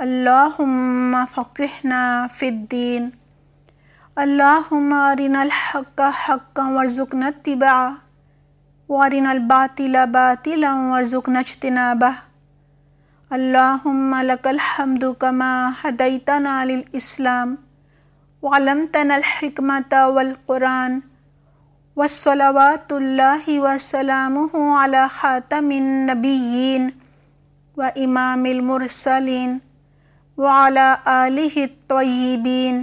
اللهم فقهنا في الدين اللهم أرنا الحق حقا وارزقنا اتباعه وأرنا الباطل باطلا وارزقنا اجتنابه اللهم لك الحمد كما هديتنا للإسلام وعلمتنا الحكمة والقرآن والصلوات الله وسلامه على خاتم النبيين وإمام المرسلين वाला आलिहित्वीबीन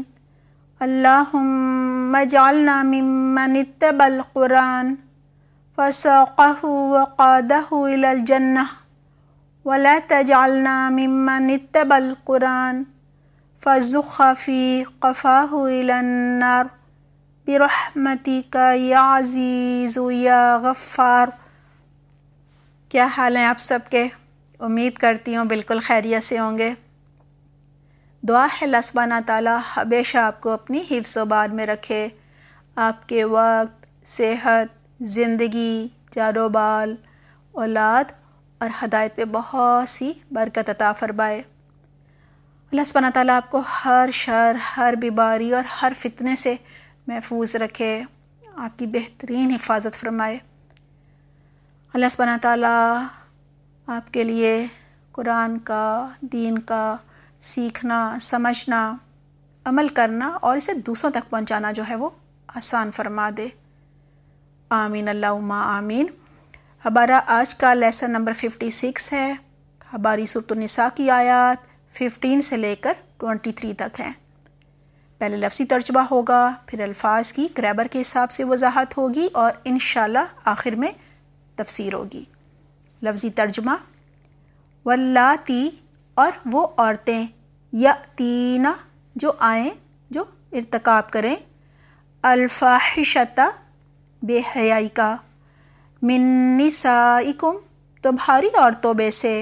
अल्लाहुम्मजालना मिम्मन इत्तबल कुरान फसक़हु वक़ादहु इलल जन्नह वला तजालना मिम्मन इत्तबल कुरान फजुख फ़ी क़फ़ाहु इलन्नार बिरहमतिक या अज़ीज़ या गफ़ार क्या हाल हैं आप सबके उम्मीद करती हूँ बिल्कुल खैरियत से होंगे दुआ है लसबाना ताला हमेशा आपको अपनी हिफ्स में रखे आपके वक्त सेहत ज़िंदगी जारोबाल औलाद और हदायत पे बहुत सी बरकत अता फरमाए लसबाना ताला आपको हर शर हर बीमारी और हर फितने से महफूज रखे आपकी बेहतरीन हिफाजत फरमाए अल्लाह सबाना आपके लिए कुरान का दीन का सीखना समझना अमल करना और इसे दूसरों तक पहुंचाना जो है वो आसान फरमा दे आमीन अल्लाह आमीन हमारा आज का लेसन नंबर 56 है हमारी सुरतनसा की आयात 15 से लेकर 23 तक हैं पहले लफ्सी तर्जबा होगा फिर अल्फाज की ग्रैबर के हिसाब से वजाहत होगी और इन आखिर में तफसीर होगी लफ्जी तर्जमा वल्लाती और वो औरतें या तीन जो आए जो इरतकाब करें अल्फाहिशता बेहयाई का मिन्निसाइकुम तुम्हारी तो औरतों में से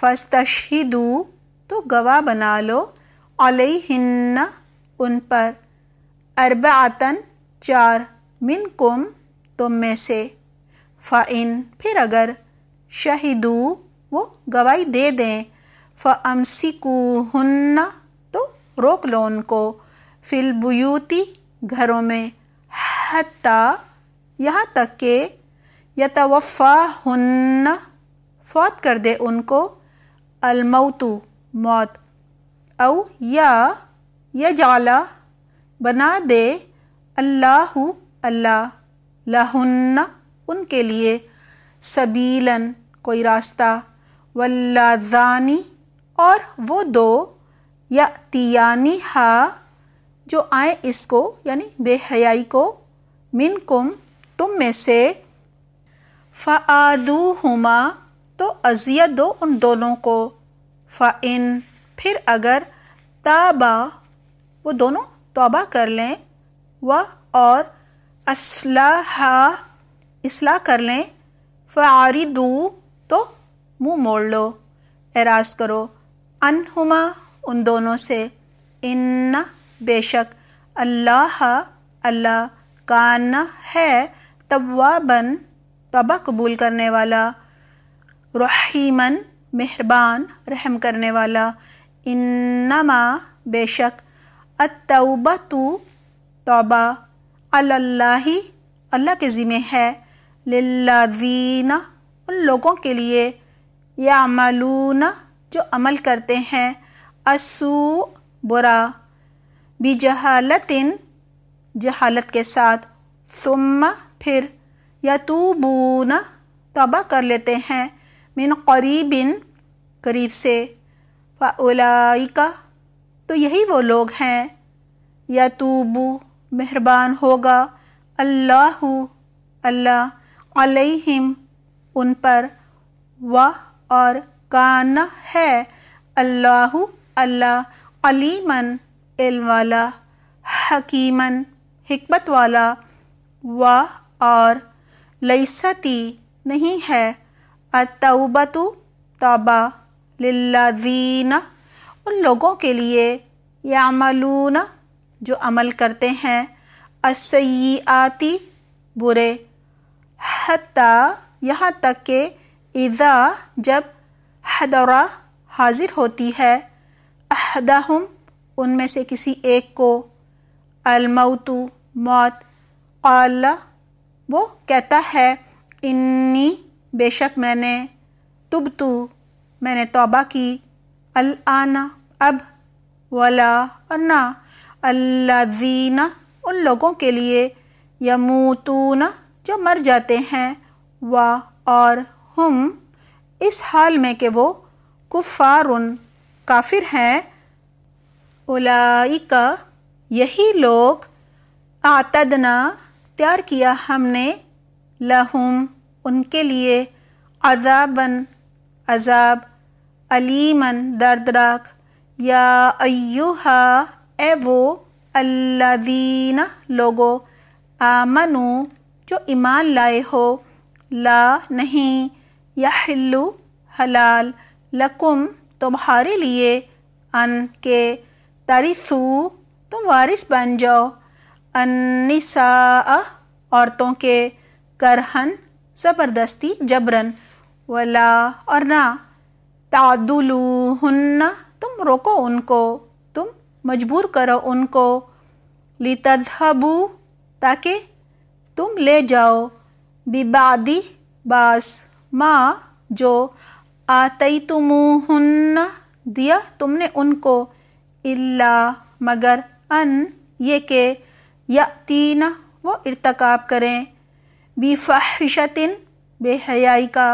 फस्तशिदू तो गवाह बना लो अलहिन्ना उन पर अरबातन चार मिन कुम तुम में से फ़ाइन फिर अगर शहीदू वो गवाही दे दें फ़मसिकूहन्ना तो रोक लो उनको फिलबयूती घरों में हता यहाँ तक के यतवफ़ा हन्ना फौत कर दे उनको अलमौतु मौत औ या यजाला बना दे अल्लाह अल्लाह लहुन्ना उनके लिए सबीलन कोई रास्ता वल्लादानी और वो दो या तियानी हा जो आए इसको यानी बेहयाई को मिन कुम तुम में से फ़ादू हुमा तो अजियत दो उन दोनों को फ़ाइन फिर अगर ताबा वो दोनों तोबा कर लें व और असलाहा इसलाह कर लें दू तो मुँह मोड़ लो एराज करो अनहुमा उन दोनों से इन्ना बेशक अल्लाह अल्लाह काना है तवाबन तबा कबूल करने वाला रहीमन मेहरबान रहम करने वाला इन्नमा बेशक अतौबा तो तौबा अल्लाह अल्लाह के ज़िम्मे है लिल्लावीना उन लोगों के लिए यामलूना जो अमल करते हैं असू बुरा जहालतिन जहालत के साथ सुम फिर बून तबाह कर लेते हैं मिन करीबिन करीब से फ़लाइका तो यही वो लोग हैं या यतूबू मेहरबान होगा अल्लाह अल्लाह अलैहिम उन पर वाह और कान है अल्लाह अल्लाह अलीमन हकीमन हमत वाला वाह और लईसती नहीं है अतबतु तबा लीन उन लोगों के लिए यामलून जो अमल करते हैं असैआती बुरे हता यहाँ तक के इज़ा जब हदरा हाजिर होती है अहदहम उनमें से किसी एक को अलमौतु मौत काला वो कहता है इन्नी बेशक मैंने तुब तू मैंने तौबा की अल आना अब वला और ना अल्लाजीना उन लोगों के लिए यमूतूना जो मर जाते हैं वा और हम इस हाल में कि वो कुफ़ार काफिर हैं उलाइका यही लोग आतदना तैयार किया हमने लहुम उनके लिए अजाबन अजाब अलीमन दर्दराक या अयुहा ए वो अल्लादीन लोगो आमनु जो ईमान लाए हो ला नहीं या हिल्लू हलाल लकुम तुम्हारे लिए अन के तरीसू तुम वारिस बन जाओ अनिसा औरतों के करहन ज़बरदस्ती जबरन वला और ना तादुलूहन्न तुम रोको उनको तुम मजबूर करो उनको लितहबू ताकि तुम ले जाओ बिबादी बास माँ जो आतई तुमूहन दिया तुमने उनको इल्ला मगर अन ये के तीन वो इरतकाब करें बेफाहिशतिन बेहयाई का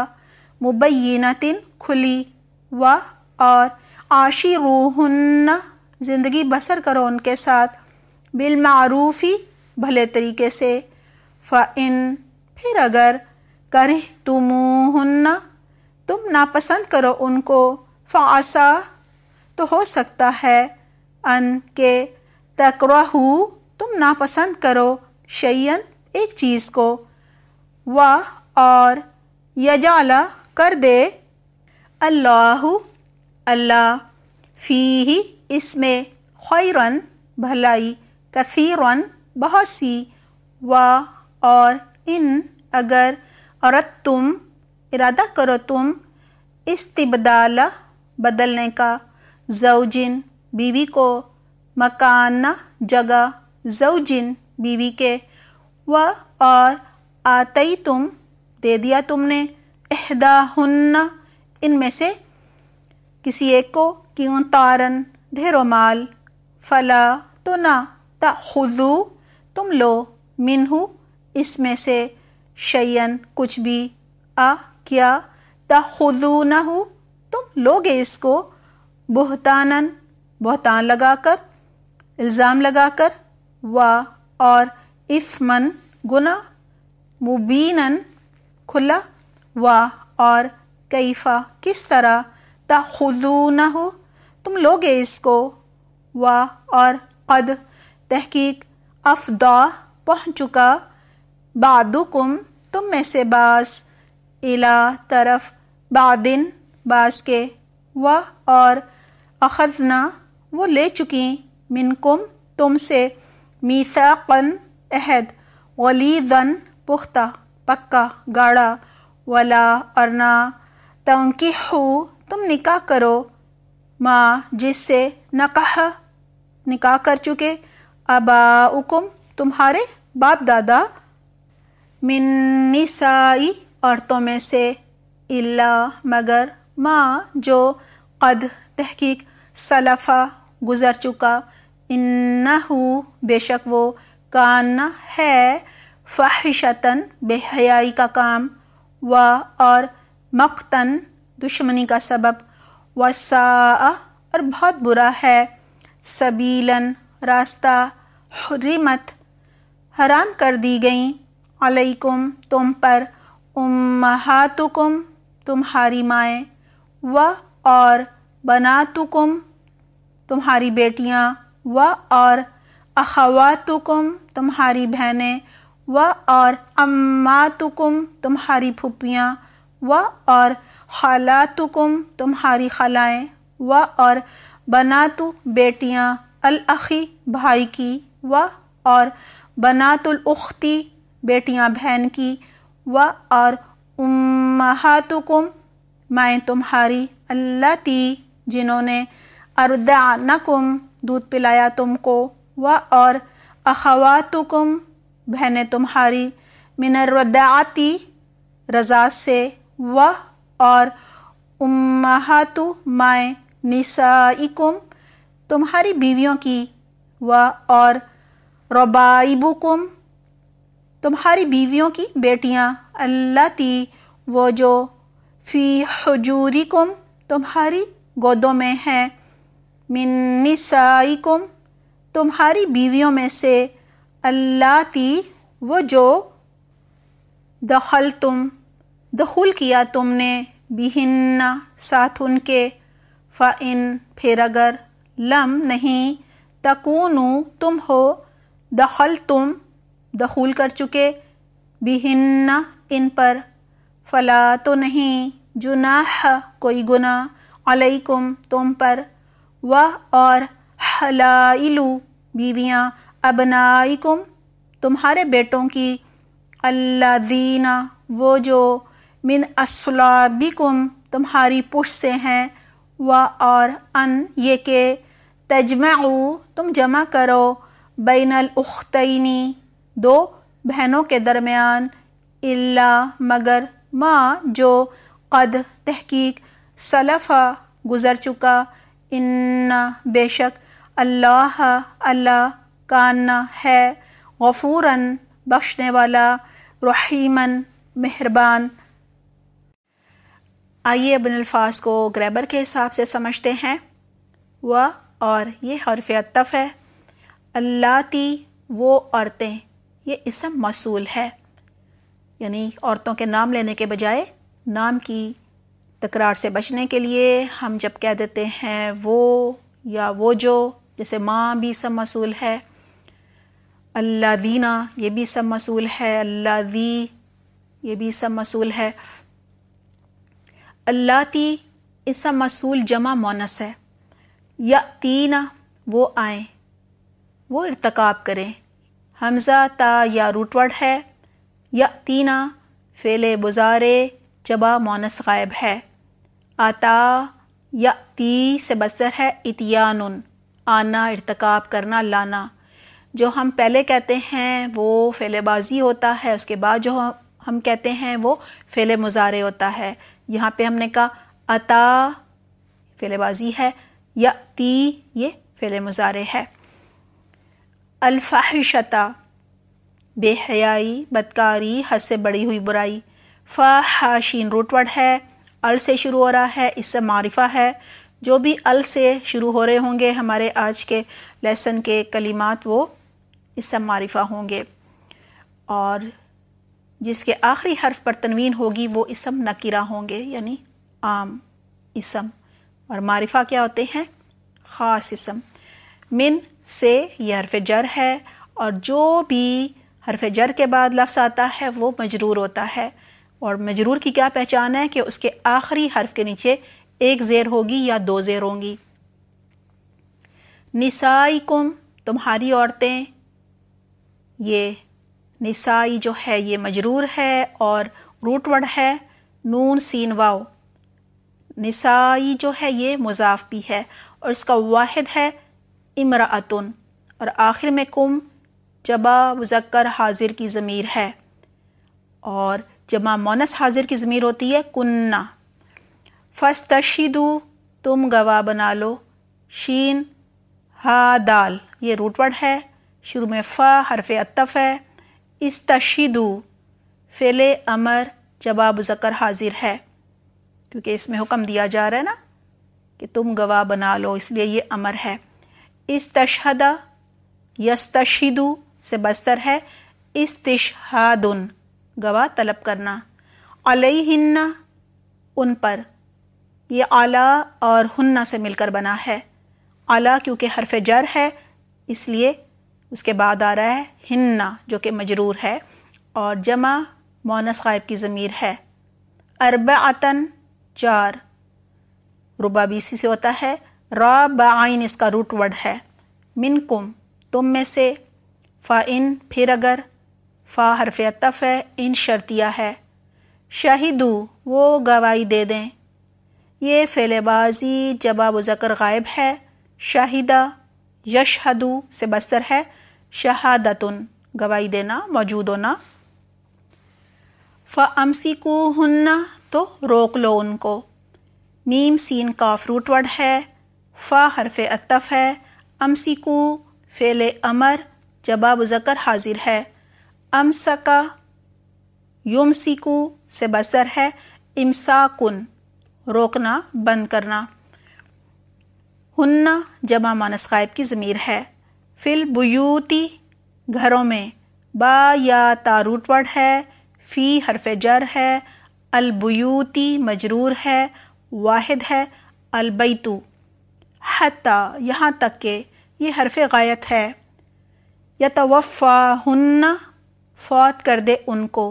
मुबैनतिन खुली व और आशी रूहन ज़िंदगी बसर करो उनके साथ बिलमारूफ़ी भले तरीके से फ़ इन फिर अगर करे हन्ना तुम नापसंद करो उनको फ़ासा तो हो सकता है अन के तकवा तुम नापसंद करो शयन एक चीज़ को वाह और यजाला कर दे अल्लाह अल्लाह फ़ी ही इसमें खैरन भलाई कसीरन बहुत सी वाह और इन अगर तुम इरादा करो तुम इस्तबदाल बदलने का जवजिन बीवी को मकाना जगह जवजिन बीवी के व और आतई तुम दे दिया तुमने अहदाहन्ना इनमें से किसी एक को क्यों तारन ढेरो माल फला तो ना तुम लो मिनहू इसमें से शयन कुछ भी आ क्या न हो तुम लोगे इसको बहतानन बहतान लगाकर इल्ज़ाम लगाकर व और इफ़मन गुना मुबीनन खुला व और कैफ़ा किस तरह न हो तुम लोगे इसको व और कद तहकीक अफदा पहुँच चुका बादुकुम तुम में से बास इला तरफ बादिन बास के वह और अखजना वो ले चुकी मिनकुम तुम से मीसाकन अहद वलीजन पुख्ता पक्का गाढ़ा वला अरना तंकी हो तुम निकाह करो माँ जिससे नकाह निकाह कर चुके अबाउकुम तुम्हारे बाप दादा मिनसाई औरतों में से इल्ला मगर माँ जो कद तहकीक सलफ़ा गुज़र चुका इन्ना बेशक वो काना है फ़ाहिशतन बेहयाई का काम व और मक्तन दुश्मनी का सबब वसा और बहुत बुरा है सबीलन रास्ता हरिमत हराम कर दी गई अलैकुम तुम पर उम्महातुकुम तुम्हारी माएँ व और बनातुकुम तुम्हारी बेटियाँ व और अखवातुकुम तुम्हारी बहनें व और अम्मातुकुम तुम्हारी फुपियाँ व और खालातुकुम तुम्हारी खलाएँ व और बनातु बेटियाँ अलअखी भाई की व और बनातुल उख्ती बेटियां बहन की व और उम्मातुकुम माएँ तुम्हारी अल्लाह ती जिन्होंने अरदानकुम दूध पिलाया तुमको व और अखवातुकुम बहनें तुम्हारी मिनरदाती रजा से वह और उम्मातु माए निसाइकुम तुम्हारी बीवियों की व और रबाइबुकुम तुम्हारी बीवियों की बेटियाँ अल्लाह ती वो जो फ़ी हजूरी कुम तुम्हारी गोदों में हैं मिनसाई कुम तुम्हारी बीवियों में से अल्लाह ती वो जो दखल तुम दखुल किया तुमने बिहन्ना साथ उनके फ़ाइन फिर अगर लम नहीं तकूनू तुम हो दखल तुम दखूल कर चुके बिहिन्ना इन पर फ़ला तो नहीं जुनाह कोई गुना अलैकुम तुम पर व और हलाइलू बीवियाँ अबनाइकुम तुम्हारे बेटों की अल्लादीना वो जो मिन असलाबिकुम तुम्हारी पुश से हैं व और अन ये के तजमाऊ तुम जमा करो बैनल उख्तनी दो बहनों के दरमियान इल्ला मगर माँ जो कद तहकीक सलफ़ा गुज़र चुका इन्ना बेशक अल्लाह अल्लाह काना है गफूरन बख्शने वाला रहीमन मेहरबान आइए अब अल्फाज को ग्रैबर के हिसाब से समझते हैं व और ये हरफ अतफ है अल्लाती वो औरतें ये इसम मसूल है यानी औरतों के नाम लेने के बजाय नाम की तकरार से बचने के लिए हम जब कह देते हैं वो या वो जो जैसे माँ भी सब मसूल है अल्ला दीना ये भी सब मसूल है अल्ला दी ये भी सब मसूल है अल्ला ती इसम मसूल जमा मोनस है या तीना वो आए वो इरतकाब करें हमजा ता या रूटवर्ड है या तीना फेले बुजारे जबा मोनस गायब है आता या ती से बसर है इतियान आना इरतकाब करना लाना जो हम पहले कहते हैं वो फेलेबाजी होता है उसके बाद जो हम कहते हैं वो फेले मुजारे होता है यहाँ पे हमने कहा अता फेलेबाजी है या ती ये फेले मुजारे है अलफाहिशता बेहयाई बदकारी हद से बड़ी हुई बुराई फ़ाहाशीन रूटवर्ड है अल से शुरू हो रहा है इससे मारिफा है जो भी अल से शुरू हो रहे होंगे हमारे आज के लेसन के कलिमात वो इससे मारिफा होंगे और जिसके आखिरी हर्फ पर तनवीन होगी वो इसम नकीरा होंगे यानी आम इसम और मारिफा क्या होते हैं ख़ास इसम मिन से ये हरफ जर है और जो भी हरफ जर के बाद लफ्ज़ आता है वो मजरूर होता है और मजरूर की क्या पहचान है कि उसके आखिरी हर्फ के नीचे एक ज़ेर होगी या दो ज़ेर होंगी निसाई कुम तुम्हारी औरतें ये निसाई जो है ये मजरूर है और रूटवर्ड है नून सीन वाओ निसाई जो है ये मुजाफ भी है और इसका वाहिद है इमरातन और आखिर में कुम जबा मुजक्कर हाजिर की ज़मीर है और जमा मोनस हाजिर की ज़मीर होती है कुन्ना फस तशीदू तुम गवाह बना लो शीन हा दाल ये रूटवर्ड है शुरू में फ़ा हरफ अतफ है इस तशीदू फेले अमर जबा मुजक्कर हाजिर है क्योंकि इसमें हुक्म दिया जा रहा है ना कि तुम गवाह बना लो इसलिए ये अमर है इस्तशहदा यस्तशिदु से बस्तर है इस्तशहादुन गवाह तलब करना अलई हिन्ना उन पर ये आला और हन्ना से मिलकर बना है आला क्योंकि हरफ जर है इसलिए उसके बाद आ रहा है हिन्ना जो कि मजरूर है और जमा मोनस गायब की ज़मीर है अरब आतन चार रुबा बीसी से होता है राबाइन इसका रूट वर्ड है मिनकुम तुम में से फ़ा इन फिर अगर फ़ा हरफ अतफ़ है इन शर्तिया है शाहिदू वो गवाही दे दें ये फेलेबाजी जवाब ज़कर गायब है शाहिदा यशहदू से बस्तर है शहादतुन गवाही देना मौजूद होना फ़मसी को हन्ना तो रोक लो उनको मीम सीन का फ्रूट है फ़ा हरफ अतफ है अमसिकू फ़ेल अमर जबाब ज़कर हाजिर है अमसका युमसिकू से बसर है इमसाकुन रोकना बंद करना हन्ना जमा मानस गायब की ज़मीर है फिल बुयूती घरों में बा या तारूटवड है फ़ी हरफ जर है अलबयूती मजरूर है वाहिद है अलबैतू हती यहाँ तक के ये हरफ गायत है या तवफ़ा हन्ना फौत कर दे उनको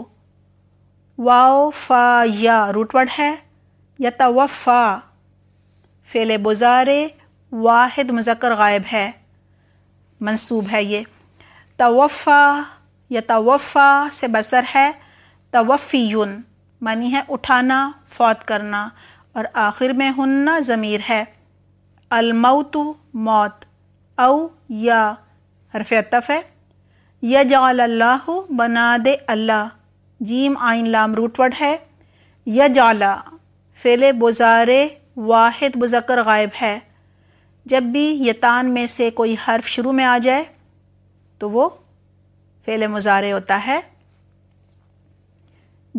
वाओ फ़ा या रूटवर्ड है या तवफ़ा फ़ेल बुजारे वाहिद मुजक्र गायब है मंसूब है ये तवफ़ा या तवफ़ा से बसर है तवफ़ीन मानी है उठाना फौत करना और आखिर में हन्ना ज़मीर है अलमौतु मौत अव या हरफ अतफ़ है या जाल्लाह बना दे अल्लाह जीम आइन लाम रूटवर्ड है या जाला फेले बुजार वाहिद मुजक्र गायब है जब भी यतान में से कोई हर्फ शुरू में आ जाए तो वो फेल मुजारे होता है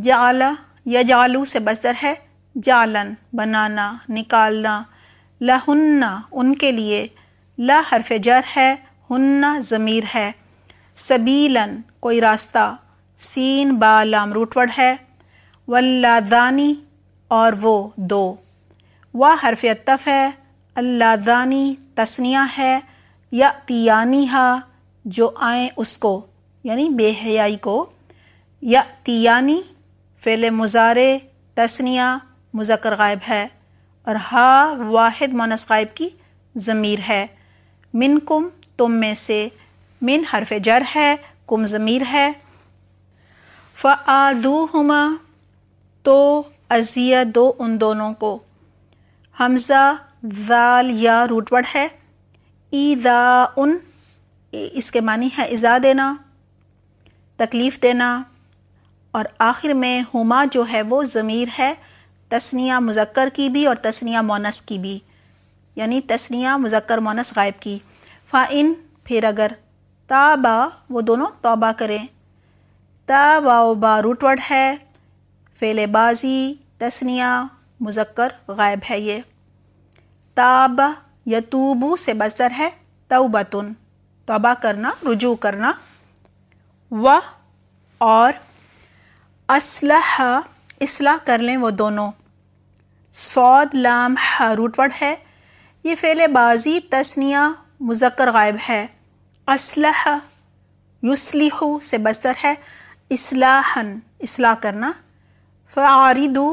जाला या जालू से बसर है जालन बनाना निकालना लहुन्ना उनके लिए ला हरफ जर है हन्ना ज़मीर है सबीलन कोई रास्ता सीन बा लाम रूटवर्ड है वल्लादानी और वो दो वह हरफ अतफ है अल्लादानी तस्निया है या तियानी हा जो आए उसको यानी बेहयाई को या तियानी फेले मुजारे तस्निया मुजक्र गायब है और हा वाहिद मोनस गायब की ज़मीर है मिन कुम तुम में से मिन हरफ जर है कुम ज़मीर है फ़ादू हमा तो अजिया दो उन दोनों को हमज़ा जाल या रूटवड़ है ईदा उन इसके मानी है इज़ा देना तकलीफ़ देना और आखिर में हुमा जो है वो ज़मीर है तस्निया मुजक्कर की भी और तस्निया मोनस की भी यानी तस्निया मुजक्कर मोनस गायब की फ़ाइन फिर अगर ताबा वो दोनों तोबा करें ताबा बा रूटवर्ड है फेल बाजी तस्निया मुजक्कर गायब है ये ताब यतूबू से बजतर है तौबतुन तोबा करना रुजू करना व और असलहा असलाह कर लें वो दोनों सौद लाम रूट वर्ड है ये फ़ेल बाजी तस्निया मुजक्र गायब है असलह युसलिह से बसर है इसलाहन इसलाह करना फ़ारिदू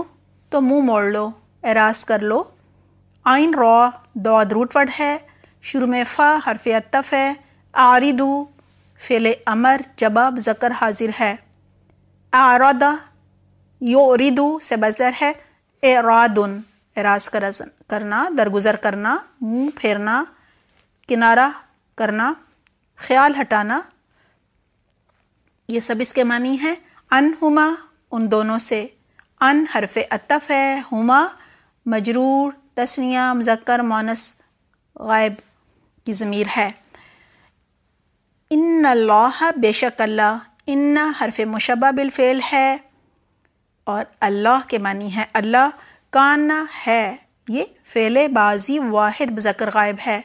तो मुंह मोड़ लो एरास कर लो आइन रॉ दौद रूट वर्ड है शुरू में फ हरफ अतफ़ है आरिदू फ़ेल अमर जबा जकर हाजिर है आरदा रिदु से बजर है ए रादुन एराज करना दरगुजर करना मुंह फेरना किनारा करना ख्याल हटाना ये सब इसके मानी हैं अन हुमा उन दोनों से अन हरफ अतफ है हुमा मजरूर तस्निया मुजक्कर मानस गायब की ज़मीर है इन बेशक अल्लाह इन्ना हरफ मुशबा बिलफ़ेल है और अल्लाह के मानी है अल्लाह काना है ये फेले बाजी वाहिद बजकर गायब है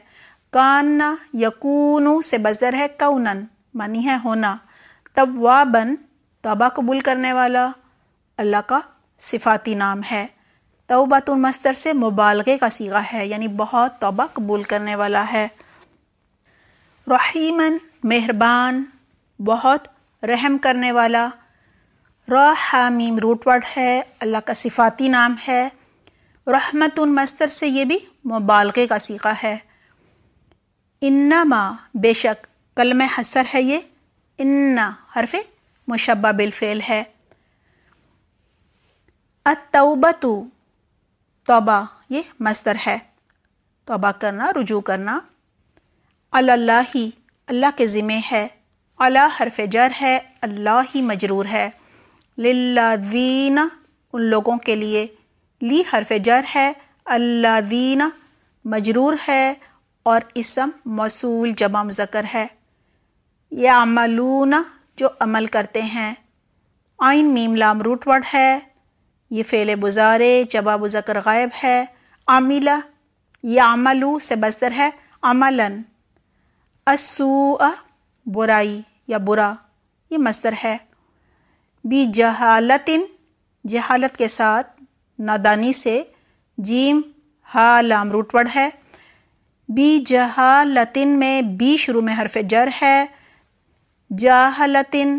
काना यकूनु से बजर है कौनन मानी है होना तवाबन तोबा कबूल करने वाला अल्लाह का सिफाती नाम है मस्तर से मुबालगे का सीगा है यानी बहुत तोबा कबूल करने वाला है रहीमन मेहरबान बहुत रहम करने वाला रामीम हामीम है अल्लाह का सिफाती नाम है रहमत मस्तर से ये भी मबालगे का सीखा है इन्ना बेशक कलम हसर है ये इन्ना हरफ मुशबा बिलफेल है अतौबतु तोबा ये मस्तर है तोबा करना रुजू करना अल्लाह अल्लाह के ज़िम्मे है अला हरफ जर है अल्लाह ही मजरूर है लल्लावीना उन लोगों के लिए ली हरफ जर है अल्लादीना मजरूर है और इसम मौसूल जमा मुजकर है या अमलूना जो अमल करते हैं आइन मीम लाम रूट वर्ड है ये फेले बुजारे जबा बुजकर गायब है आमिला या अमलू से बस्तर है अमलन असू बुराई या बुरा ये मस्तर है बी जहालतिन जहालत के साथ नादानी से जीम हा लाम रूटवर्ड है बी जहालतिन में बी शुरू में हरफ जर है जाहलतिन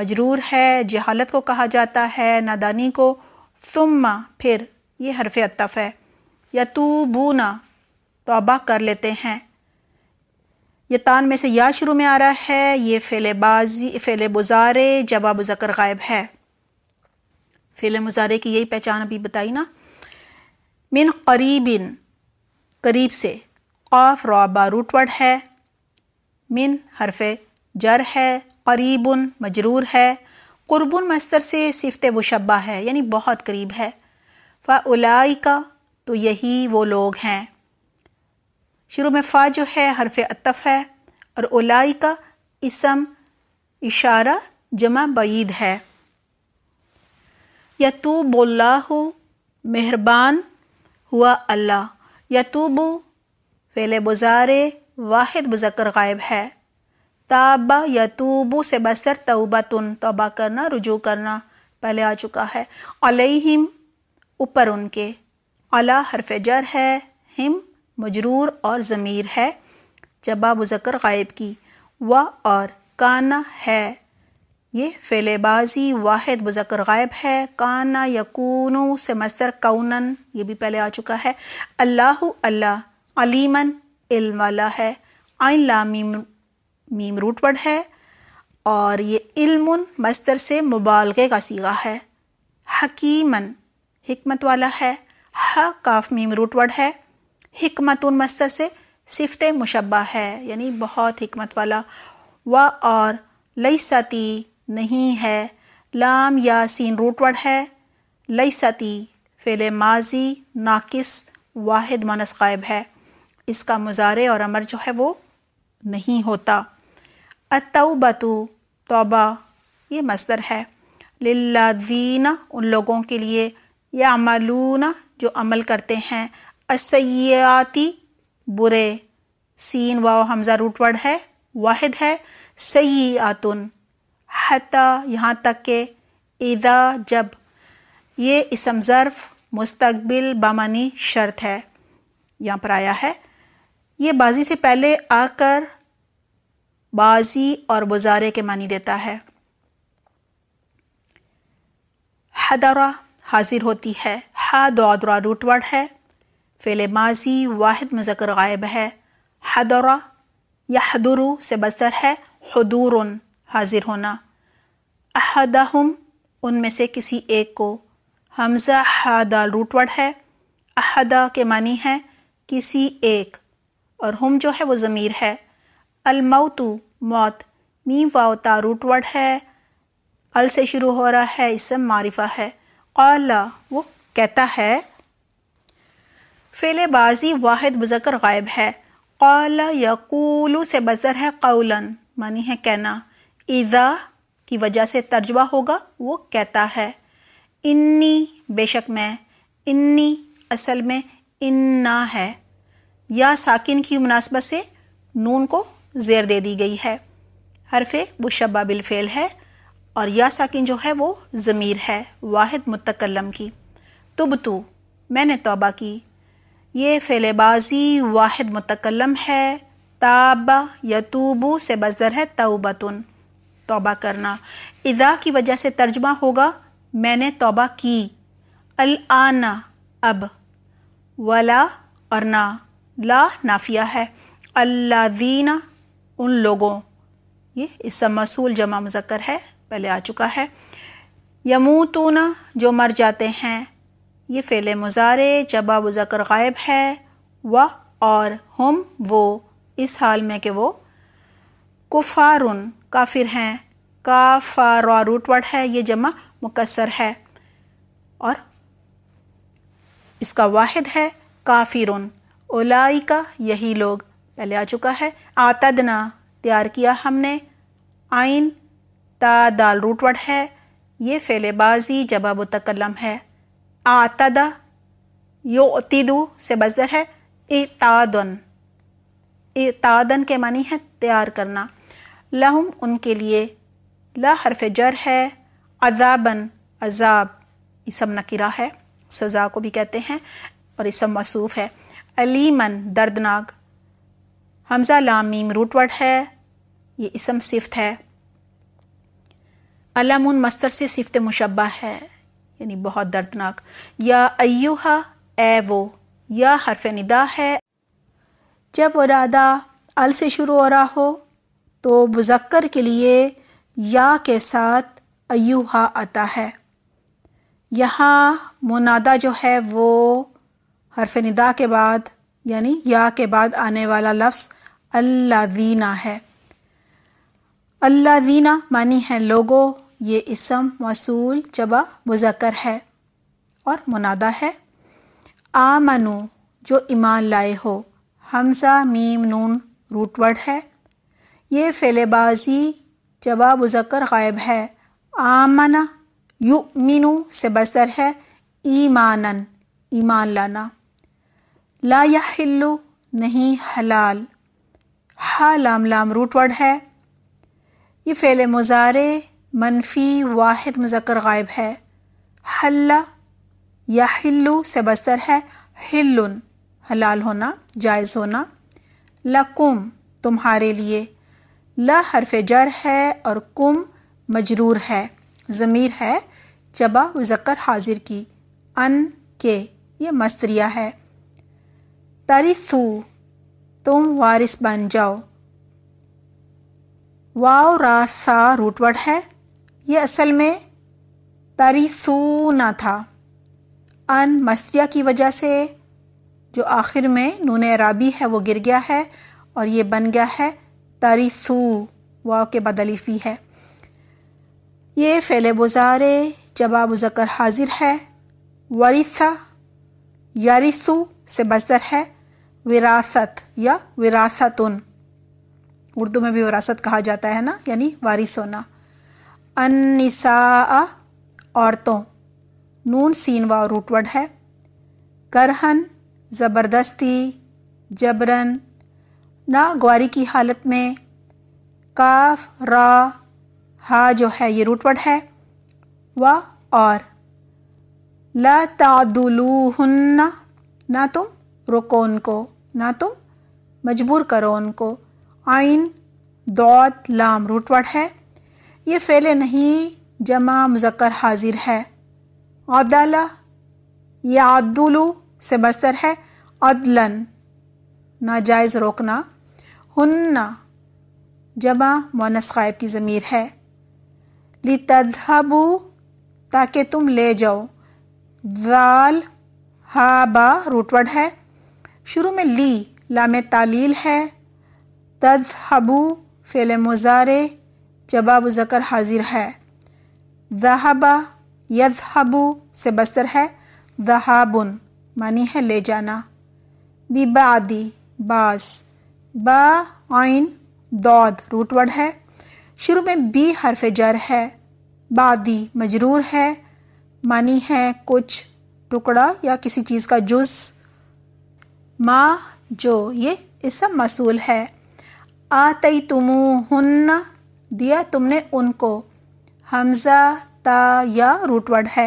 मजरूर है जहालत को कहा जाता है नादानी को सुम्मा फिर ये हरफ अतफ़ है या बूना तोबा कर लेते हैं ये तान में से या शुरू में आ रहा है ये फ़ेलेबाजी फ़ेले बुजारे जवाब ज़कर गायब है फेले मुजारे की यही पहचान अभी बताई ना मिन करीबिन करीब से क़ाफ रोबा रूटवर्ड है मिन हरफ जर है करीबन मजरूर है क़ुरबन मस्तर से सिफत मुशबा है यानी बहुत करीब है उलाई का तो यही वो लोग हैं शुरू में फ़ा जो है हरफ अतफ है और ओलाई का इसम इशारा जमा बीद है यतूब हो मेहरबान हुआ अल्लाह या बो फेल बुजार वाहिद मुजक्र गायब है ताबा यतूब से बसर तोबा तुन तोबा करना रुजू करना पहले आ चुका है अलहिम ऊपर उनके अला हरफ जर है हिम मजरूर और ज़मीर है जबा मुजक्र गायब की व और काना है ये फेलेबाजी वाहिद मुजक्र गायब है काना यकून से मस्तर कौनन ये भी पहले आ चुका है अल्लाह अल्लाह अलीमन इल्म वाला है आइन ला मीम मीम रूट वर्ड है और ये इल्म मस्तर से मुबालगे का सीगा है हकीमन हमत वाला है ह काफ मीम रूट वर्ड है हमत मस्तर से सिफत मुशबा है यानी बहुत हमत वाला व और लई सती नहीं है लाम या सीन रूटवर्ड है लई सती फेल माजी नाकिस वाहिद मनस गायब है इसका मुजारे और अमर जो है वो नहीं होता अतौबतु तोबा ये मस्तर है लिल्लादीना उन लोगों के लिए या अमलूना जो अमल करते हैं असयाती बुरे सीन वाव हमजा रूटवर्ड है वाहिद है सई आतुन हता यहाँ तक के ईदा जब ये इसम ज़र्फ़ मुस्तबिल बामानी शर्त है यहाँ पर आया है ये बाजी से पहले आकर बाजी और बुजारे के मानी देता है हदरा हाजिर होती है हादरा रूटवर्ड है फेल माजी वाहिद मज़कर गायब है हदरा या हदरु से बस्तर है हदूर हाजिर होना अहदहम उनमें से किसी एक को हमज़ा हादा रूटवर्ड है अहदा के मानी है किसी एक और हम जो है वो ज़मीर है अलमौतु मौत मी वाउता रूटवर्ड है अल से शुरू हो रहा है इससे मारिफा है अला वो कहता है फेल बाजी वाहिद मुजक्र गायब है कौल यकूलू से बजर है कौलन मानी है कहना इज़ा की वजह से तर्जबा होगा वो कहता है इन्नी बेशक मैं इन्नी असल में इन्ना है या साकिन की मुनासबत से नून को ज़ेर दे दी गई है हरफे मुशबा बिलफेल है और या साकिन जो है वो ज़मीर है वाहिद मुतकलम की तुब तू मैंने तोबा की ये फेलेबाजी वाहिद मुतकलम है ताबा यतूबू से बजर है तोबतन तोबा करना इदा की वजह से तर्जमा होगा मैंने तोबा की अल आना अब वला और ना ला नाफिया है अल्लादीना उन लोगों ये इस मसूल जमा मुजक्र है पहले आ चुका है यमूतूना जो मर जाते हैं ये फ़ेल मुजारे जबा जकर गायब है व और हम वो इस हाल में कि वो कुफारुन काफिर हैं काफार रूटवर्ड है ये जमा मुकसर है और इसका वाहिद है काफिरुन ओलाई का यही लोग पहले आ चुका है आतदना तैयार किया हमने आइन ता दाल रूटवर्ड है ये फेलेबाजी जवाब तकलम है आतद योतिदु से बजर है इतादन इतादन के मानी है तैयार करना लहुम उनके लिए ला हरफ जर है अजाबन अजाब इसम नकिरा है सज़ा को भी कहते हैं और इसम मसूफ़ है अलीमन दर्दनाक हमजा लामीम रूटवर्ड है ये इसम सिफ्त है अलमुन मस्तर से सिफ्त मुशबा है यानी बहुत दर्दनाक या अयुहा ए वो या हरफ निदा है जब उरादा अल से शुरू हो रहा हो तो मुजक्कर के लिए या के साथ अयुहा आता है यहाँ मुनादा जो है वो हरफ निदा के बाद यानी या के बाद आने वाला लफ्ज़ अल्लादीना है अल्लादीना मानी है लोगों ये इसम मसूल जबा मुजकर है और मुनादा है आमनु जो ईमान लाए हो हमसा मीम नून रूटवर्ड है ये फेलेबाजी जवाब मुजक्र गायब है आमना यु मीनू से बसर है ईमानन ईमान लाना ला या हिल्लू नहीं हलाल हा लाम लाम रूटवर्ड है ये फेले मुजारे मनफी वाहिद मुजक्र गायब है हल्ला या हिल्लू से बसर है हिल्लुन हलाल होना जायज़ होना लकुम तुम्हारे लिए ल हरफ जर है और कुम मजरूर है ज़मीर है चबा मुजक्र हाजिर की अन के ये मस्तरिया है तरिसू तुम वारिस बन जाओ वाओ रा सा रूटवर्ड है ये असल में तारीसूना था अन मस्तिया की वजह से जो आखिर में नून अराबी है वो गिर गया है और ये बन गया है तारीसू वाव के बाद है ये फैले बुज़ारे जवाब जकर हाजिर है वरीसा यारिसू से बसर है विरासत या विरासतुन उर्दू में भी विरासत कहा जाता है ना यानी वारिस होना अनिसा औरतों नून सीनवा रूटवर्ड है करहन ज़बरदस्ती जबरन ना नागवारी की हालत में काफ रा हा जो है ये रूटवर्ड है व और ला ना तुम रोको उनको ना तुम मजबूर करो उनको आइन दौत लाम रूटवर्ड है ये फ़ेल नहीं जमा मुजक्र हाजिर है अदला ये अदुलू से बस्तर है अदलन नाजायज़ रोकना हन्ना जमा मोनस गायब की ज़मीर है ली लितदहबू ताकि तुम ले जाओ वाल हाबा रूटवर्ड है शुरू में ली लाम तालील है तदहबू फेल मुजारे अब ज़कर हाजिर है दहाबा हबू से बसर है दहाबुन मानी है ले जाना बिबादी बास बा आइन दौद रूटवर्ड है शुरू में बी हरफ जर है बादी मजरूर है मानी है कुछ टुकड़ा या किसी चीज़ का जुज माँ जो ये इसम मसूल है तई तुमू हन्ना दिया तुमने उनको हमजा ता या रूटवर्ड है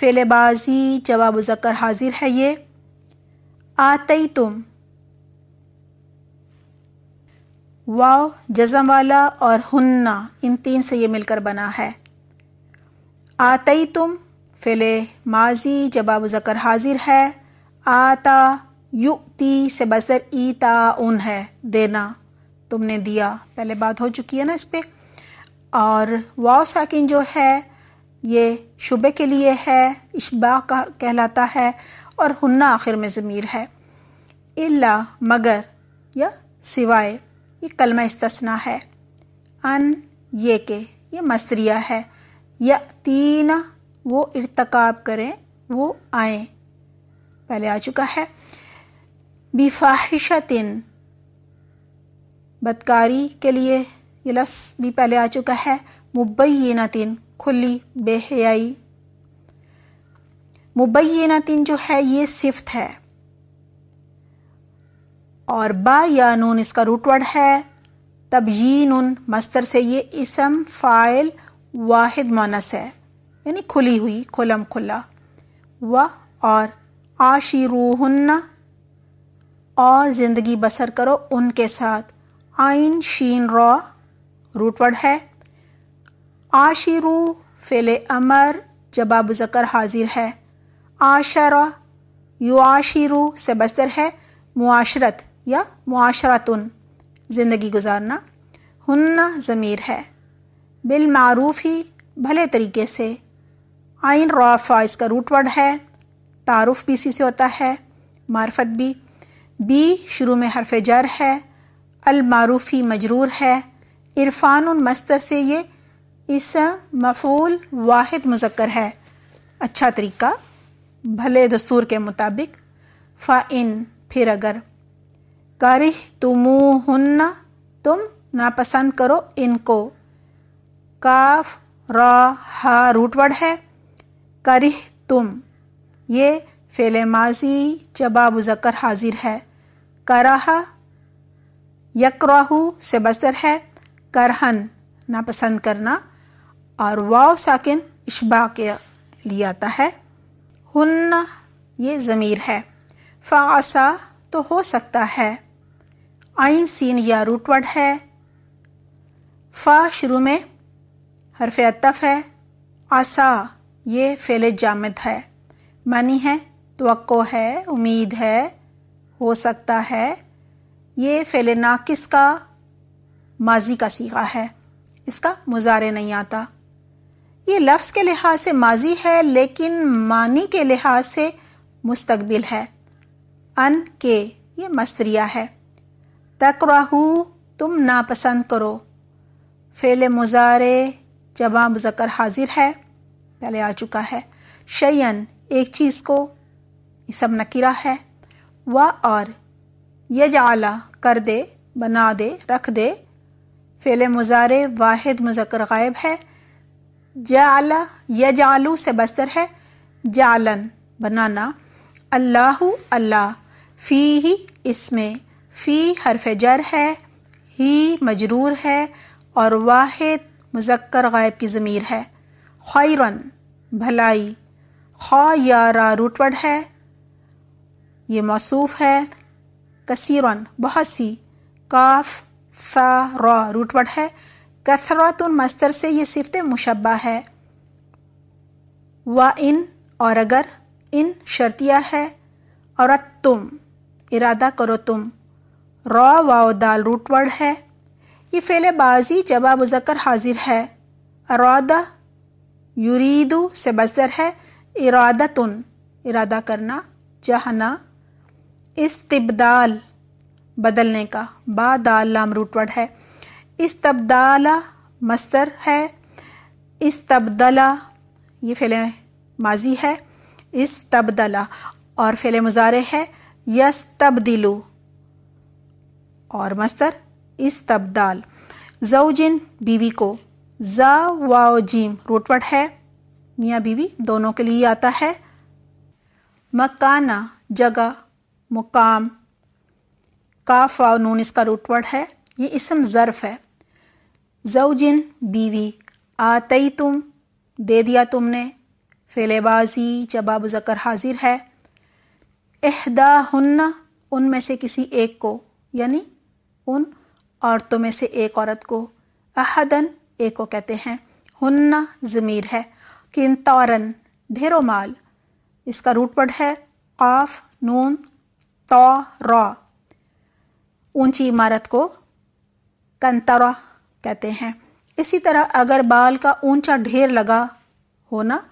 फेलेबाजी जवाब जकर हाजिर है ये आते तुम वाव जज़म वाला और हुन्ना इन तीन से ये मिलकर बना है आते तुम फेले माजी जवाब जकर हाजिर है आता युक्ति से बसर ईता उन है देना तुमने दिया पहले बात हो चुकी है ना इस पर और वाओ साकिन जो है ये शुबे के लिए है इशबा का कहलाता है और हन्ना आखिर में ज़मीर है इल्ला मगर या सिवाय ये कलमा इस्तना है अन ये के ये मसरिया है या तीन वो इरतकाब करें वो आए पहले आ चुका है बिफाहिशतिन बदकारी के लिए ये भी पहले आ चुका है मुबई तीन खुली बेहयाई तीन जो है ये सिफ्त है और बा या नून इसका रूटवर्ड है तब ये नून मस्तर से ये इसम फ़ाइल वाहिद मानस है यानी खुली हुई खुलम खुला व और आशी रूहन्ना और ज़िंदगी बसर करो उनके साथ आइन शीन रॉ रूटवर्ड है आशिरु फेले अमर जवाब जकर हाजिर है आशरा युआशिरू से बस्तर है मुआशरत या मुआशरतन ज़िंदगी गुजारना हन्ना ज़मीर है बिलमारूफ ही भले तरीके से आइन रॉफा इसका रूटवर्ड है तारुफ भी इसी से होता है मार्फत भी बी शुरू में हरफ जर है अलमारूफ़ी मजरूर है इरफान मस्तर से ये इस मफूल वाहिद मुजक्र है अच्छा तरीका भले दस्तूर के मुताबिक फ़ा इन फिर अगर करह तुमूहन्ना तुम नापसंद करो इनको काफ रा हा रूटवर्ड है करह तुम ये फेले माजी जबा मुजक्र हाजिर है कराहा यक्राहु से बसर है करहन नापसंद करना और वाव साकिन इशबा के लिए आता है हन्ना ये ज़मीर है फ़ासा तो हो सकता है आइन सीन या रूटवर्ड है फ़ा शुरू में हरफ अतफ है आसा ये फेले जामद है मानी है तो है उम्मीद है हो सकता है ये फेलेनाकिस का माजी का सीगा है इसका मुजारे नहीं आता ये लफ्ज़ के लिहाज से माजी है लेकिन मानी के लिहाज से मुस्तबिल है अन के ये मस्तरिया है तकराहू तुम नापसंद करो फेल मुजारे जबा मुजक्र हाजिर है पहले आ चुका है शयन एक चीज़ को इसम नकीरा है व और ये जाला कर दे बना दे रख दे फेल मुजारे वाहिद मुजक्र गायब है जाला या जालू से बस्तर है जालन बनाना अल्लाह अल्लाह फ़ी ही इसमें फ़ी हरफ जर है ही मजरूर है और वाहिद मुजक्र गायब की ज़मीर है खैरन भलाई खा रा रुटवड है ये मौसूफ़ है कसरन बहुत सी काफ सा रॉ रूटवर्ड है कसरतुल मस्तर से ये सिफत मुशबा है व इन और अगर इन शर्तिया है और तुम इरादा करो तुम रॉ वाओ दाल रूटवर्ड है ये फ़ेल बाजी जवाब जकर हाजिर है अरादा यूरीदु से बजर है इरादतुन इरादा करना चाहना इस्तबदाल बदलने का बा दाल लाम है इस तब्दाला मस्तर है इस तब्दला ये फेले माजी है इस तब्दला और फेले मुजारे है यस तब्दिलू और मस्तर इस तब्दाल जऊजिन बीवी को जा वाओ जीम रूटवर्ड है मियाँ बीवी दोनों के लिए आता है मकाना जगह मुकाम काफ वाव नून इसका रूटवर्ड है ये इसम ज़र्फ़ है जिन बीवी आतई तुम दे दिया तुमने फेलेबाजी जवाब जकर हाजिर है एहदा हन्ना उन में से किसी एक को यानी उन औरतों में से एक औरत को अहदन एक को कहते हैं हन्ना ज़मीर है किन ढेरों माल इसका रूट है काफ नून तो रॉ ऊंची इमारत को कंतरा कहते हैं इसी तरह अगर बाल का ऊंचा ढेर लगा होना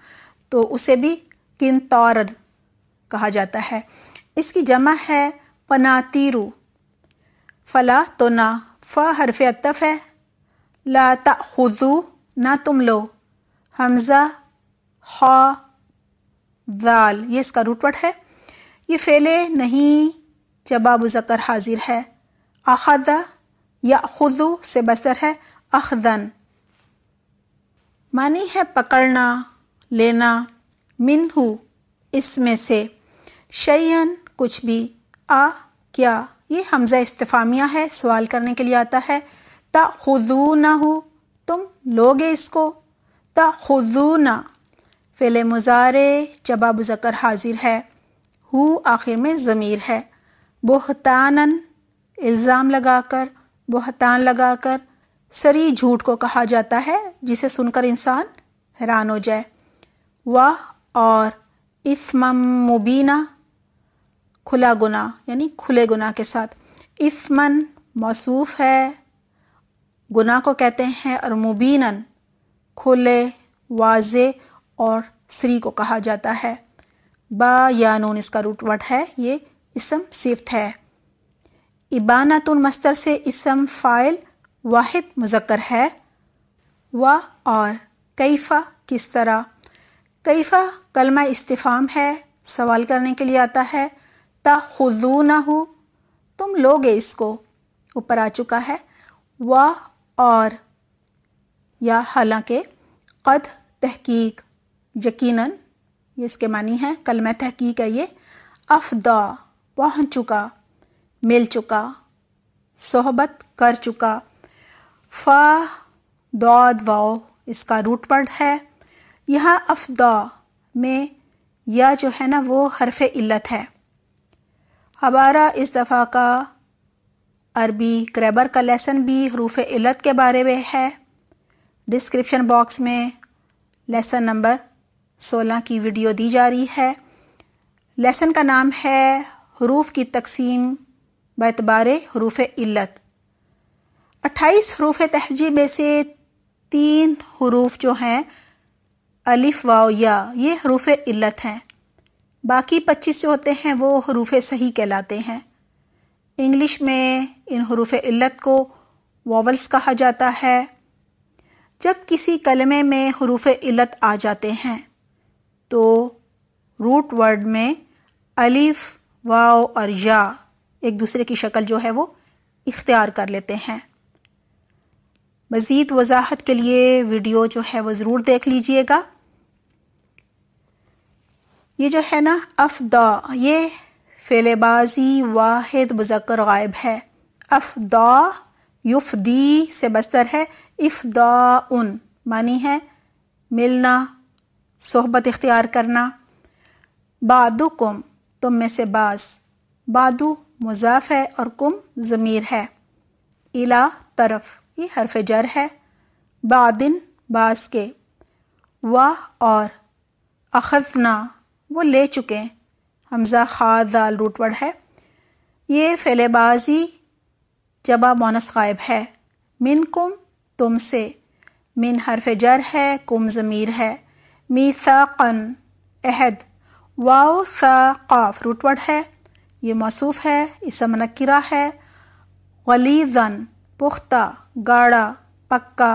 तो उसे भी किंतौर कहा जाता है इसकी जमा है पनातीरु फला तो ना फ़ हरफ अतफ़ है ला खुजू ना तुम लो हमज़ा खा दाल ये इसका रुटवट है ये फ़ेले नहीं जबा जकर हाजिर है अखद या खुदु से बसर है अखदन मानी है पकड़ना लेना मिनहु इसमें से शयन कुछ भी आ क्या ये हमज़ा इस्तफामिया है सवाल करने के लिए आता है ता खुदू ना हो तुम लोगे इसको ता खुदू ना फ़िल मुजारे जवाब जकर हाजिर है हु आखिर में ज़मीर है बोहतानन इल्ज़ाम लगाकर बहतान लगाकर सरी झूठ को कहा जाता है जिसे सुनकर इंसान हैरान हो जाए वाह और इफ़म मुबीना खुला गुना यानी खुले गुना के साथ इफ़मन मौसूफ़ है गुना को कहते हैं और मुबीनन खुले वाज और सरी को कहा जाता है बा या नून इसका रूट है ये इसम सिफ्त है इबानतुल मस्तर से इसम फ़ाइल वाहिद मुजक्र है व और कैफ़ा किस तरह कैफ़ा कलमा इस्तीफ़ाम है सवाल करने के लिए आता है ता खुजू ना हो तुम लोगे इसको ऊपर आ चुका है वाह और या हालांकि कद तहकीक यकीनन ये इसके मानी है कलमा तहकीक है ये अफदा पहुँच चुका मिल चुका सोहबत कर चुका फ़ा दौद वाओ इसका रूट वर्ड है यहाँ अफदा में या जो है ना वो हरफ इल्लत है हमारा इस दफ़ा का अरबी क्रैबर का लेसन भी हरूफ इल्लत के बारे में है डिस्क्रिप्शन बॉक्स में लेसन नंबर सोलह की वीडियो दी जा रही है लेसन का नाम है हरूफ की तकसीम बतबार हरूफ इल्लत अट्ठाईस हरूफ तहजी में से तीन हरूफ जो हैं अलिफ वाओ या ये हरूफ इल्लत हैं बाकी पच्चीस जो होते हैं वो हरूफ सही कहलाते हैं इंग्लिश में इन हरूफ इल्लत को वॉवल्स कहा जाता है जब किसी कलमे में हरूफ इल्लत आ जाते हैं तो रूट वर्ड में अलिफ वाओ और या एक दूसरे की शक्ल जो है वो इख्तियार कर लेते हैं मज़ीद वजाहत के लिए वीडियो जो है वो ज़रूर देख लीजिएगा ये जो है ना अफदा ये फेलेबाजी वाहिद मुजक्र गायब है अफदा युफ दी से बस्तर है इफदा उन मानी है मिलना सोहबत इख्तियार करना बादुकुम तुम में से बास बादू मुजाफ है और कुम ज़मीर है इला तरफ ये हरफ जर है बादिन बास के वाह और अखजना वो ले चुके हैं हमज़ा खा दाल रूटवड़ है ये फैलेबाजी जबा मोनस गायब है मिन कुम तुम से मिन हरफ जर है कुम ज़मीर है मी सा क़न अहद वाओ सा काफ रूटवड़ है ये मसूफ़ है इसे मनक्रा है गलीजन पुख्ता गाढ़ा पक्का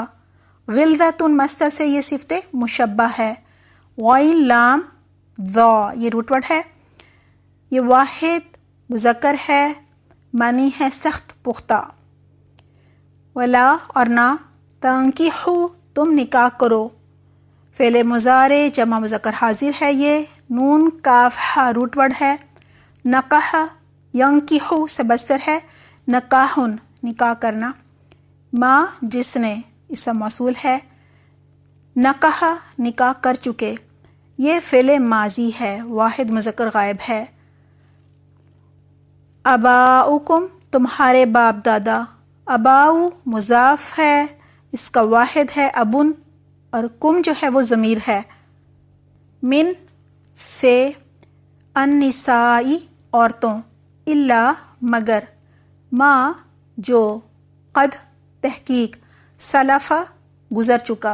गिलजतुन मस्तर से ये सिफत मुशबा है वाइन लाम ज़ो ये रुटवट है ये वाहिद मुजक्र है मनी है सख्त पुख्ता वला और ना तंकी हो तुम निकाह करो फेले मुजारे जमा मुजक्र हाजिर है ये नून काफ हा रूटवर्ड है नकाह यंकिहो से बस्तर है नकाहन निकाह करना माँ जिसने इसका मौसूल है नकाह निकाह कर चुके ये फ़िल माजी है वाहिद मुजक्र गायब है अबाउकुम तुम्हारे बाप दादा अबाऊ मुजाफ है इसका वाहिद है अबुन और कुम जो है वो ज़मीर है मिन से अनसाई औरतों इल्ला मगर माँ जो कद तहकीक सलाफ़ा गुज़र चुका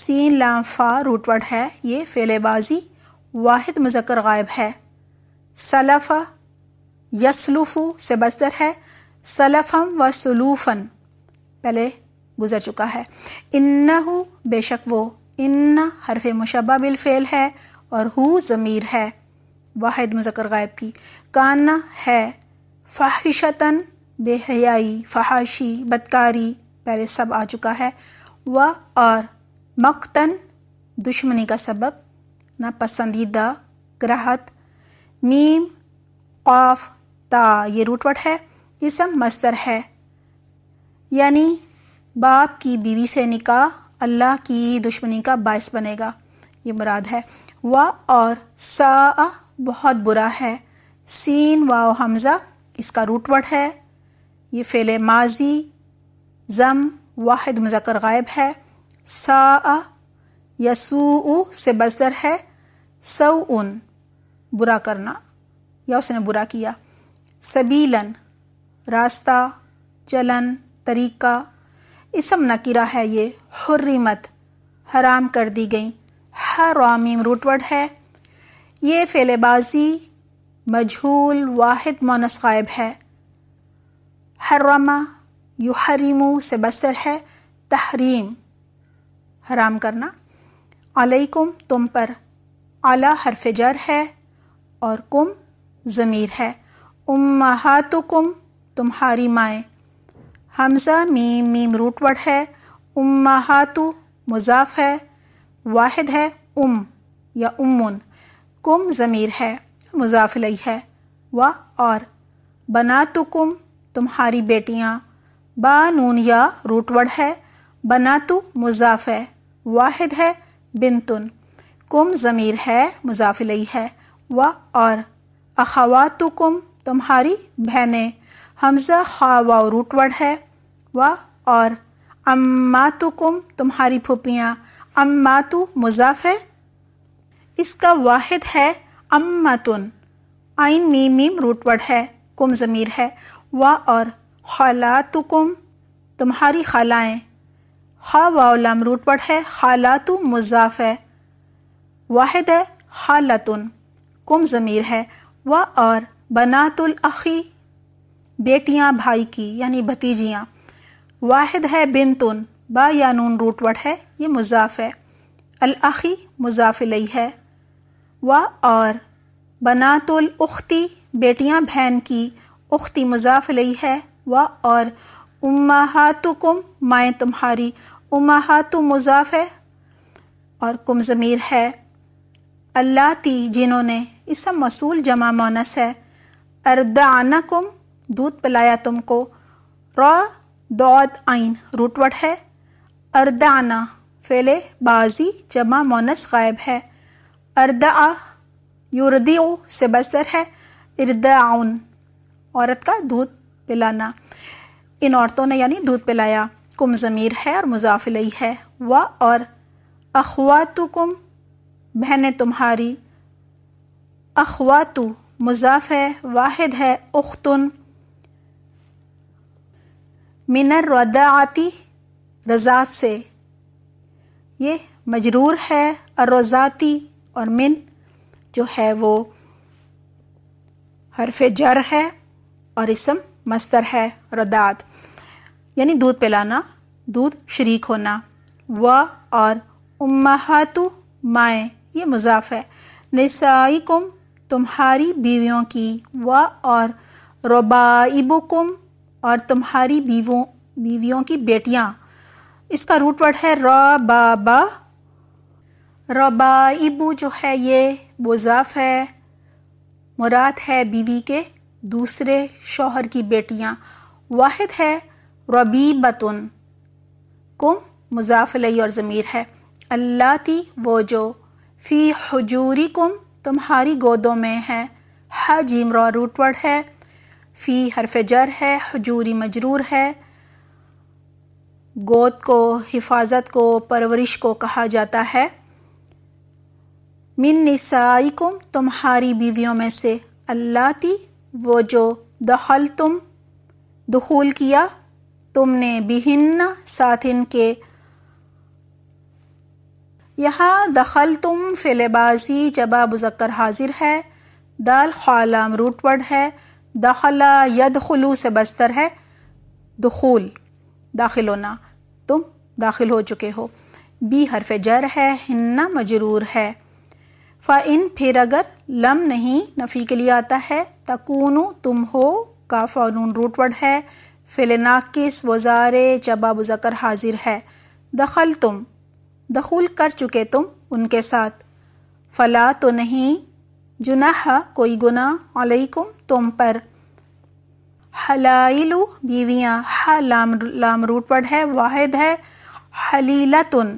सीन लाम फा रूटवर्ड है ये फेलेबाजी वाहिद मुजक्र गायब है सलाफ़ा यसलूफ़ू से बस्तर है सलफ़म व सलूफ़न पहले गुज़र चुका है इन्ना बेशक वो इन्ना हरफ मुशबा फेल है और हु ज़मीर है वाहिद मुजक्र गायब की काना है फाहिशतन बेहयाई फहाशी बदकारी पहले सब आ चुका है व और मक्तन दुश्मनी का सबब नापसंदीदा ग्राहत मीम काफ ता ये रूटवट है ये सब मस्तर है यानी बाप की बीवी से निकाह अल्लाह की दुश्मनी का बायस बनेगा ये मुराद है व और सा बहुत बुरा है सीन वाओ हमज़ा इसका रूटवर्ड है ये फेल माजी ज़म वाहिद मुजक्र गायब है सा यसू से बजर है सऊन बुरा करना या उसने बुरा किया सबीलन रास्ता चलन तरीका इसम नकीरा है ये हुर्रीमत हराम कर दी गई हर रामीम रूटवर्ड है ये फेलेबाजी मजहूल वाहिद गायब है हर्रमा युहरिमु से बसर है तहरीम हराम करना अलैकुम तुम पर आला हरफ जर है और कुम ज़मीर है उम्माहातुकुम तुम्हारी माएँ हमज़ा मीम मीम रूटवर्ड है उम्माहातु मुजाफ है वाहिद है उम या उमुन कुम ज़मीर है मुजाफिलई है व और बना तो कुम तुम्हारी बेटियाँ बा नून या रूटवड़ है बना तो मुजाफ है वाहिद है बिनतुन कुम ज़मीर है मुजाफिलई है व और तो कुम तुम्हारी बहने हमजा खावा रूटवड़ है व और अम्मा तो कुम तुम्हारी फुपियाँ तो मुजाफ है इसका वाहिद है अम्मतुन आइन मीम मीम रूटवर्ड है कुम ज़मीर है वा और कुम तुम्हारी खालाएँ खा वाम रूटवर्ड है है तो मुजाफ है वाहिद है खालतुन कुम ज़मीर है वा और बनातुल अखी बेटियां भाई की यानी भतीजियाँ वाहिद है बिन तुन बा या नून रूटवर्ड है ये मुजाफ है अलअी मुजाफिलई है व और बनातुल उख्ती बेटियां बहन की उख्ती मुजाफलई है व और उम्माहातुकुम माएँ तुम्हारी उम्माहातु मुजाफ है और कुम ज़मीर है अल्लाह ती जिन्होंने इसम मसूल जमा मोनस है अरदाना कुम दूध पिलाया तुमको र आइन रूटवट है अरदाना फेले बाजी जमा मोनस गायब है अर्दा यूरदी से बसर है आउन औरत का दूध पिलाना इन औरतों ने यानी दूध पिलाया कुम ज़मीर है और मुजाफिलई है व और कुम बहने तुम्हारी अखवातु मुजाफ है वाहिद है उख्तुन मिनर रदाती रजात से ये मजरूर है और और मिन जो है वो हरफ जर है और इसम मस्तर है दाद यानी दूध पिलाना दूध शरीक होना व और उम्मातु माए ये मुजाफ है नसाई कुम तुम्हारी बीवियों की व और रबाइबुकुम और तुम्हारी बीवों बीवियों की बेटियाँ इसका रूट वर्ड है रा बा बा रबाइबू जो है ये मुजाफ है मुराद है बीवी के दूसरे शोहर की बेटियाँ वाहिद है रबी बतुन कुम मुजाफलई और ज़मीर है अल्लाह ती वो जो फ़ी हजूरी कुम तुम्हारी गोदों में है हाजिम रॉ रूटवर्ड है फ़ी हरफ जर है हजूरी मजरूर है गोद को हिफाजत को परवरिश को कहा जाता है मिन निसाइकुम तुम्हारी बीवियों में से अल्लाह अल्लाती वो जो दखल तुम दखूल किया तुमने बिहिन्न साथिन के यहाँ दखल तुम फ़िलेबाजी जबा मुजक्र हाजिर है दाल खालाम रूटवर्ड है दखला यद खलू से बस्तर है दखूल दाखिल होना तुम दाखिल हो चुके हो बी हरफ जर है हिन्ना मजरूर है फ़ाइन फिर अगर लम नहीं नफ़ी के लिए आता है तकूनु तुम हो का फ़ौन रूटवर्ड है फिलनाकिस वज़ार जबाब जकर हाजिर है दखल तुम दखुल कर चुके तुम उनके साथ फला तो नहीं जुनाह कोई गुना अलैकुम तुम पर हलाइलु बीवियाँ ह लाम लाम रूटवर्ड है वाहिद है हलीला तुन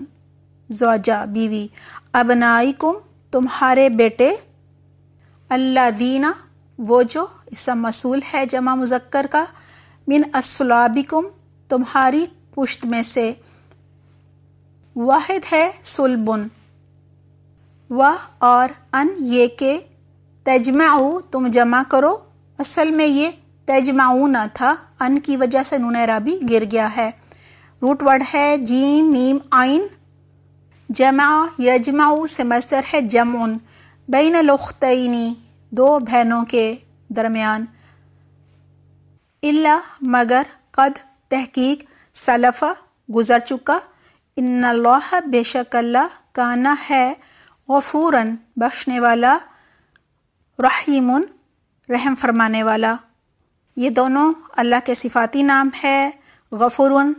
जोजा बीवी अबनाई तुम्हारे बेटे अल्ला दीना वो जो इसम मसूल है जमा मुजक्कर का मिन असलाबिकुम तुम्हारी पुश्त में से वाहिद है सुलबुन वाह और अन ये के तजमाऊ तुम जमा करो असल में ये तजमाऊ ना था अन की वजह से नून भी गिर गया है रूट वर्ड है जी मीम आइन जमा यजमाऊ से मस्तर है जमुन बैन लुख्तनी दो बहनों के दरमियान इल्ला मगर कद तहकीक सलफ़ा गुज़र चुका इन्नल्लाह बेशक अल्लाह काना है गफूरन बख्शने वाला रहीमुन रहम फरमाने वाला ये दोनों अल्लाह के सिफाती नाम है गफूरन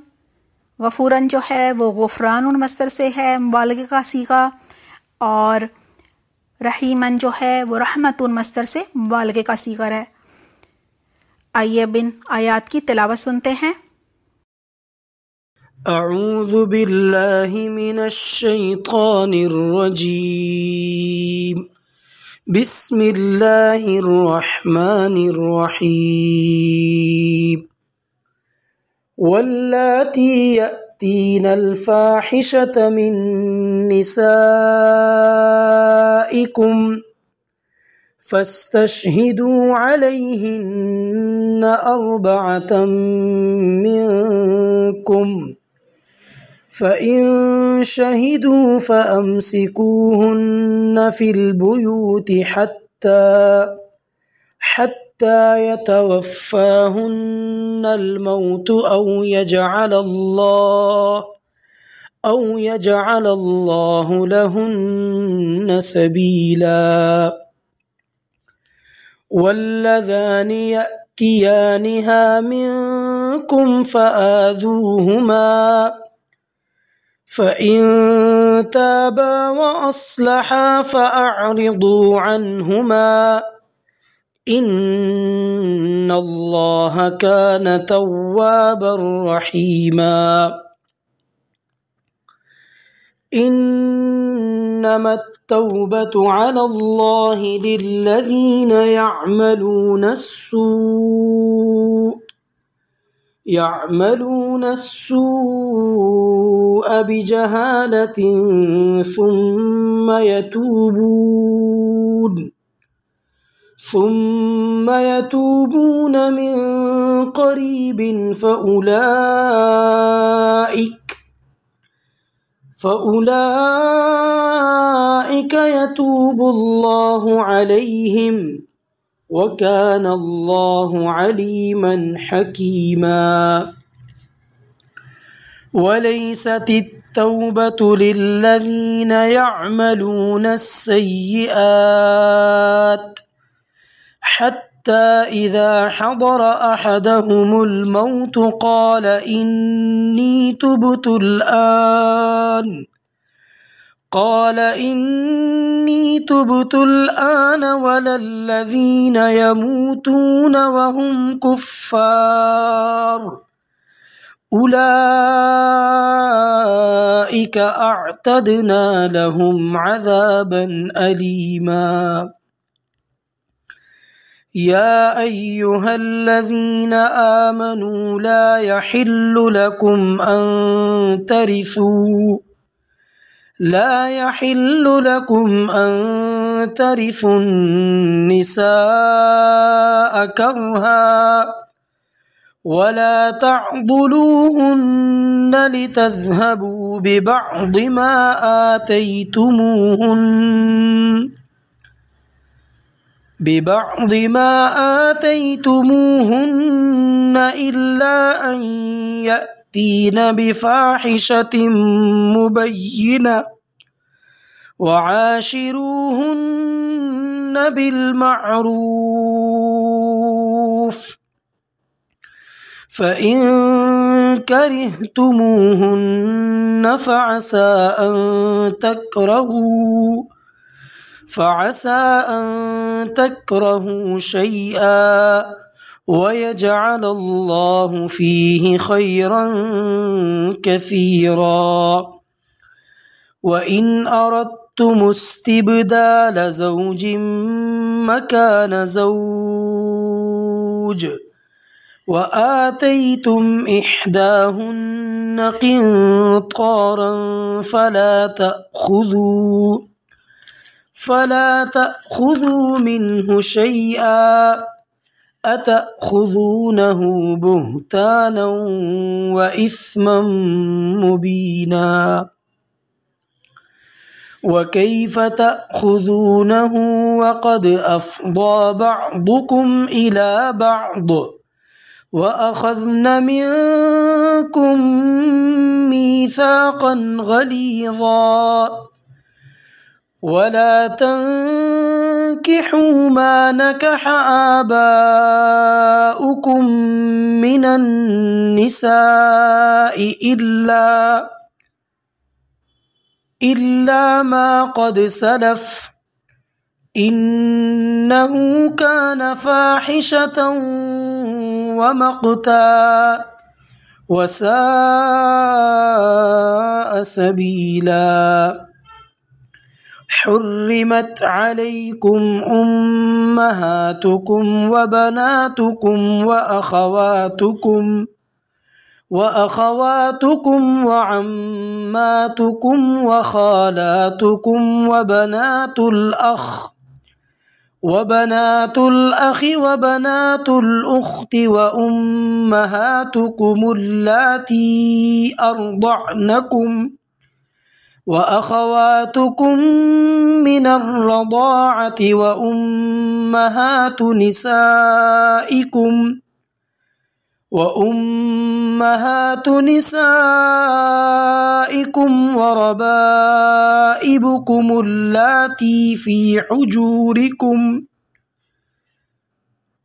वफूरन जो है वो गफ़रान मस्तर से है मुबालग का सीगा और रहीमन जो है वो रहमत मस्तर से मुबालग का सीगर है आइए बिन आयात की तलावत सुनते हैं أعوذ بالله من الشيطان الرجيم بسم الله الرحمن الرحيم واللاتي يأتين الفاحشة من نسائكم فاستشهدوا عليهن أربعة منكم فإن شهدوا فأمسكوهن في البيوت حتى حتى حتى يتوفاهن الموت أو يجعل الله أو يجعل الله لهن سبيلا واللذان يأتيانها منكم فآذوهما فإن تابا وأصلحا فأعرضوا عنهما إن الله كان توابا رحيما إنما التوبة على الله للذين يعملون السوء يعملون السوء بجهالة ثم يتوبون ثم يتوبون من قريب فأولئك فأولئك يتوب الله عليهم وكان الله عليما حكيما وليست التوبة للذين يعملون السيئات حتى إذا حضر أحدهم الموت قال إني تبت الآن قال إني تبت الآن ولا الذين يموتون وهم كفار أولئك أعتدنا لهم عذابا أليماً يا ايها الذين امنوا لا يحل لكم ان ترثوا لا يحل لكم ان ترثوا النساء كرها ولا تعضلوهن لتذهبوا ببعض ما اتيتموهن ببعض ما آتيتموهن إلا أن يأتين بفاحشة مبينة وعاشروهن بالمعروف فإن كرهتموهن فعسى أن تكرهوا فعسى أن تكرهوا شيئا ويجعل الله فيه خيرا كثيرا وإن أردتم استبدال زوج مكان زوج وآتيتم إحداهن قنطارا فلا تأخذوا فلا تأخذوا منه شيئا أتأخذونه بهتانا وإثما مبينا وكيف تأخذونه وقد أفضى بعضكم إلى بعض وأخذن منكم ميثاقا غليظا ولا تنكحوا ما نكح آباؤكم من النساء إلا إلا ما قد سلف إنه كان فاحشة ومقتا وساء سبيلاً حرمت عليكم امهاتكم وبناتكم واخواتكم واخواتكم وعماتكم وخالاتكم وبنات الاخ وبنات الأخ وبنات الأخت وأمهاتكم اللاتي أرضعنكم واخواتكم من الرضاعه وامهات نسائكم وامهات نسائكم وربائبكم اللاتي في حجوركم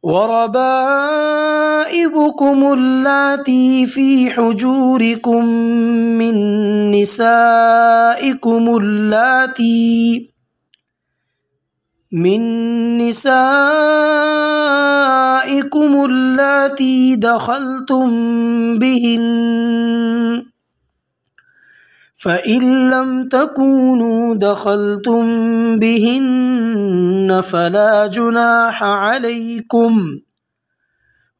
وربائبكم اللاتي في حجوركم من نسائكم اللاتي من نسائكم اللاتي دخلتم بهن فإن لم تكونوا دخلتم بهن فلا جناح عليكم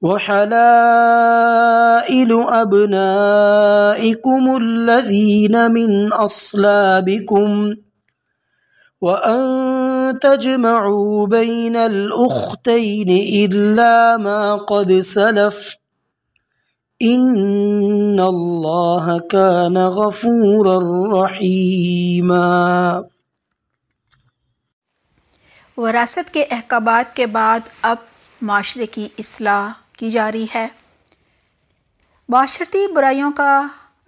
وحلائل أبنائكم الذين من أصلابكم وأن تجمعوا بين الأختين إلا ما قد سلف ۖ إن الله كان غفورا رحيما वरासत के अहकबात के बाद अब माशरे की असलाह की जा रही है माशरती बुराइयों का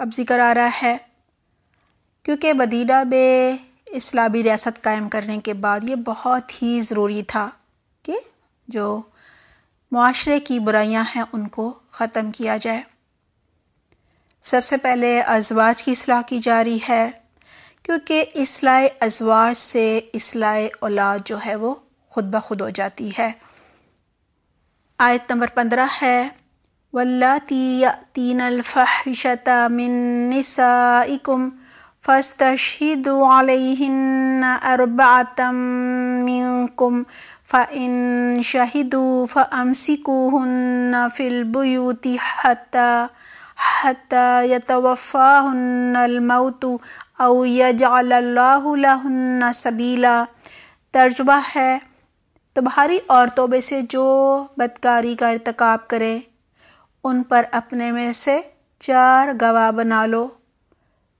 अब जिक्र आ रहा है क्योंकि मदीना बे इस्लामी रियासत कायम करने के बाद ये बहुत ही ज़रूरी था कि जो माशरे की बुराइयां हैं उनको ख़त्म किया जाए सबसे पहले अजवाज की असलाह की जा रही है क्योंकि असलाह अजवाज से असलाह औलाद जो है वो खुद ब खुद हो जाती है आयत नंबर पंद्रह है वल्लातीन अलफ़हशत मिनसाइकुम फ़स्त अलैहिन्न अरबातम फ़इन शाहिदु फ़मसिकुहन्न फ़िलबुयूति हता हता यतवफ़ाहन्नमौत अव यजाल्लाहन्न सबीला तर्जुबा है तुम्हारी औरतों में से जो बदकारी का इरतकाब करे उन पर अपने में से चार गवाह बना लो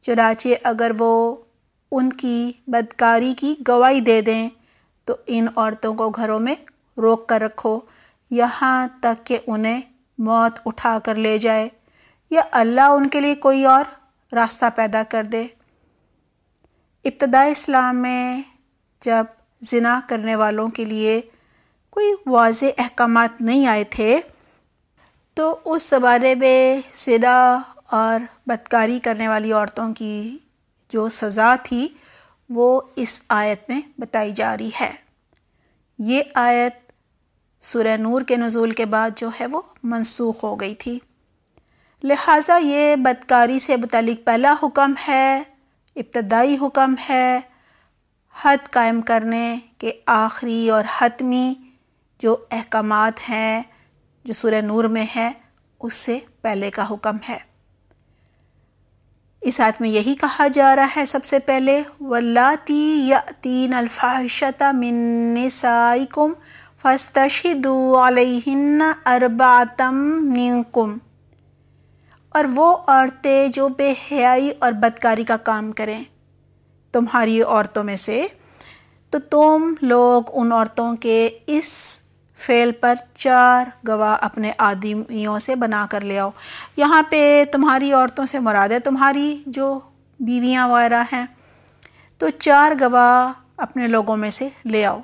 चुनाचे अगर वो उनकी बदकारी की गवाही दे दें तो इन औरतों को घरों में रोक कर रखो यहाँ तक कि उन्हें मौत उठा कर ले जाए या अल्लाह उनके लिए कोई और रास्ता पैदा कर दे इब्तदा इस्लाम में जब जिना करने वालों के लिए कोई वाज अहकाम नहीं आए थे तो उस बारे में सिदा और बदकारी करने वाली औरतों की जो सज़ा थी वो इस आयत में बताई जा रही है ये आयत सूर्य नूर के नज़ुल के बाद जो है वो मनसूख हो गई थी लिहाजा ये बदकारी से मतलब पहला हुक्म है इब्तदाई हुक्म है हद कायम करने के आखिरी और हतमी जो अहकाम हैं जो सूर्य नूर में है उससे पहले का हुक्म है इस आयत में यही कहा जा रहा है सबसे पहले वल्लाती तीन अलफाहशता मिनसाइकुम फस्तशिदु अलहिन्न अरबातम निकुम और वो औरतें जो बेहयाई और बदकारी का काम करें तुम्हारी औरतों में से तो तुम लोग उन औरतों के इस फेल पर चार गवाह अपने आदमियों से बना कर ले आओ यहाँ पे तुम्हारी औरतों से मुराद है तुम्हारी जो बीवियाँ वगैरह हैं तो चार गवाह अपने लोगों में से ले आओ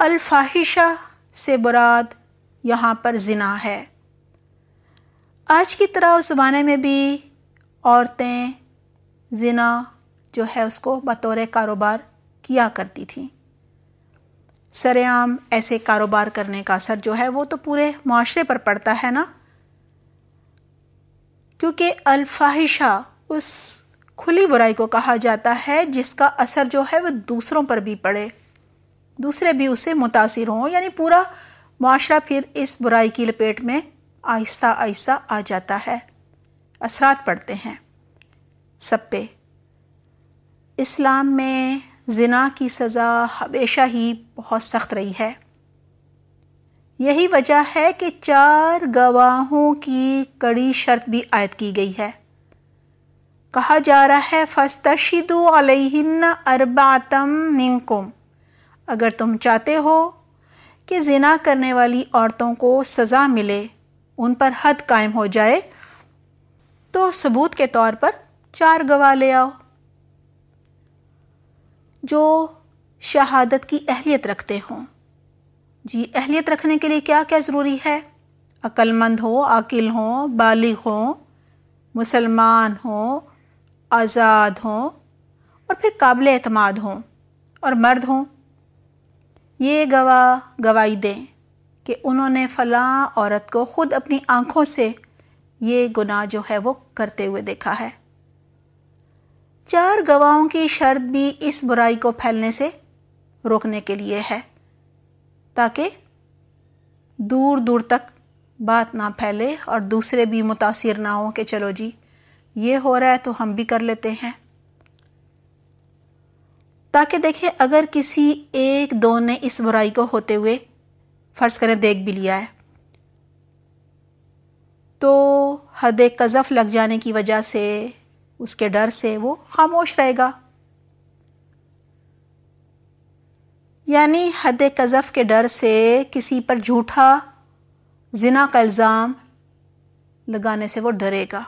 अलफाहिशा से बुराद यहाँ पर जिना है आज की तरह उस ज़माने में भी औरतें जिना जो है उसको बतौर कारोबार किया करती थी सरेआम ऐसे कारोबार करने का असर जो है वो तो पूरे माशरे पर पड़ता है ना क्योंकि अलफाहिशा उस खुली बुराई को कहा जाता है जिसका असर जो है वह दूसरों पर भी पड़े दूसरे भी उससे मुतासर हों यानी पूरा माशरा फिर इस बुराई की लपेट में आहिस्ता आहिस्ता आ जाता है असरात पड़ते हैं सब पे इस्लाम में जना की सज़ा हमेशा ही बहुत सख्त रही है यही वजह है कि चार गवाहों की कड़ी शर्त भी आयद की गई है कहा जा रहा है फस्तशिदु अलहिन्न अरबातम मिनकुम अगर तुम चाहते हो कि जिना करने वाली औरतों को सज़ा मिले उन पर हद कायम हो जाए तो सबूत के तौर पर चार गवाह ले आओ जो शहादत की अहलियत रखते हों जी अहलियत रखने के लिए क्या क्या ज़रूरी है अक्लमंद हो आकिल हो बालिग हो मुसलमान हो आज़ाद हो और फिर काबिल अतमाद हों और मर्द हों ये गवाह गवाही दें कि उन्होंने फ़लाँ औरत को ख़ुद अपनी आँखों से ये गुनाह जो है वो करते हुए देखा है चार गवाहों की शर्त भी इस बुराई को फैलने से रोकने के लिए है ताकि दूर दूर तक बात ना फैले और दूसरे भी मुतासर ना हों कि चलो जी ये हो रहा है तो हम भी कर लेते हैं ताकि देखिए अगर किसी एक दो ने इस बुराई को होते हुए फ़र्ज़ करें देख भी लिया है तो हद कज़फ़ लग जाने की वजह से उसके डर से वो खामोश रहेगा यानी हद कज़फ़ के डर से किसी पर झूठा जिना का इल्ज़ाम लगाने से वो डरेगा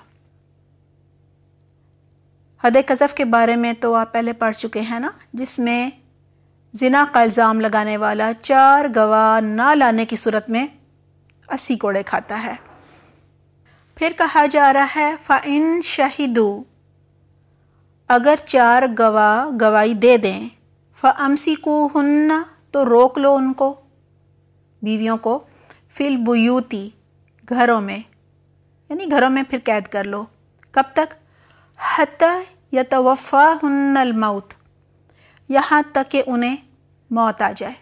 हद कज़फ़ के बारे में तो आप पहले पढ़ चुके हैं ना जिसमें जिना का इल्ज़ाम लगाने वाला चार गवाह ना लाने की सूरत में अस्सी कोड़े खाता है फिर कहा जा रहा है फ़ाइन शहीदू अगर चार गवाह गवाही दे दें फ़मसी को हन्ना तो रोक लो उनको बीवियों को फिल बुयूती घरों में यानी घरों में फिर कैद कर लो कब तक हत या तवफ़ा हन्नल मौत यहाँ तक कि उन्हें मौत आ जाए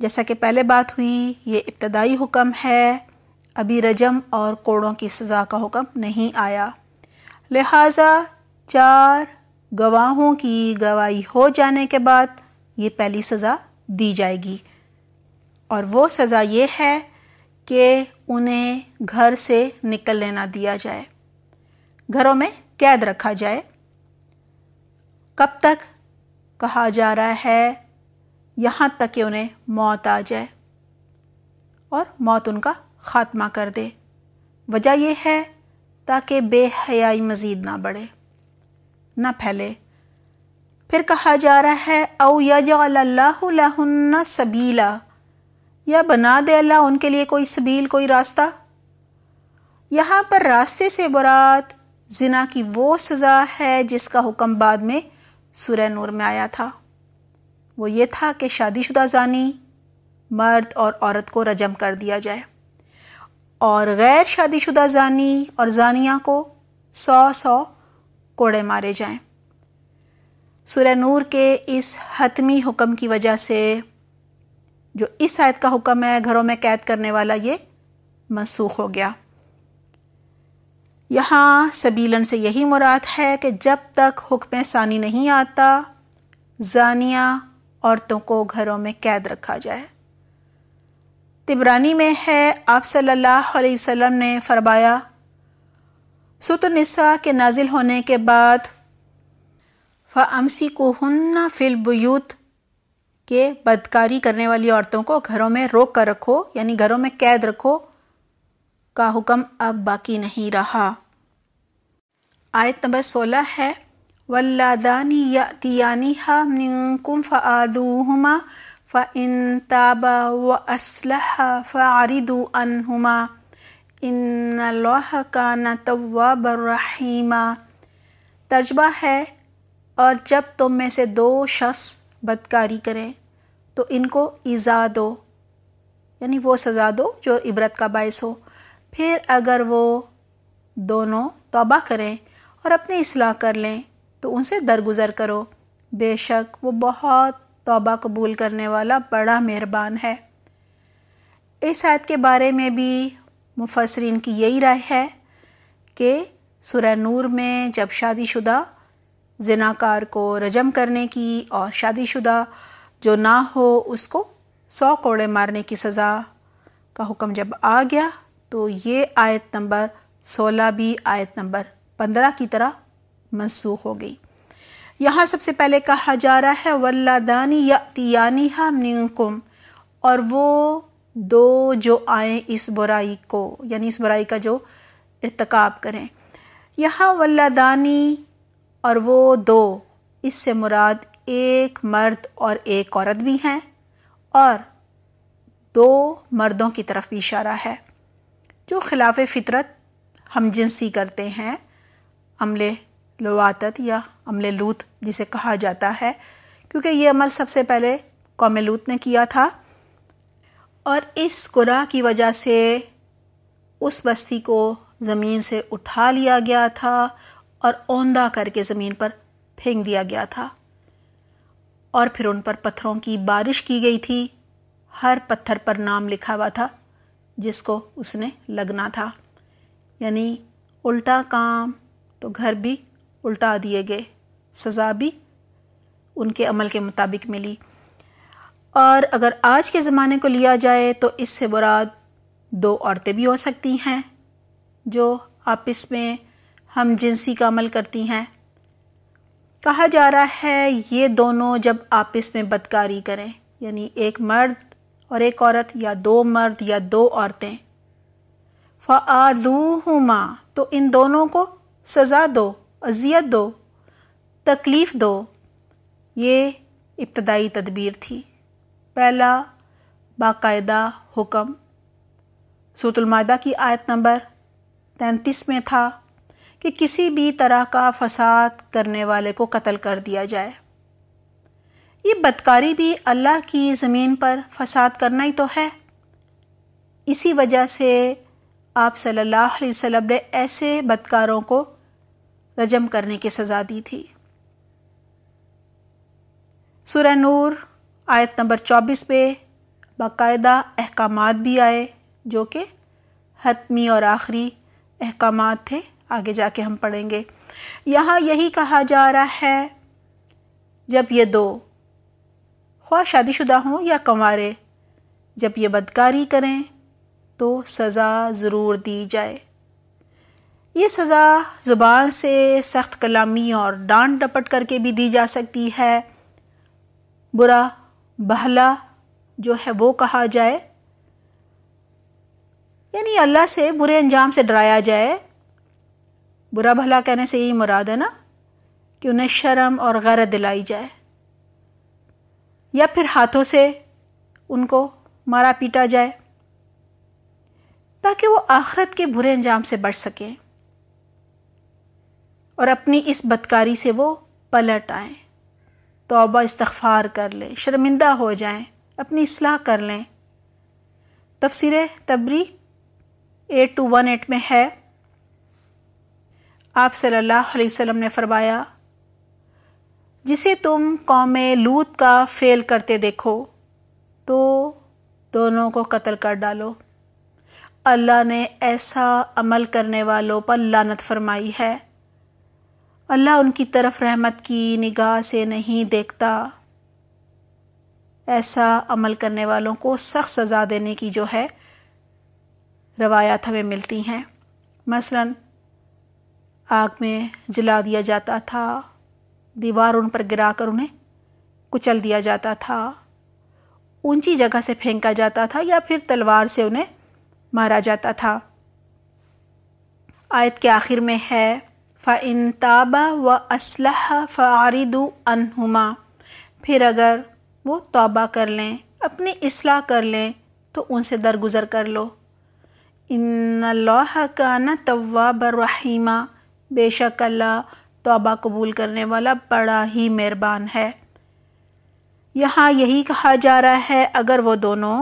जैसा कि पहले बात हुई ये इब्तदाई हुक्म है अभी रजम और कोड़ों की सज़ा का हुक्म नहीं आया लिहाजा चार गवाहों की गवाही हो जाने के बाद ये पहली सज़ा दी जाएगी और वो सज़ा ये है कि उन्हें घर से निकल लेना दिया जाए घरों में कैद रखा जाए कब तक कहा जा रहा है यहाँ तक कि उन्हें मौत आ जाए और मौत उनका ख़ात्मा कर दे वजह यह है ताकि बेहयाई मज़ीद ना बढ़े ना फैले फिर कहा जा रहा है औ यजल्ला सबीला या बना दे अल्लाह उनके लिए कोई सबील कोई रास्ता यहाँ पर रास्ते से बरात जिना की वो सज़ा है जिसका हुक्म बाद में सुरह नूर में आया था वो ये था कि शादीशुदा जानी मर्द और औरत को रजम कर दिया जाए और गैर शादीशुदा जानी और जानिया को सौ सौ कोड़े मारे जाएं। सूर्य नूर के इस हतमी हुक्म की वजह से जो इस आयत का हुक्म है घरों में कैद करने वाला ये मनसूख हो गया यहाँ सबीलन से यही मुराद है कि जब तक हुक्म सानी नहीं आता जानिया औरतों को घरों में कैद रखा जाए तिबरानी में है आप सल्लल्लाहु अलैहि वसल्लम ने फरमाया सुतनिसा के नाजिल होने के बाद फ़मसी को हन्ना फिलबयूत के बदकारी करने वाली औरतों को घरों में रोक कर रखो यानी घरों में कैद रखो का हुक्म अब बाकी नहीं रहा आयत नंबर सोलह है वल्लादानी यातियानी हाकुम फ़ादूहुमा फ़ इन ताबा व असलह फ़ारिदू अनहुमा इन्नल्लाह काना तवाबरहीमा तर्जबा है और जब तुम में से दो शख्स बदकारी करें तो इनको ईज़ा दो यानी वो सज़ा दो जो इबरत का बायस हो फिर अगर वो दोनों तोबा करें और अपनी असलाह कर लें तो उनसे दरगुजर करो बेशक वो बहुत तोबा कबूल करने वाला बड़ा मेहरबान है इस आयत के बारे में भी मुफसरीन की यही राय है कि सुरह नूर में जब शादीशुदा जिनाकार को रजम करने की और शादीशुदा जो ना हो उसको सौ कोड़े मारने की सज़ा का हुक्म जब आ गया तो ये आयत नंबर सोलह भी आयत नंबर पंद्रह की तरह मनसूख हो गई यहाँ सबसे पहले कहा जा रहा है वल्लादानी तियानी हा निकुम और वो दो जो आए इस बुराई को यानी इस बुराई का जो इरतक करें यहाँ वल्लादानी और वो दो इससे मुराद एक मर्द और एक औरत भी हैं और दो मर्दों की तरफ भी इशारा है जो खिलाफ फितरत हम जिनसी करते हैं अमले लवात या अमले लूत जिसे कहा जाता है क्योंकि ये अमल सबसे पहले कौम लूत ने किया था और इस कुरा की वजह से उस बस्ती को ज़मीन से उठा लिया गया था और औंधा करके ज़मीन पर फेंक दिया गया था और फिर उन पर पत्थरों की बारिश की गई थी हर पत्थर पर नाम लिखा हुआ था जिसको उसने लगना था यानी उल्टा काम तो घर भी उल्टा दिए गए सज़ा भी उनके अमल के मुताबिक मिली और अगर आज के ज़माने को लिया जाए तो इससे बुराद दो औरतें भी हो सकती हैं जो आपस में हम जिनसी का अमल करती हैं कहा जा रहा है ये दोनों जब आपस में बदकारी करें यानी एक मर्द और एक औरत या दो मर्द या दो औरतें माँ तो इन दोनों को सज़ा दो अजियत दो तकलीफ़ दो ये इब्तदाई तदबीर थी पहला बाकायदा हुक्म सूतुलमादा की आयत नंबर तैंतीस में था कि किसी भी तरह का फसाद करने वाले को कत्ल कर दिया जाए ये बदकारी भी अल्लाह की ज़मीन पर फसाद करना ही तो है इसी वजह से आप सल्लल्लाहु अलैहि वसल्लम ने ऐसे बदकारों को रजम करने की सज़ा दी थी सुरह नूर आयत नंबर चौबीस पे बाकायदा अहकाम भी आए जो कि हतमी और आखिरी अहकाम थे आगे जाके हम पढ़ेंगे यहाँ यही कहा जा रहा है जब ये दो ख्वा शादीशुदा हों या कंवारे जब ये बदकारी करें तो सज़ा ज़रूर दी जाए ये सज़ा ज़ुबान से सख्त कलामी और डांट डपट करके भी दी जा सकती है बुरा बहला जो है वो कहा जाए यानी अल्लाह से बुरे अंजाम से डराया जाए बुरा भला कहने से यही मुराद है ना कि उन्हें शर्म और गैरत दिलाई जाए या फिर हाथों से उनको मारा पीटा जाए ताकि वो आखरत के बुरे अंजाम से बच सकें और अपनी इस बदकारी से वो पलट आएँ तोबा इस्तफ़ार कर लें शर्मिंदा हो जाए अपनी असलाह कर लें तफसर तबरी एट टू वन एट में है आप सल्लल्लाहु अलैहि ने फरमाया जिसे तुम कौम लूत का फ़ेल करते देखो तो दोनों को कत्ल कर डालो अल्लाह ने ऐसा अमल करने वालों पर लानत फरमाई है अल्लाह उनकी तरफ रहमत की निगाह से नहीं देखता ऐसा अमल करने वालों को सख्त सज़ा देने की जो है रवायात हमें मिलती हैं मसलन आग में जला दिया जाता था दीवार उन पर गिरा कर उन्हें कुचल दिया जाता था ऊंची जगह से फेंका जाता था या फिर तलवार से उन्हें मारा जाता था आयत के आखिर में है फ़ाइन ताबा व असलह फ़ारिदु अनहुमा फिर अगर वो तोबा कर लें अपनी असलाह कर लें तो उनसे दरगुजर कर लो इन का न तवा रहीमा बेशक अल्लाह तोबा कबूल करने वाला बड़ा ही मेहरबान है यहाँ यही कहा जा रहा है अगर वो दोनों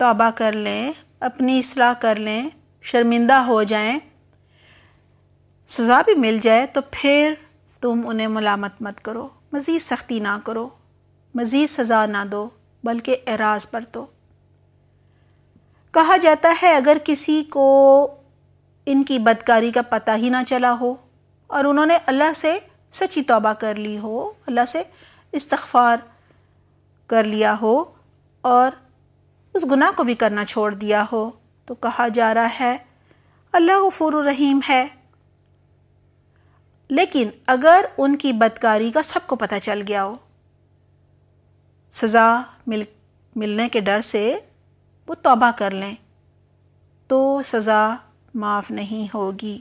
तोबा कर लें अपनी असलाह कर लें शर्मिंदा हो जाएं सज़ा भी मिल जाए तो फिर तुम उन्हें मलामत मत करो मज़ीद सख्ती ना करो मज़ीद सज़ा ना दो बल्कि एराज पर दो कहा जाता है अगर किसी को इनकी बदकारी का पता ही ना चला हो और उन्होंने अल्लाह से सच्ची तौबा कर ली हो अल्लाह से इस्तफ़ार कर लिया हो और उस गुनाह को भी करना छोड़ दिया हो तो कहा जा रहा है अल्लाह गफूर रहीम है लेकिन अगर उनकी बदकारी का सबको पता चल गया हो सज़ा मिल मिलने के डर से वो तौबा कर लें तो सज़ा माफ़ नहीं होगी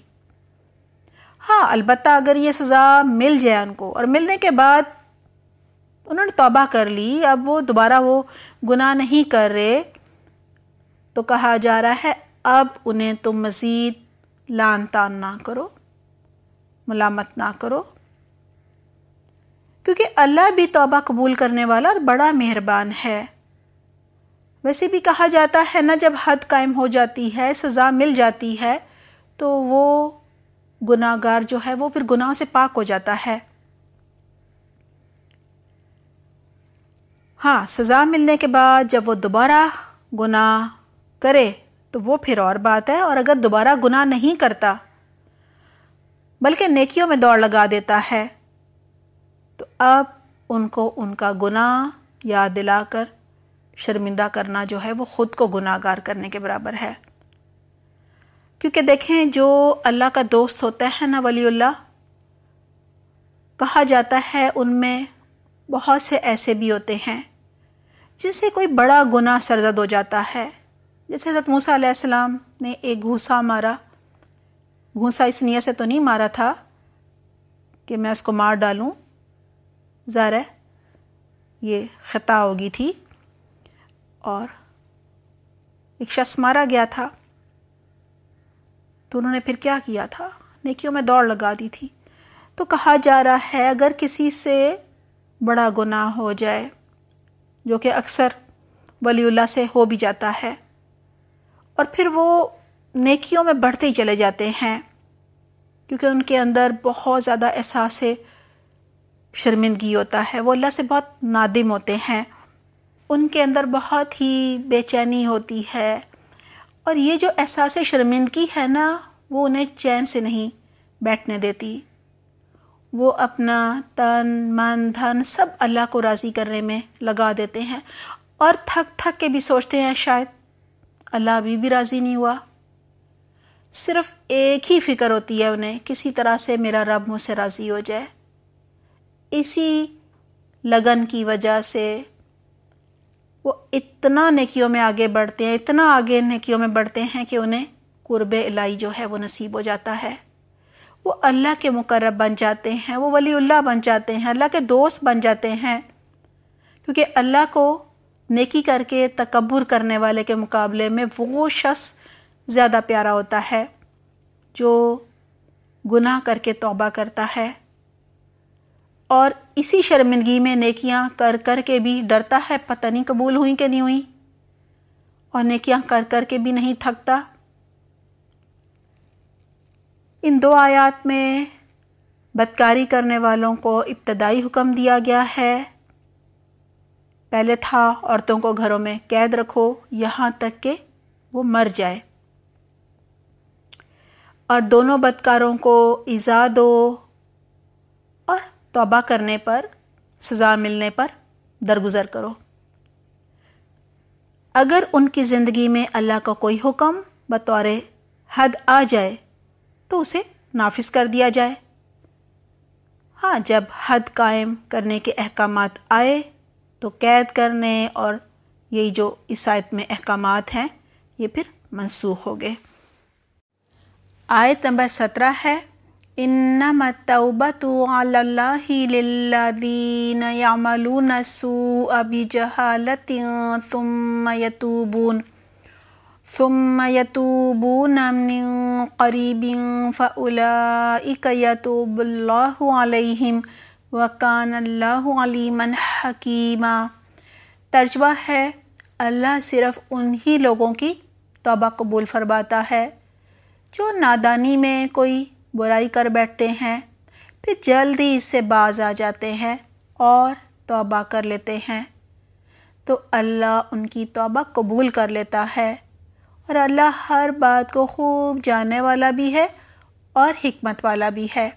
हाँ अलबत् अगर ये सज़ा मिल जाए उनको और मिलने के बाद उन्होंने तौबा कर ली अब वो दोबारा वो गुनाह नहीं कर रहे तो कहा जा रहा है अब उन्हें तुम मज़ीद लान तान ना करो मलामत ना करो क्योंकि अल्लाह भी तौबा कबूल करने वाला और बड़ा मेहरबान है वैसे भी कहा जाता है ना जब हद कायम हो जाती है सज़ा मिल जाती है तो वो गुनागार जो है वो फिर गुनाहों से पाक हो जाता है हाँ सज़ा मिलने के बाद जब वो दोबारा गुनाह करे तो वो फिर और बात है और अगर दोबारा गुनाह नहीं करता बल्कि नेकियों में दौड़ लगा देता है तो अब उनको उनका गुनाह याद दिलाकर शर्मिंदा करना जो है वो ख़ुद को गुनाहगार करने के बराबर है क्योंकि देखें जो अल्लाह का दोस्त होता है ना वलील्ला कहा जाता है उनमें बहुत से ऐसे भी होते हैं जिनसे कोई बड़ा गुनाह सरजद हो जाता है जैसे हजरत मूसा ने एक घूसा मारा घूसा इस नीयत से तो नहीं मारा था कि मैं उसको मार डालूं ज़ार ये ख़ता होगी थी और एक शख्स मारा गया था तो उन्होंने फिर क्या किया था नेकियों में दौड़ लगा दी थी तो कहा जा रहा है अगर किसी से बड़ा गुनाह हो जाए जो कि अक्सर वलीउल्ला से हो भी जाता है और फिर वो नेकियों में बढ़ते ही चले जाते हैं क्योंकि उनके अंदर बहुत ज़्यादा एहसास शर्मिंदगी होता है वो अल्लाह से बहुत नादिम होते हैं उनके अंदर बहुत ही बेचैनी होती है और ये जो एहसास शर्मिंदगी है ना वो उन्हें चैन से नहीं बैठने देती वो अपना तन मन धन सब अल्लाह को राज़ी करने में लगा देते हैं और थक थक के भी सोचते हैं शायद अल्लाह अभी भी राज़ी नहीं हुआ सिर्फ एक ही फिक्र होती है उन्हें किसी तरह से मेरा रब मुझसे राज़ी हो जाए इसी लगन की वजह से वो इतना नेकियों में आगे बढ़ते हैं इतना आगे नेकियों में बढ़ते हैं कि उन्हें कुर्ब इलाई जो है वो नसीब हो जाता है वो अल्लाह के मुकर्रब बन जाते हैं वो वलील्ला बन जाते हैं अल्लाह के दोस्त बन जाते हैं क्योंकि अल्लाह को नेकी करके तकबर करने वाले के मुकाबले में वो शख्स ज़्यादा प्यारा होता है जो गुनाह करके तौबा करता है और इसी शर्मिंदगी में नेकियां कर कर के भी डरता है पता नहीं कबूल हुई कि नहीं हुई और नेकियां कर कर के भी नहीं थकता इन दो आयात में बदकारी करने वालों को इब्तदाई हुक्म दिया गया है पहले था औरतों को घरों में कैद रखो यहाँ तक कि वो मर जाए और दोनों बदकारों को इज़ा दो और तोबा करने पर सज़ा मिलने पर दरगुजर करो अगर उनकी ज़िंदगी में अल्लाह का कोई हुक्म बतौर हद आ जाए तो उसे नाफिस कर दिया जाए हाँ जब हद कायम करने के अहकाम आए तो कैद करने और यही जो इस आयत में अहकाम हैं ये फिर मनसूख हो गए آیت آية نمبر سترہ ہے انما التوبة على الله للذين يعملون السوء بجهالة ثم يتوبون ثم يتوبون من قريب فأولئك يتوب الله عليهم وكان الله عليما حكيما ترجمة ہے اللہ صرف انہی لوگوں کی توبہ قبول فرماتا ہے जो नादानी में कोई बुराई कर बैठते हैं फिर जल्दी इससे बाज आ जाते हैं और तौबा कर लेते हैं तो अल्लाह उनकी तौबा कबूल कर लेता है और अल्लाह हर बात को खूब जानने वाला भी है और हमत वाला भी है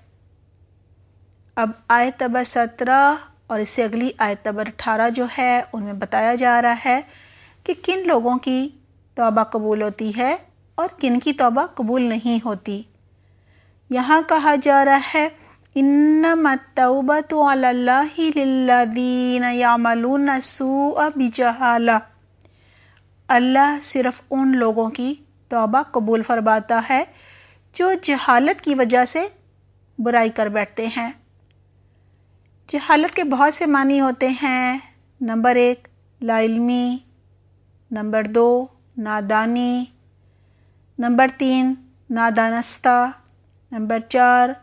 अब आय तबर सत्रह और इससे अगली आय तबर अठारह जो है उनमें बताया जा रहा है कि किन लोगों की तौबा कबूल होती है और किन की तोबा कबूल नहीं होती यहाँ कहा जा रहा है इन्नमतबतलादीनयामलूनसूअला अल्लाह सिर्फ़ उन लोगों की तोबा कबूल फरमाता है जो जहालत की वजह से बुराई कर बैठते हैं जहालत के बहुत से मानी होते हैं नंबर एक लाइलमी नंबर दो नादानी नंबर तीन नादानस्ता नंबर चार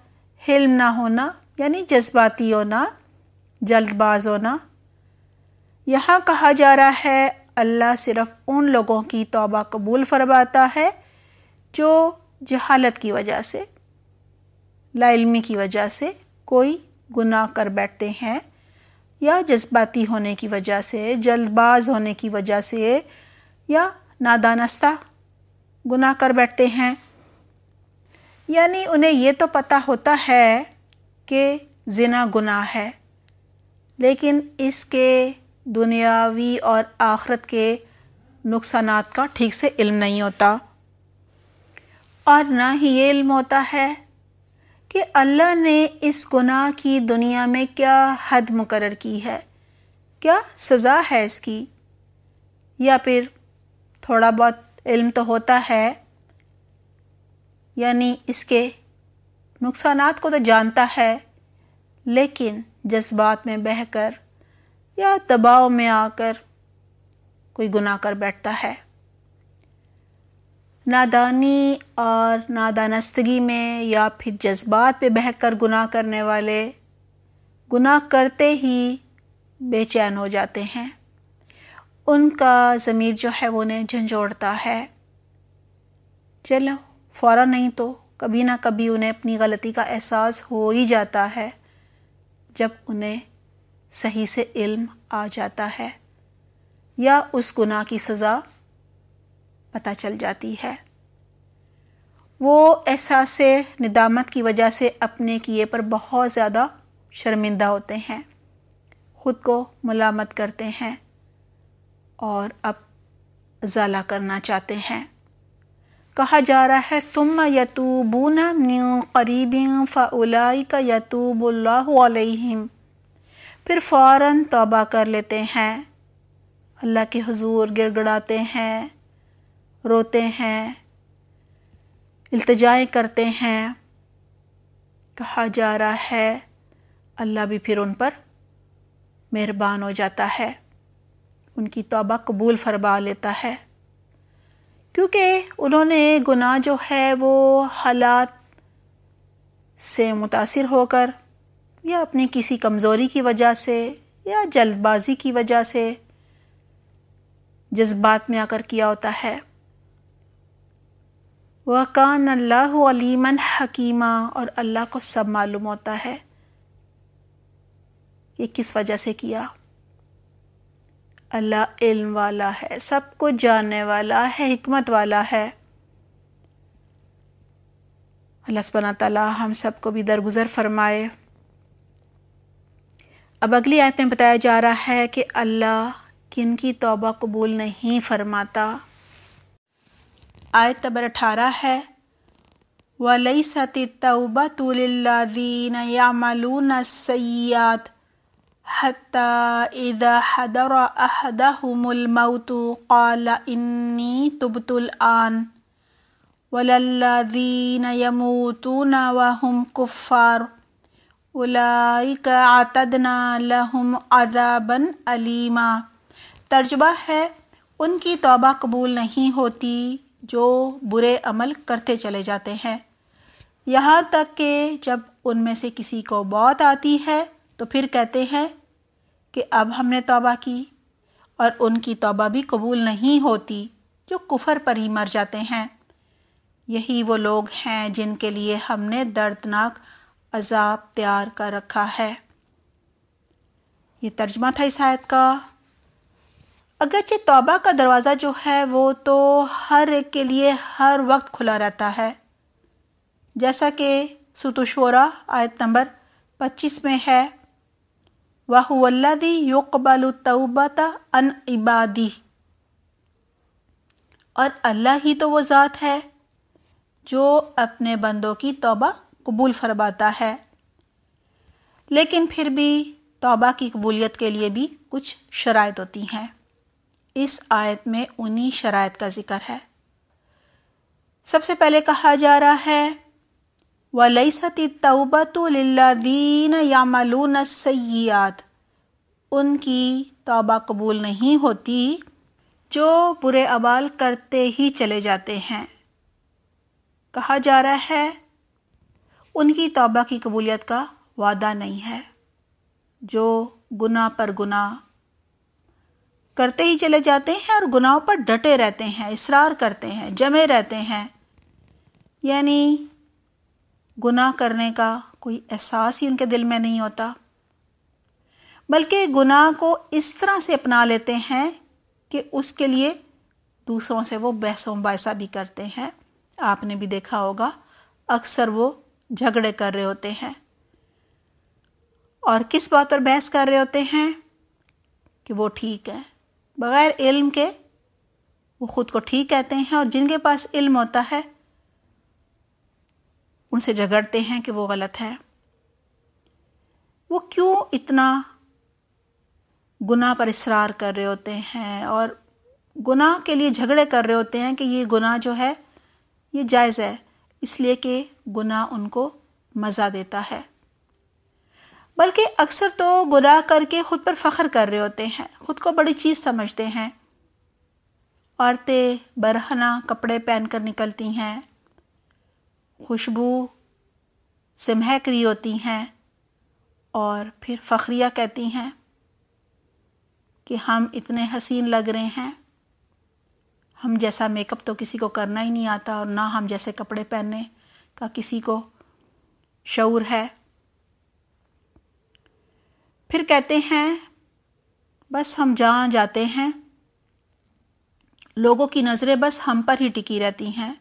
हिल्म ना होना यानी जज्बाती होना जल्दबाज होना यहाँ कहा जा रहा है अल्लाह सिर्फ़ उन लोगों की तौबा कबूल फरमाता है जो जहालत की वजह से लाइलमी की वजह से कोई गुनाह कर बैठते हैं या जज्बाती होने की वजह से जल्दबाज होने की वजह से या नादानस्ता गुनाह कर बैठते हैं यानी उन्हें ये तो पता होता है कि जिना गुनाह है लेकिन इसके दुनियावी और आखरत के नुकसान का ठीक से इल्म नहीं होता और ना ही ये इल्म होता है कि अल्लाह ने इस गुनाह की दुनिया में क्या हद मुकर की है क्या सज़ा है इसकी या फिर थोड़ा बहुत इल्म तो होता है यानी इसके नुकसान को तो जानता है लेकिन जज्बात में बहकर या दबाव में आकर कोई गुनाह कर बैठता है नादानी और नादानस्तगी में या फिर जज्बात पे बहकर गुनाह करने वाले गुनाह करते ही बेचैन हो जाते हैं उनका ज़मीर जो है वो उन्हें झंझोड़ता है चलो फ़ौर नहीं तो कभी ना कभी उन्हें अपनी गलती का एहसास हो ही जाता है जब उन्हें सही से इल्म आ जाता है या उस गुनाह की सज़ा पता चल जाती है वो एहसास निदामत की वजह से अपने किए पर बहुत ज़्यादा शर्मिंदा होते हैं ख़ुद को मलामत करते हैं और अब जला करना चाहते हैं कहा जा रहा है सुम यतूबून न्यू करीब फ़लाई का यतूबल्लाम फिर फ़ौर तोबा कर लेते हैं अल्लाह के हजूर गिड़गड़ाते हैं रोते हैं अल्तजाएँ करते हैं कहा जा रहा है अल्लाह भी फिर उन पर मेहरबान हो जाता है उनकी तौबा कबूल फरमा लेता है क्योंकि उन्होंने गुनाह जो है वो हालात से मुतासर होकर या अपनी किसी कमज़ोरी की वजह से या जल्दबाजी की वजह से जज्बात में आकर किया होता है वकान अल्लाह अलीमन हकीमा और अल्लाह को सब मालूम होता है ये किस वजह से किया अल्लाह इल्म वाला है सब कुछ जानने वाला है हमत वाला है अल्लाह सबाना तला हम सब को भी दरगुजर फरमाए अब अगली आयत में बताया जा रहा है कि अल्लाह किन की तोबा कबूल नहीं फरमाता आयत नंबर अठारह है वलई सती तोबा या मलू न सयात حتى إذا حضر أحدهم الموت قال إني تبت الآن وللذين يموتون وهم كفار أولئك अतदना लहुम अजाबन अलीमा तर्जबा है उनकी तौबा कबूल नहीं होती जो बुरे अमल करते चले जाते हैं यहाँ तक कि जब उनमें से किसी को मौत आती है तो फिर कहते हैं कि अब हमने तोबा की और उनकी तोबा भी कबूल नहीं होती जो कुफर पर ही मर जाते हैं यही वो लोग हैं जिनके लिए हमने दर्दनाक अजाब तैयार कर रखा है ये तर्जमा था इस आयत का अगरचे तौबा का दरवाज़ा जो है वो तो हर एक के लिए हर वक्त खुला रहता है जैसा कि सुतुशोरा आयत नंबर पच्चीस में है वहुल्लदी युकबल तौबत अन इबादी और अल्लाह ही तो वो ज़ात है जो अपने बंदों की तौबा कबूल फरमाता है लेकिन फिर भी तौबा की कबूलियत के लिए भी कुछ शराय तो होती हैं इस आयत में उन्हीं शराइ का ज़िक्र है सबसे पहले कहा जा रहा है वलैसत तोबतुल्लादीन यामलून सयात उनकी तौबा कबूल नहीं होती जो बुरे अबाल करते ही चले जाते हैं कहा जा रहा है उनकी तौबा की कबूलियत का वादा नहीं है जो गुना पर गुना करते ही चले जाते हैं और गुनाहों पर डटे रहते हैं इसरार करते हैं जमे रहते हैं यानी गुनाह करने का कोई एहसास ही उनके दिल में नहीं होता बल्कि गुनाह को इस तरह से अपना लेते हैं कि उसके लिए दूसरों से वो बहसों बैसा भी करते हैं आपने भी देखा होगा अक्सर वो झगड़े कर रहे होते हैं और किस बात पर बहस कर रहे होते हैं कि वो ठीक है बग़ैर इल्म के वो ख़ुद को ठीक कहते हैं और जिनके पास इल्म होता है उनसे झगड़ते हैं कि वो गलत है वो क्यों इतना गुनाह पर इसरार कर रहे होते हैं और गुनाह के लिए झगड़े कर रहे होते हैं कि ये गुनाह जो है ये जायज़ है इसलिए कि गुनाह उनको मज़ा देता है बल्कि अक्सर तो गुनाह करके ख़ुद पर फ़ख्र कर रहे होते हैं ख़ुद को बड़ी चीज़ समझते हैं औरतें बरहना कपड़े पहन कर निकलती हैं खुशबू से महक रही होती हैं और फिर फ़खरिया कहती हैं कि हम इतने हसीन लग रहे हैं हम जैसा मेकअप तो किसी को करना ही नहीं आता और ना हम जैसे कपड़े पहनने का किसी को शौर है फिर कहते हैं बस हम जहाँ जाते हैं लोगों की नज़रें बस हम पर ही टिकी रहती हैं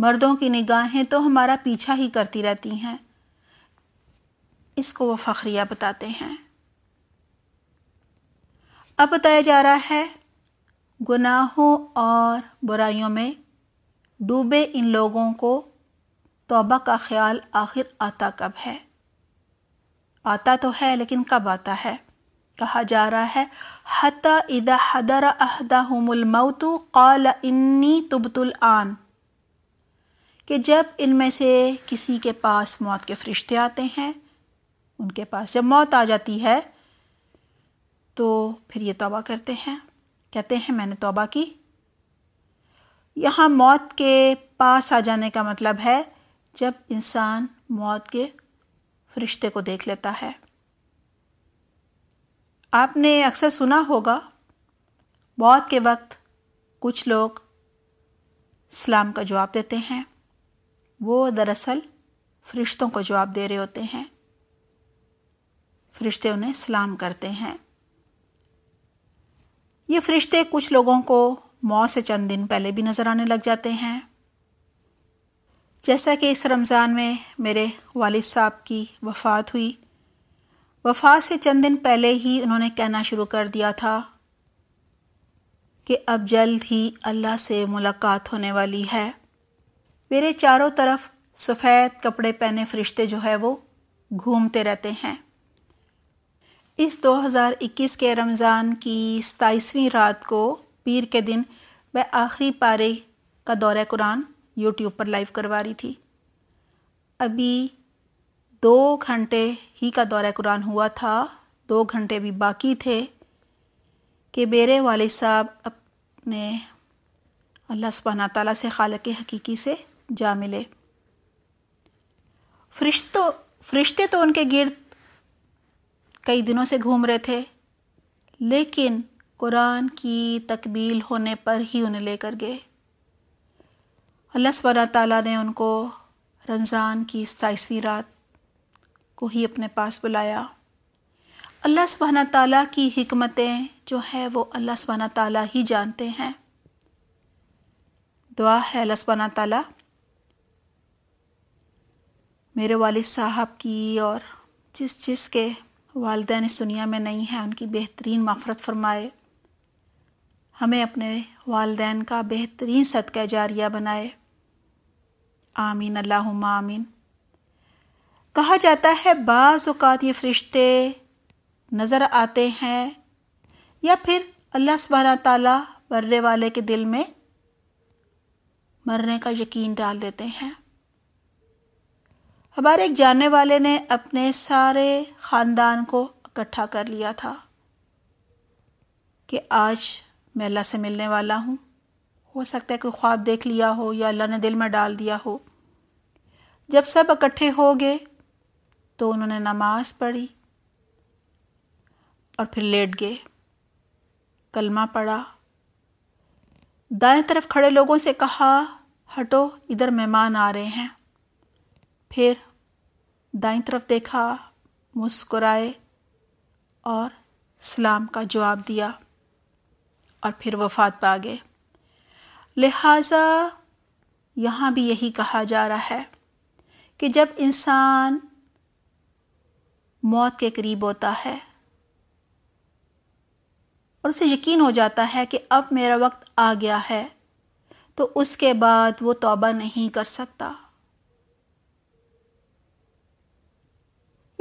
मर्दों की निगाहें तो हमारा पीछा ही करती रहती हैं इसको वो फखरिया बताते हैं अब बताया जा रहा है गुनाहों और बुराइयों में डूबे इन लोगों को तौबा का ख्याल आखिर आता कब है आता तो है लेकिन कब आता है कहा जा रहा है हता इदा हदर अहदा मऊतु कल इन्नी तुबतुल आन कि जब इनमें से किसी के पास मौत के फरिश्ते आते हैं उनके पास जब मौत आ जाती है तो फिर ये तोबा करते हैं कहते हैं मैंने तोबा की यहाँ मौत के पास आ जाने का मतलब है जब इंसान मौत के फरिश्ते को देख लेता है आपने अक्सर सुना होगा मौत के वक्त कुछ लोग सलाम का जवाब देते हैं वो दरअसल फरिश्तों को जवाब दे रहे होते हैं फरिश्ते उन्हें सलाम करते हैं ये फरिश्ते कुछ लोगों को मौत से चंद दिन पहले भी नज़र आने लग जाते हैं जैसा कि इस रमज़ान में मेरे वालिद साहब की वफ़ात हुई वफ़ात से चंद दिन पहले ही उन्होंने कहना शुरू कर दिया था कि अब जल्द ही अल्लाह से मुलाकात होने वाली है मेरे चारों तरफ सफ़ेद कपड़े पहने फरिश्ते जो है वो घूमते रहते हैं इस 2021 के रमज़ान की सताईसवीं रात को पीर के दिन मैं आखिरी पारे का दौरा कुरान यूट्यूब पर लाइव करवा रही थी अभी दो घंटे ही का दौरा कुरान हुआ था दो घंटे भी बाकी थे कि मेरे वाले साहब अपने अल्लाह सुबहाना तला से खाल के हकीकी से जा मिले फरिश्तों तो, फरिश्ते तो उनके गिर्द कई दिनों से घूम रहे थे लेकिन कुरान की तकबील होने पर ही उन्हें लेकर गए अल्लाह स्वर ताला ने उनको रमज़ान की सताईसवीं रात को ही अपने पास बुलाया अल्लाह सुबहाना ताला की हमतें जो है वो अल्लाह सुबहाना ताला ही जानते हैं दुआ है अल्लाह सुबहाना ताला मेरे वालिद साहब की और जिस जिस के वालदे इस दुनिया में नहीं हैं उनकी बेहतरीन मफ़रत फरमाए हमें अपने वालदेन का बेहतरीन सदका जारिया बनाए आमीन अल्लाह आमीन कहा जाता है बाज़ात ये फ़रिश्ते नज़र आते हैं या फिर अल्लाह सबाना ताली मरने वाले के दिल में मरने का यकीन डाल देते हैं हमारे एक जानने वाले ने अपने सारे ख़ानदान को इकट्ठा कर लिया था कि आज मैं अल्लाह से मिलने वाला हूँ हो सकता है कोई ख्वाब देख लिया हो या अल्लाह ने दिल में डाल दिया हो जब सब इकट्ठे हो गए तो उन्होंने नमाज़ पढ़ी और फिर लेट गए कलमा पढ़ा दाएं तरफ खड़े लोगों से कहा हटो इधर मेहमान आ रहे हैं फिर दाई तरफ देखा मुस्कुराए और सलाम का जवाब दिया और फिर वफात पा गए लिहाजा यहाँ भी यही कहा जा रहा है कि जब इंसान मौत के करीब होता है और उसे यकीन हो जाता है कि अब मेरा वक्त आ गया है तो उसके बाद वो तौबा नहीं कर सकता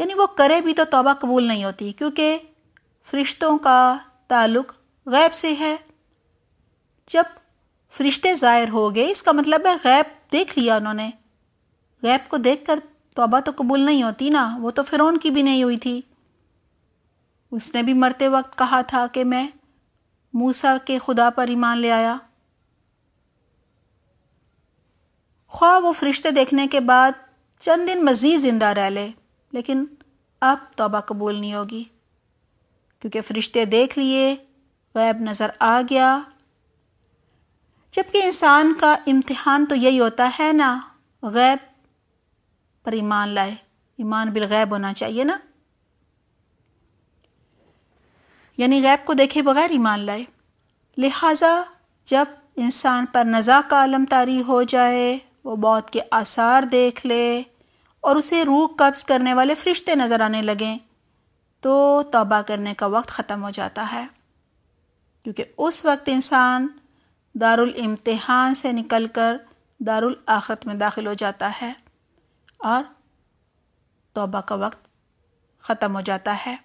यानी वो करे भी तो तोबा कबूल नहीं होती क्योंकि फरिश्तों का ताल्लुक गैब से है जब फरिश्ते ज़ाहिर हो गए इसका मतलब है गैब देख लिया उन्होंने गैब को देख कर तोबा तो कबूल नहीं होती ना वो तो फिरौन की भी नहीं हुई थी उसने भी मरते वक्त कहा था कि मैं मूसा के खुदा पर ईमान ले आया ख्वा वो फरिश्ते देखने के बाद चंद दिन मज़ीद ज़िंदा रह ले लेकिन अब तोबा कबूल नहीं होगी क्योंकि फरिश्ते देख लिए गैब नज़र आ गया जबकि इंसान का इम्तहान तो यही होता है ना गैब पर ईमान लाए ईमान बिलगैब होना चाहिए ना यानी गैब को देखे बगैर ईमान लाए लिहाजा जब इंसान पर नज़ा का आलम तारी हो जाए वो मौत के आसार देख ले और उसे रूह कब्ज़ करने वाले फरिश्ते नज़र आने लगें तो तौबा करने का वक्त ख़त्म हो जाता है क्योंकि उस वक्त इंसान दारुल इम्तिहान से निकलकर दारुल आखरत में दाखिल हो जाता है और तौबा का वक्त ख़त्म हो जाता है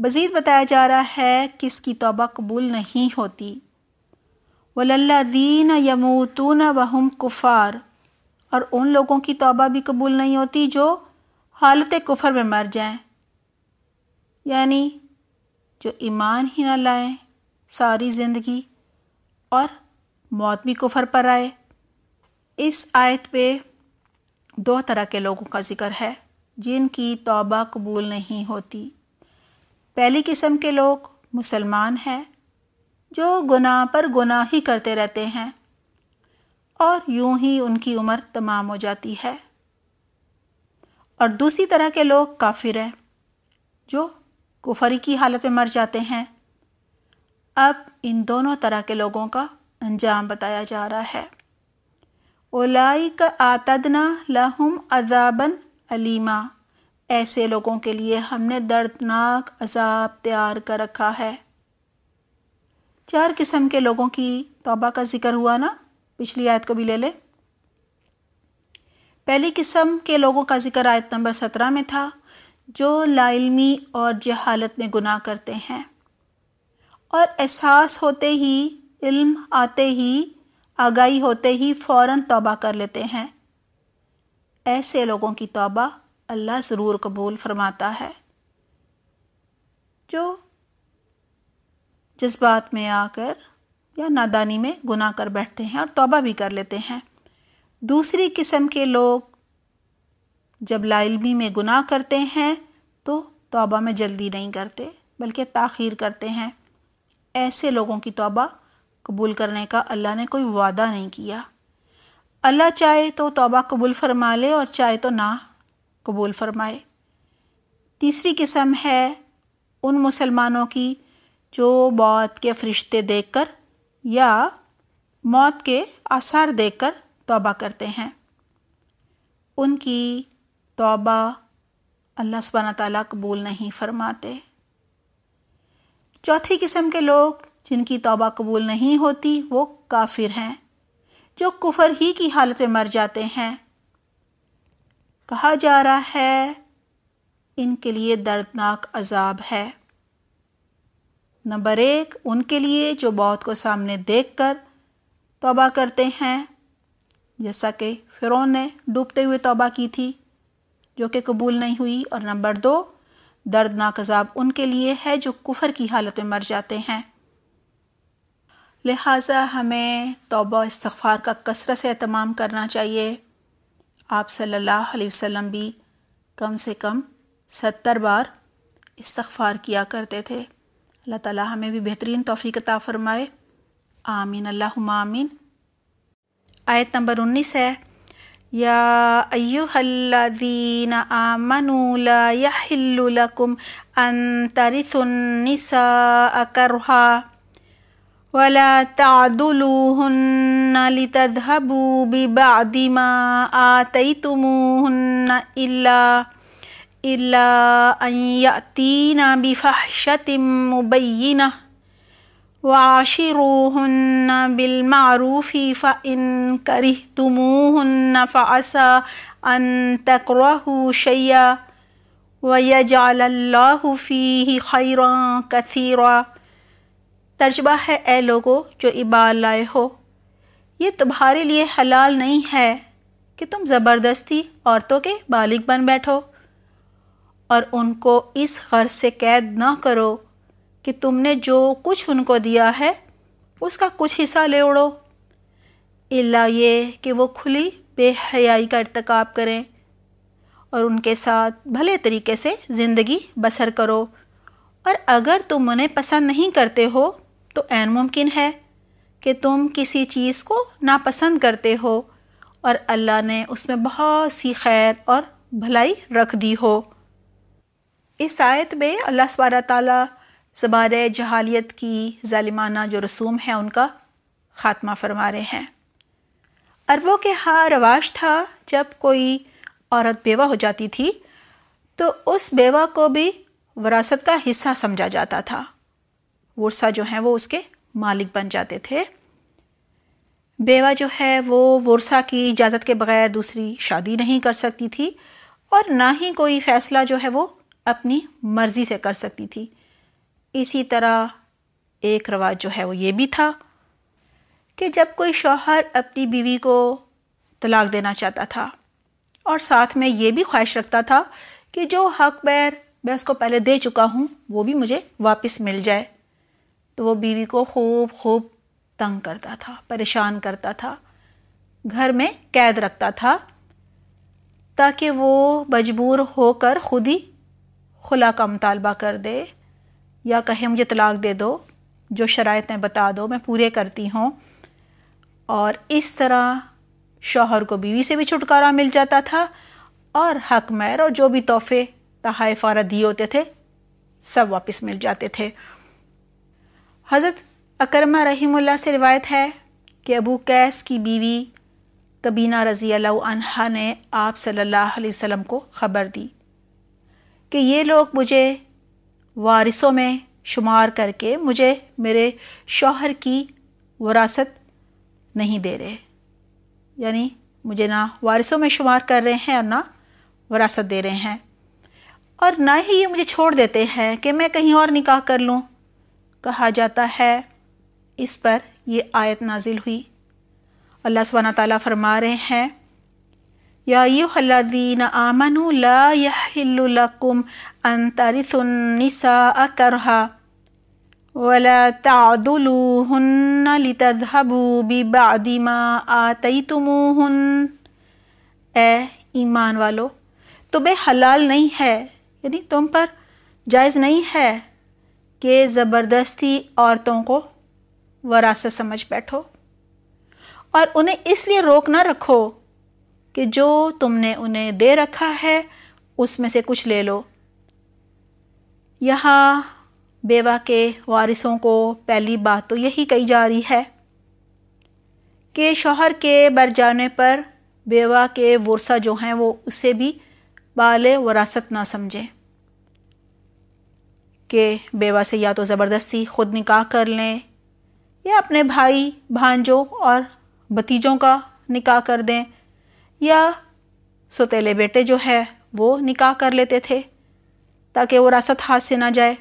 मज़ीद बताया जा रहा है कि इसकी तौबा कबूल नहीं होती वल्लादीन यमूतून वहम कुफ़ार और उन लोगों की तोबा भी कबूल नहीं होती जो हालत कुफर में मर जाएं यानी जो ईमान ही ना लाएं सारी ज़िंदगी और मौत भी कुफर पर आए इस आयत पे दो तरह के लोगों का ज़िक्र है जिनकी तौबा कबूल नहीं होती पहली किस्म के लोग मुसलमान हैं जो गुनाह पर गुनाह ही करते रहते हैं और यूं ही उनकी उम्र तमाम हो जाती है और दूसरी तरह के लोग काफिर हैं जो कुफरी की हालत में मर जाते हैं अब इन दोनों तरह के लोगों का अंजाम बताया जा रहा है ओलाई का आतदना लहुम अजाबन अलीमा ऐसे लोगों के लिए हमने दर्दनाक अजाब तैयार कर रखा है चार किस्म के लोगों की तौबा का जिक्र हुआ ना पिछली आयत को भी ले लें पहली किस्म के लोगों का जिक्र आयत नंबर सत्रह में था जो लाइलमी और जहालत में गुनाह करते हैं और एहसास होते ही इल्म आते ही आगाही होते ही फ़ौर तौबा कर लेते हैं ऐसे लोगों की तौबा अल्लाह ज़रूर कबूल फरमाता है जो जज्बात में आकर या नादानी में गुनाह कर बैठते हैं और तौबा भी कर लेते हैं दूसरी किस्म के लोग जब लाइलमी में गुनाह करते हैं तो तौबा में जल्दी नहीं करते बल्कि ताखीर करते हैं ऐसे लोगों की तौबा कबूल करने का अल्लाह ने कोई वादा नहीं किया अल्लाह चाहे तो तौबा कबूल फरमा ले और चाहे तो ना कबूल फरमाए तीसरी किस्म है उन मुसलमानों की जो बात के फरिश्ते देखकर या मौत के आसार देकर तौबा करते हैं उनकी तौबा अल्लाह सुबहाना ताला कबूल नहीं फरमाते चौथी किस्म के लोग जिनकी तौबा कबूल नहीं होती वो काफिर हैं जो कुफर ही की हालत में मर जाते हैं कहा जा रहा है इनके लिए दर्दनाक अजाब है नंबर एक उनके लिए जो मौत को सामने देख कर तोबा करते हैं जैसा कि फ़िरौन ने डूबते हुए तोबा की थी जो कि कबूल नहीं हुई और नंबर दो दर्दनाक अजाब उनके लिए है जो कुफर की हालत में मर जाते हैं लिहाजा हमें तोबा इस्तफ़ार का कसरत से अहतमाम करना चाहिए आप सल्लल्लाहु अलैहि वसल्लम भी कम से कम सत्तर बार इस्तफ़ार किया करते थे اللہ تعالی ہمیں بھی بہترین توفیق عطا فرمائے آمین اللہم آمین آیت نمبر انیس ہے یا ایوہ الذین آمنوا لا يحل لکم ان ترثوا النساء کرها ولا تعدلوهن لتذهبوا ببعد ما آتيتموهن إِلَّا إلا أن يأتينا بفحشة مبينة وعاشروهن بالمعروف فإن كرهتموهن فعسى أن تكرهوا شيئا वजाल फ़ी खैर कथीरा तर्जबा है ए लोगो जो इबाल लाए हो ये तुम्हारे लिए हलाल नहीं है कि तुम ज़बरदस्ती औरतों के बालिग बन बैठो और उनको इस गर्ज से कैद ना करो कि तुमने जो कुछ उनको दिया है उसका कुछ हिस्सा ले उड़ो इला ये कि वो खुली बेहयाई का इरतकब करें और उनके साथ भले तरीके से ज़िंदगी बसर करो और अगर तुम उन्हें पसंद नहीं करते हो तो एन मुमकिन है कि तुम किसी चीज़ को नापसंद करते हो और अल्लाह ने उसमें बहुत सी खैर और भलाई रख दी हो इस आयत में अल्लाह सबारा ताली ज़बार जहालियत की ालिमाना जो रसूम है उनका ख़ात्मा फरमा रहे हैं अरबों के हाँ रवाज था जब कोई औरत बेवा हो जाती थी तो उस बेवा को भी वरासत का हिस्सा समझा जाता था वर्षा जो है वो उसके मालिक बन जाते थे बेवा जो है वो वर्षा की इजाज़त के बगैर दूसरी शादी नहीं कर सकती थी और ना ही कोई फ़ैसला जो है वो अपनी मर्ज़ी से कर सकती थी इसी तरह एक रवाज जो है वो ये भी था कि जब कोई शौहर अपनी बीवी को तलाक देना चाहता था और साथ में ये भी ख्वाहिश रखता था कि जो हक बैर मैं उसको पहले दे चुका हूँ वो भी मुझे वापस मिल जाए तो वो बीवी को खूब खूब तंग करता था परेशान करता था घर में कैद रखता था ताकि वो मजबूर होकर खुद ही खुला का मुतालबा कर दे या कहे मुझे तलाक दे दो जो शरातें बता दो मैं पूरे करती हूँ और इस तरह शोहर को बीवी से भी छुटकारा मिल जाता था और हक मैर और जो भी तोहफे तहफ़ और दिए होते थे सब वापस मिल जाते थे हज़रत अकरमा रहीमुल्ला से रिवायत है कि अबू कैस की बीवी कबीना रज़ी अनहा ने आप सल्लल्लाहु अलैहि वसल्लम को ख़बर दी कि ये लोग मुझे वारिसों में शुमार करके मुझे मेरे शौहर की वरासत नहीं दे रहे यानी मुझे ना वारिसों में शुमार कर रहे हैं और ना वरासत दे रहे हैं और ना ही ये मुझे छोड़ देते हैं कि मैं कहीं और निकाह कर लूँ कहा जाता है इस पर ये आयत नाजिल हुई अल्लाह सुबहाना ताली फरमा रहे हैं या आमनकुम आमनु ला यहिल्लुलकुम अन तरिसुन्निसा अकरहा वला तादुलूहुन्न लितधबू बिबादिमा आतईतुमूहुन ए ईमान वालो तुम्हें हलाल नहीं है यानी तुम पर जायज़ नहीं है कि ज़बरदस्ती औरतों को वरासत समझ बैठो और उन्हें इसलिए रोक ना रखो कि जो तुमने उन्हें दे रखा है उसमें से कुछ ले लो यहाँ बेवा के वारिसों को पहली बात तो यही कही जा रही है कि शोहर के बर जाने पर बेवा के वर्षा जो हैं वो उसे भी बाल वरासत ना समझें कि बेवा से या तो ज़बरदस्ती ख़ुद निकाह कर लें या अपने भाई भांजों और भतीजों का निकाह कर दें या सौतेले बेटे जो है वो निकाह कर लेते थे ताकि वो वरासत हाथ से ना जाए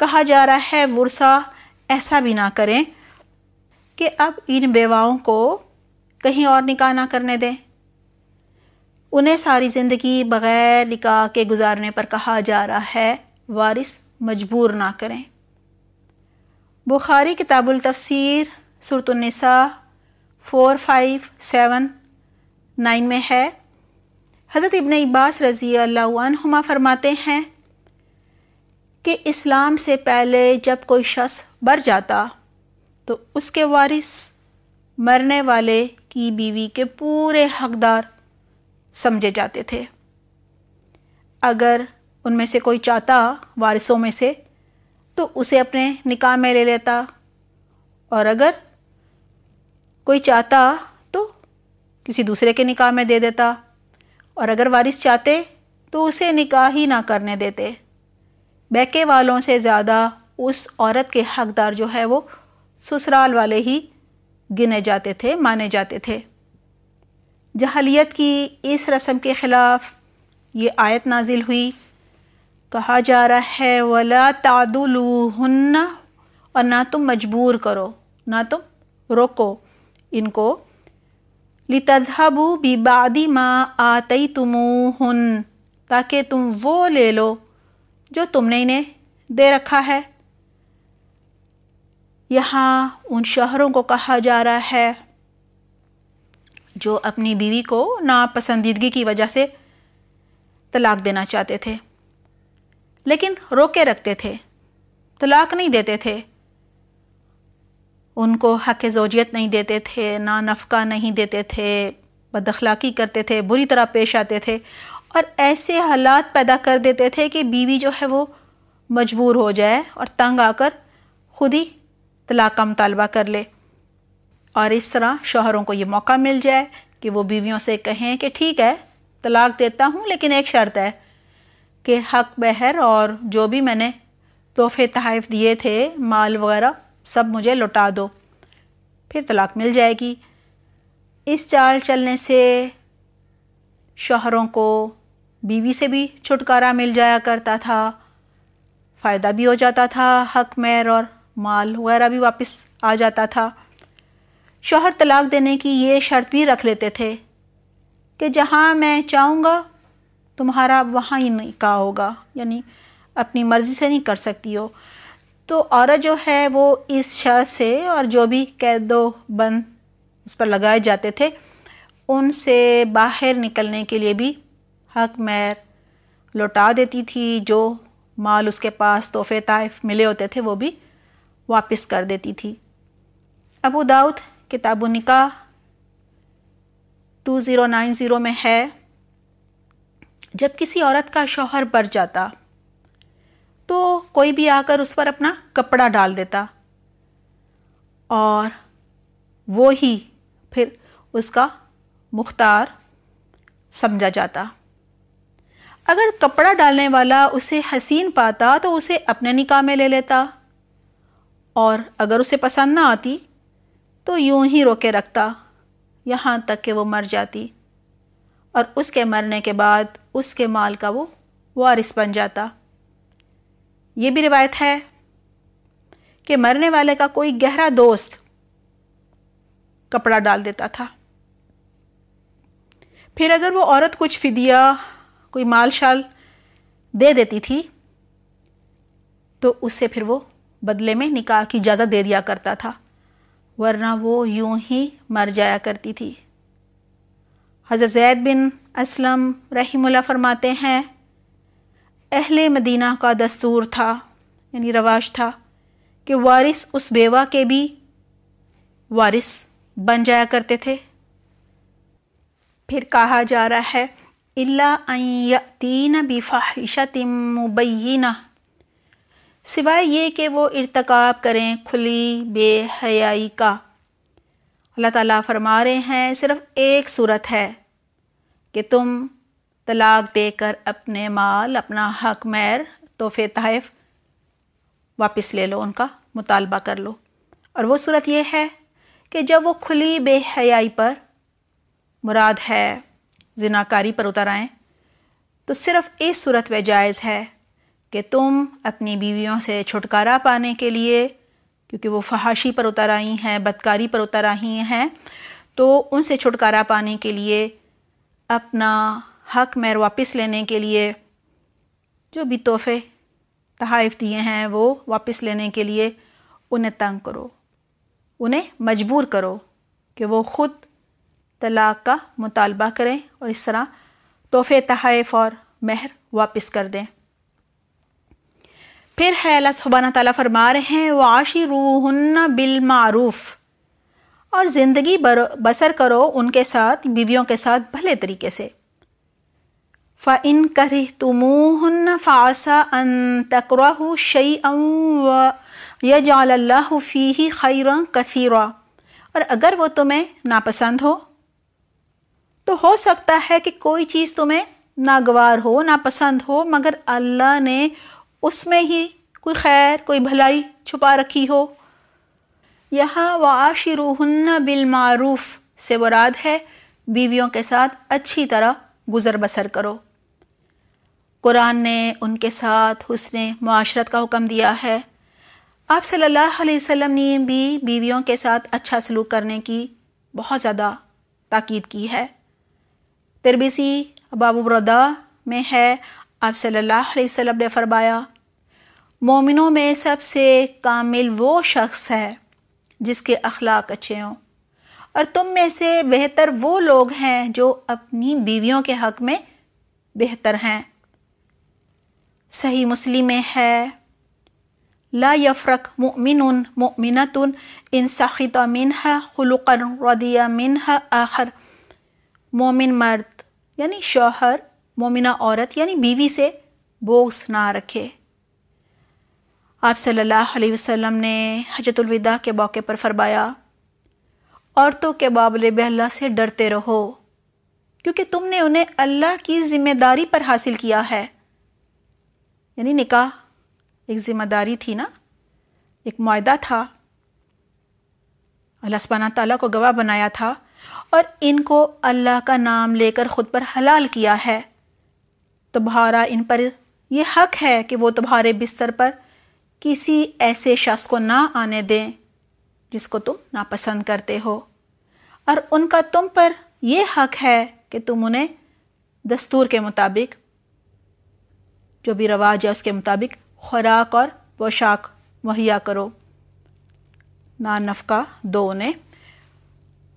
कहा जा रहा है वर्षा ऐसा भी ना करें कि अब इन बेवाओं को कहीं और निकाह ना करने दें उन्हें सारी ज़िंदगी बग़ैर निकाह के गुजारने पर कहा जा रहा है वारिस मजबूर ना करें बुखारी किताबुल तफसीर सुरतुलनसा फोर फाइव सेवन नाइन में है हज़रत इबन अब्बास रज़ी अल्लाहुमा फरमाते हैं कि इस्लाम से पहले जब कोई शख्स मर जाता तो उसके वारिस मरने वाले की बीवी के पूरे हकदार समझे जाते थे अगर उनमें से कोई चाहता वारिसों में से तो उसे अपने निकाह में ले लेता और अगर कोई चाहता किसी दूसरे के निकाह में दे देता और अगर वारिस चाहते तो उसे निकाह ही ना करने देते बैके वालों से ज़्यादा उस औरत के हकदार जो है वो ससुराल वाले ही गिने जाते थे माने जाते थे जहलीत की इस रस्म के ख़िलाफ़ ये आयत नाजिल हुई कहा जा रहा है वला तादुलूहन्ना और ना तुम मजबूर करो ना तुम रोको इनको लितधबू बिबादी माँ आतई तुमूहन ताकि तुम वो ले लो जो तुमने इन्हें दे रखा है यहाँ उन शहरों को कहा जा रहा है जो अपनी बीवी को नापसंदीदगी की वजह से तलाक देना चाहते थे लेकिन रोके रखते थे तलाक नहीं देते थे उनको हक जोजियत नहीं देते थे ना नफका नहीं देते थे बदखलाकी करते थे बुरी तरह पेश आते थे और ऐसे हालात पैदा कर देते थे कि बीवी जो है वो मजबूर हो जाए और तंग आकर खुद ही तलाक का मुतालबा कर ले और इस तरह शोहरों को ये मौका मिल जाए कि वो बीवियों से कहें कि ठीक है तलाक देता हूँ लेकिन एक शर्त है कि हक बहर और जो भी मैंने तोहफे तहफ़ दिए थे माल वगैरह सब मुझे लौटा दो फिर तलाक मिल जाएगी इस चाल चलने से शोहरों को बीवी से भी छुटकारा मिल जाया करता था फ़ायदा भी हो जाता था हक मेर और माल वगैरह भी वापस आ जाता था शोहर तलाक देने की ये शर्त भी रख लेते थे कि जहाँ मैं चाहूँगा तुम्हारा वहाँ ही निकाह होगा यानी अपनी मर्ज़ी से नहीं कर सकती हो तो औरत जो है वो इस शह से और जो भी कैदो बंद उस पर लगाए जाते थे उनसे बाहर निकलने के लिए भी हक मैर लौटा देती थी जो माल उसके पास तोहफे तयफ़ मिले होते थे वो भी वापस कर देती थी अबू दाऊद किताबुनिका ज़ीरो में है जब किसी औरत का शौहर बर जाता तो कोई भी आकर उस पर अपना कपड़ा डाल देता और वो ही फिर उसका मुख्तार समझा जाता अगर कपड़ा डालने वाला उसे हसीन पाता तो उसे अपने निकाह में ले लेता और अगर उसे पसंद ना आती तो यूं ही रोके रखता यहाँ तक कि वो मर जाती और उसके मरने के बाद उसके माल का वो वारिस बन जाता ये भी रिवायत है कि मरने वाले का कोई गहरा दोस्त कपड़ा डाल देता था फिर अगर वो औरत कुछ फिदिया कोई माल शाल दे देती थी तो उसे फिर वो बदले में निकाह की इजाज़त दे दिया करता था वरना वो यूं ही मर जाया करती थी हज़रत जैद बिन असलम रहीमल्ला फरमाते हैं अहल मदीना का दस्तूर था यानी रवाज था कि वारिस उस बेवा के भी वारिस बन जाया करते थे फिर कहा जा रहा है अल्लातीन बिफाहिशतिम मुबैना सिवाय ये कि वो इरतक करें खुली बेहयाई का अल्लाह ताला फरमा रहे हैं सिर्फ़ एक सूरत है कि तुम तलाक देकर अपने माल अपना हक मैर तोहफ़े तहफ़ वापस ले लो उनका मुतालबा कर लो और वो सूरत यह है कि जब वो खुली बेहयाई पर मुराद है जिनाकारी पर उतर आएँ तो सिर्फ़ इस सूरत में जायज़ है कि तुम अपनी बीवियों से छुटकारा पाने के लिए क्योंकि वो फहाशी पर उतर आई हैं बदकारी पर उतर आई हैं तो उनसे छुटकारा पाने के लिए अपना हक मेर वापस लेने के लिए जो भी तोहफे तहफ़ दिए हैं वो वापस लेने के लिए उन्हें तंग करो उन्हें मजबूर करो कि वो ख़ुद तलाक़ का मुतालबा करें और इस तरह तोहफ़े तहफ़ और महर वापस कर दें फिर है अल्लाह सुबाना ताली फरमा रहे हैं आशी रूहन बिलमारूफ़ और ज़िंदगी बसर करो उनके साथ बीवियों के साथ भले तरीके से फ़िन करह तुमूहन फ़ासा अन तकरह शई यजाल्लाफ़ी खैर कफ़ीरा और अगर वो तुम्हें नापसंद हो तो हो सकता है कि कोई चीज़ तुम्हें नागवार हो नापसंद हो मगर अल्लाह ने उसमें ही कोई खैर कोई भलाई छुपा रखी हो यहाँ वाशिरुहन्न बिलमारूफ़ से मुराद है बीवियों के साथ अच्छी तरह गुज़र बसर करो कुरान ने उनके साथ हुसन माशरत का हुक्म दिया है आप सल्लल्लाहु अलैहि वसल्लम ने भी बीवियों के साथ अच्छा सलूक करने की बहुत ज़्यादा ताकीद की है तिरबिसी बाबूबरदा में है आप सल्लल्लाहु अलैहि वसल्लम ने फरमाया मोमिनों में सबसे कामिल वो शख्स है जिसके अखलाक अच्छे हों और तुम में से बेहतर वो लोग हैं जो अपनी बीवियों के हक में बेहतर हैं सही मुस्लिम है ला यफ़रक मुमिन मुमिनत इन सख़ित मिन है खलुक़र रदिया मिन है आखर मोमिन मर्द यानी शोहर मोमिना औरत यानी बीवी से बोग्स ना रखे आप सल्लल्लाहु अलैहि वसल्लम ने हजतुलविदा के मौके पर फरमाया औरतों के बाबले बेहला से डरते रहो क्योंकि तुमने उन्हें अल्लाह की ज़िम्मेदारी पर हासिल किया है यानी निकाह एक ज़िम्मेदारी थी ना एक मुआदा था अल्लाह सबाना ताली को गवाह बनाया था और इनको अल्लाह का नाम लेकर ख़ुद पर हलाल किया है तुम्हारा इन पर यह हक है कि वो तुम्हारे बिस्तर पर किसी ऐसे शख्स को ना आने दें जिसको तुम नापसंद करते हो और उनका तुम पर यह हक है कि तुम उन्हें दस्तूर के मुताबिक जो भी रवाज है उसके मुताबिक खुराक और पोशाक मुहैया करो ना नफका दो ने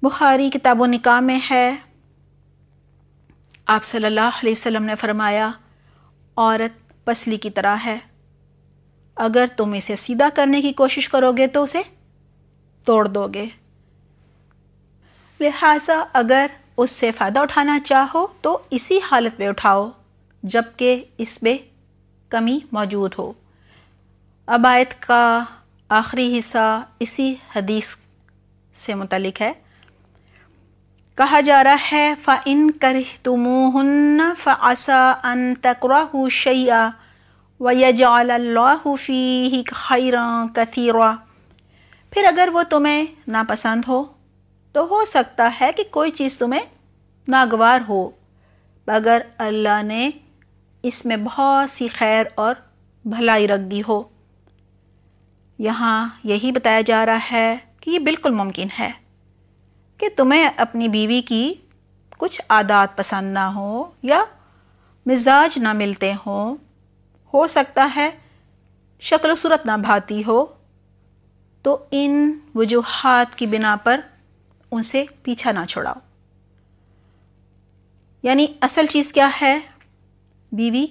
बुखारी किताबो निका में है आप सल्लल्लाहु अलैहि वसल्लम ने फरमाया औरत पसली की तरह है अगर तुम इसे सीधा करने की कोशिश करोगे तो उसे तोड़ दोगे लिहाजा अगर उससे फ़ायदा उठाना चाहो तो इसी हालत में उठाओ जबकि इसमें कमी मौजूद हो अब आयत का आखिरी हिस्सा इसी हदीस से मुतलिक है कहा जा रहा है इन कर तुमहन फ़ासा अन तकरा शैया वजालफ़ी खैरा कथीरा फिर अगर वो तुम्हें नापसंद हो तो हो सकता है कि कोई चीज़ तुम्हें नागवार हो मगर अल्लाह ने इसमें बहुत सी खैर और भलाई रख दी हो यहाँ यही बताया जा रहा है कि ये बिल्कुल मुमकिन है कि तुम्हें अपनी बीवी की कुछ आदत पसंद ना हो या मिजाज ना मिलते हों हो सकता है शक्ल सूरत ना भाती हो तो इन वजूहत की बिना पर उनसे पीछा ना छोड़ाओ यानी असल चीज़ क्या है बीवी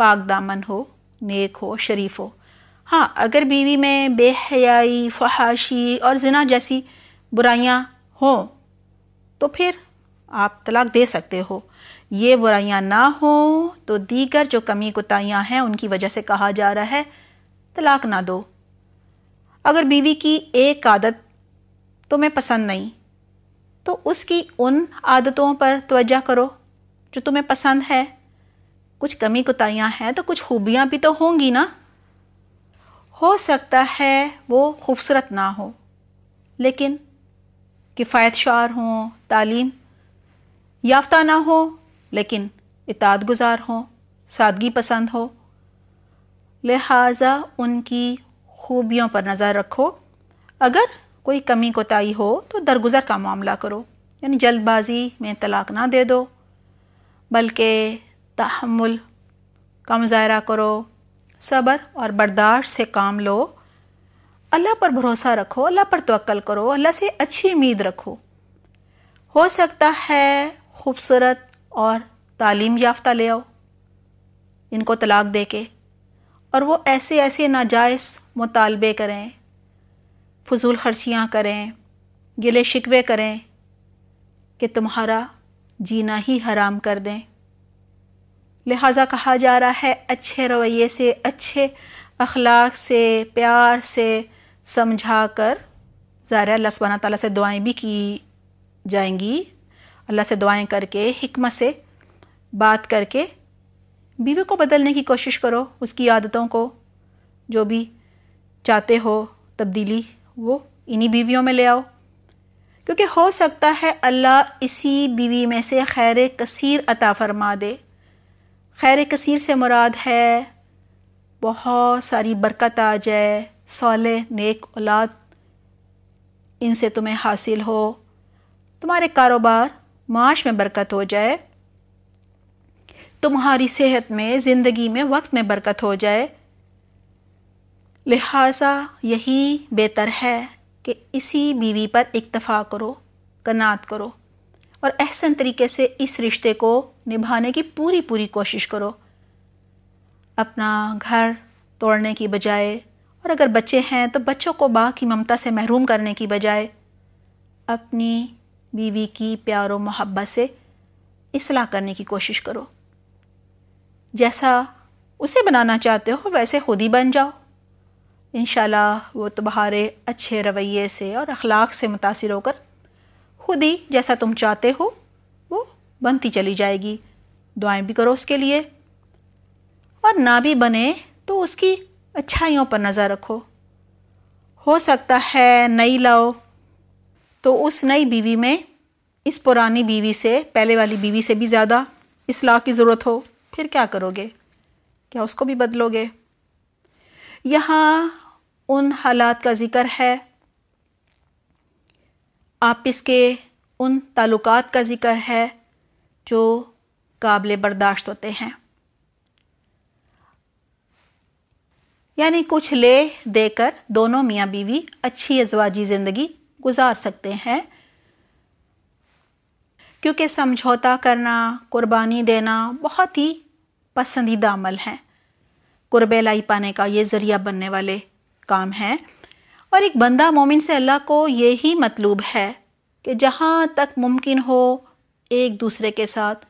दामन हो नेक हो शरीफ हो हाँ अगर बीवी में बेहयाई फहाशी और जिना जैसी बुराइयाँ हों तो फिर आप तलाक दे सकते हो ये बुराइयाँ ना हो तो दीगर जो कमी कोताहियाँ हैं उनकी वजह से कहा जा रहा है तलाक ना दो अगर बीवी की एक आदत तुम्हें तो पसंद नहीं तो उसकी उन आदतों पर तोज्जा करो जो तुम्हें पसंद है कुछ कमी कोताहियाँ हैं तो कुछ खूबियाँ भी तो होंगी ना हो सकता है वो खूबसूरत ना हो लेकिन किफ़ायत शार हों तालीम याफ्ता ना हो लेकिन इताद गुज़ार हों सादगी पसंद हो लिहाजा उनकी खूबियों पर नज़र रखो अगर कोई कमी कोताही हो तो दरगुजर का मामला करो यानी जल्दबाजी में तलाक ना दे दो बल्कि तहमुल का मुजाहरा करो सब्र और बर्दाश्त से काम लो अल्लाह पर भरोसा रखो अल्लाह पर तवक्ल करो अल्लाह से अच्छी उम्मीद रखो हो सकता है खूबसूरत और तालीम याफ्ता ले आओ इनको तलाक दे के और वो ऐसे ऐसे नाजायज़ मुतालबे करें फजूल खर्चियाँ करें गिले शिकवे करें कि तुम्हारा जीना ही हराम कर दें लिहाजा कहा जा रहा है अच्छे रवैये से अच्छे अखलाक से प्यार से समझा कर ज़ाहिर अल्लाह सुबहाना ताली से दुआएँ भी की जाएंगी अल्लाह से दुआएँ करके हिकमत से बात करके बीवी को बदलने की कोशिश करो उसकी आदतों को जो भी चाहते हो तब्दीली वो इन्हीं बीवियों में ले आओ क्योंकि हो सकता है अल्लाह इसी बीवी में से खैर कसीर अता फरमा दे खैर कसीर से मुराद है बहुत सारी बरकत आ जाए सौल नेक औलाद इनसे तुम्हें हासिल हो तुम्हारे कारोबार माश में बरकत हो जाए तुम्हारी सेहत में ज़िंदगी में वक्त में बरकत हो जाए लिहाजा यही बेहतर है कि इसी बीवी पर इतफा करो कनात करो और एहसन तरीके से इस रिश्ते को निभाने की पूरी पूरी कोशिश करो अपना घर तोड़ने की बजाय और अगर बच्चे हैं तो बच्चों को माँ की ममता से महरूम करने की बजाय अपनी बीवी की प्यार और मोहब्बत से इसलाह करने की कोशिश करो जैसा उसे बनाना चाहते हो वैसे खुद ही बन जाओ इन वो तुम्हारे अच्छे रवैये से और अखलाक से मुतासर होकर ख़ुद ही जैसा तुम चाहते हो वो बनती चली जाएगी दुआएं भी करो उसके लिए और ना भी बने तो उसकी अच्छाइयों पर नज़र रखो हो सकता है नई लाओ तो उस नई बीवी में इस पुरानी बीवी से पहले वाली बीवी से भी ज़्यादा इस इसलाह की ज़रूरत हो फिर क्या करोगे क्या उसको भी बदलोगे यहाँ उन हालात का ज़िक्र है आप इसके उन ताल्लुकात का ज़िक्र है जो काबिल बर्दाश्त होते हैं यानी कुछ ले देकर दोनों मियाँ बीवी अच्छी अजवाजी ज़िंदगी गुजार सकते हैं क्योंकि समझौता करना कुर्बानी देना बहुत ही पसंदीदा अमल है लाई पाने का ये ज़रिया बनने वाले काम हैं और एक बंदा मोमिन से अल्लाह को यही मतलूब है कि जहाँ तक मुमकिन हो एक दूसरे के साथ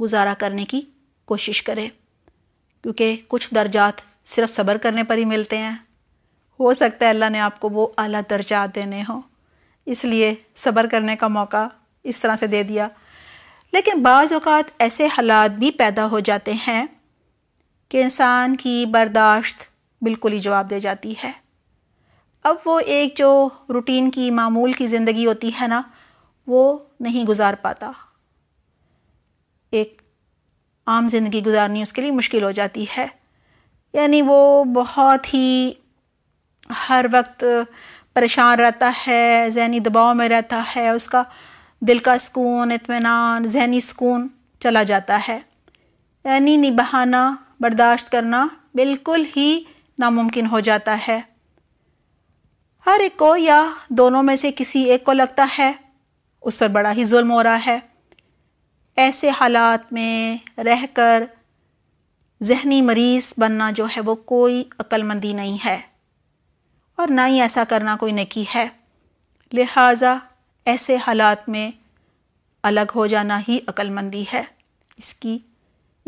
गुजारा करने की कोशिश करे क्योंकि कुछ दर्जात सिर्फ सब्र करने पर ही मिलते हैं हो सकता है अल्लाह ने आपको वो अला दर्जात देने हों इसलिए सब्र करने का मौका इस तरह से दे दिया लेकिन बाज़ अवत ऐसे हालात भी पैदा हो जाते हैं कि इंसान की बर्दाश्त बिल्कुल ही जवाब दे जाती है अब वो एक जो रूटीन की मामूल की ज़िंदगी होती है ना वो नहीं गुजार पाता एक आम ज़िंदगी गुजारनी उसके लिए मुश्किल हो जाती है यानी वो बहुत ही हर वक्त परेशान रहता है जहनी दबाव में रहता है उसका दिल का सुकून इतमान जहनी सुकून चला जाता है यानी निभाना बर्दाश्त करना बिल्कुल ही नामुमकिन हो जाता है हर एक को या दोनों में से किसी एक को लगता है उस पर बड़ा ही जुल्म हो रहा है ऐसे हालात में रहकर जहनी मरीज बनना जो है वो कोई अक्लमंदी नहीं है और ना ही ऐसा करना कोई नकी है लिहाजा ऐसे हालात में अलग हो जाना ही अक्लमंदी है इसकी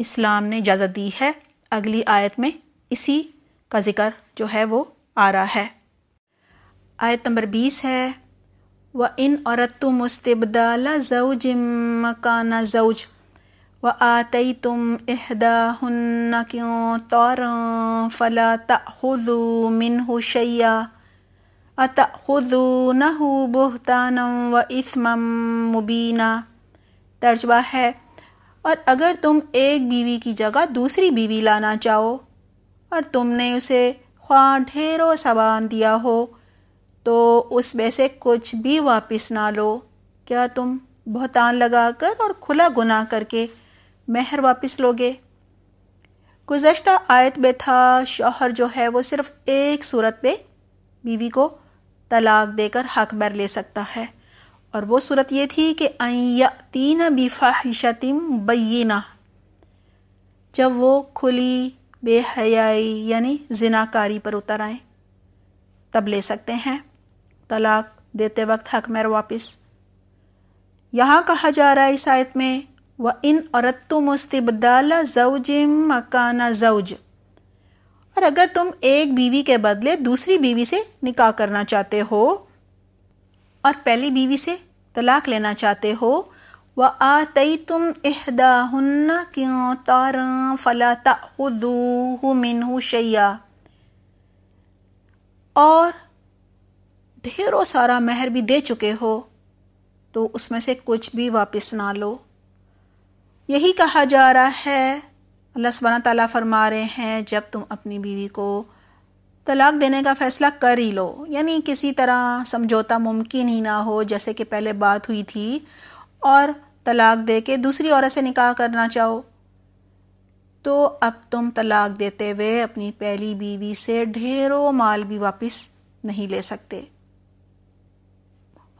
इस्लाम ने इजाज़त दी है अगली आयत में इसी का ज़िक्र जो है वो आ रहा है आयत नंबर बीस है व इन औरतु तो जऊ जिम मकाना जऊज व आतई तुम अहदा हन्ना क्यों तौर फला तखुदू मिन हुशैया अतखुदू नहु बहतानम व इसमम मुबीना तर्जबा है और अगर तुम एक बीवी की जगह दूसरी बीवी लाना चाहो और तुमने उसे ख्वा ढेरों सवान दिया हो तो उसमें से कुछ भी वापस ना लो क्या तुम बहुतान लगाकर और खुला गुनाह करके महर वापस लोगे गुजशत आयत में था शौहर जो है वो सिर्फ एक सूरत में बीवी को तलाक देकर हक बर ले सकता है और वो सूरत ये थी कि तीन बिफाहिशतिम बीना जब वो खुली बेहयाई यानी जिनाकारी पर उतर आए तब ले सकते हैं तलाक देते वक्त हक मेर वापस यहाँ कहा जा रहा है इस आयत में व इन औरत तुम मुस्तबदाल जवजिम मकाना जवज और अगर तुम एक बीवी के बदले दूसरी बीवी से निकाह करना चाहते हो और पहली बीवी से तलाक लेना चाहते हो व आ तई तुम अहदा हन्ना क्यों तार फला तु मिनहू शैया और ढेरों सारा महर भी दे चुके हो तो उसमें से कुछ भी वापस ना लो यही कहा जा रहा है अल्लाह सुबहाना ताला फरमा रहे हैं जब तुम अपनी बीवी को तलाक देने का फ़ैसला कर ही लो यानी किसी तरह समझौता मुमकिन ही ना हो जैसे कि पहले बात हुई थी और तलाक दे के दूसरी औरत से निकाह करना चाहो तो अब तुम तलाक देते हुए अपनी पहली बीवी से ढेरों माल भी वापस नहीं ले सकते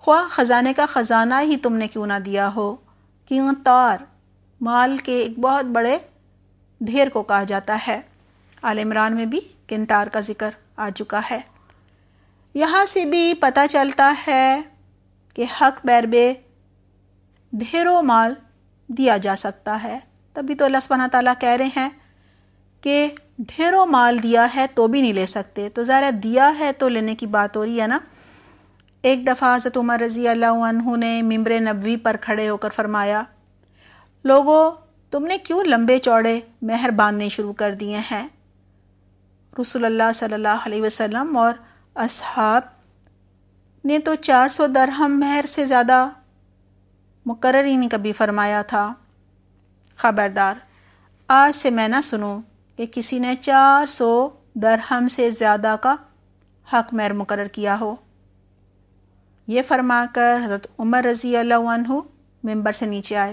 ख्वा ख़जाने का ख़जाना ही तुमने क्यों ना दिया हो क्यों तार माल के एक बहुत बड़े ढेर को कहा जाता है आल इमरान में भी किन्तार का जिक्र आ चुका है यहाँ से भी पता चलता है कि हक बैरबे ढेरों माल दिया जा सकता है तभी तो अल्लाह सुबहाना कह रहे हैं कि ढेरों माल दिया है तो भी नहीं ले सकते तो ज़रा दिया है तो लेने की बात हो रही है ना एक दफ़ा हज़रत उमर रज़ी अल्लाह ने मम्बर नबी पर खड़े होकर फरमाया लोगों तुमने क्यों लंबे चौड़े मेहर बांधने शुरू कर दिए हैं रसूलुल्लाह सल्लल्लाहु अलैहि वसल्लम और असहाब ने तो 400 दरहम मेहर से ज़्यादा मुकर ही नहीं कभी फरमाया था ख़बरदार आज से मैं ना सुनूँ कि किसी ने 400 दरहम से ज़्यादा का हक महर मुकर किया हो ये फरमा कर हज़रत उमर रज़ी अल्लाह मेंबर से नीचे आए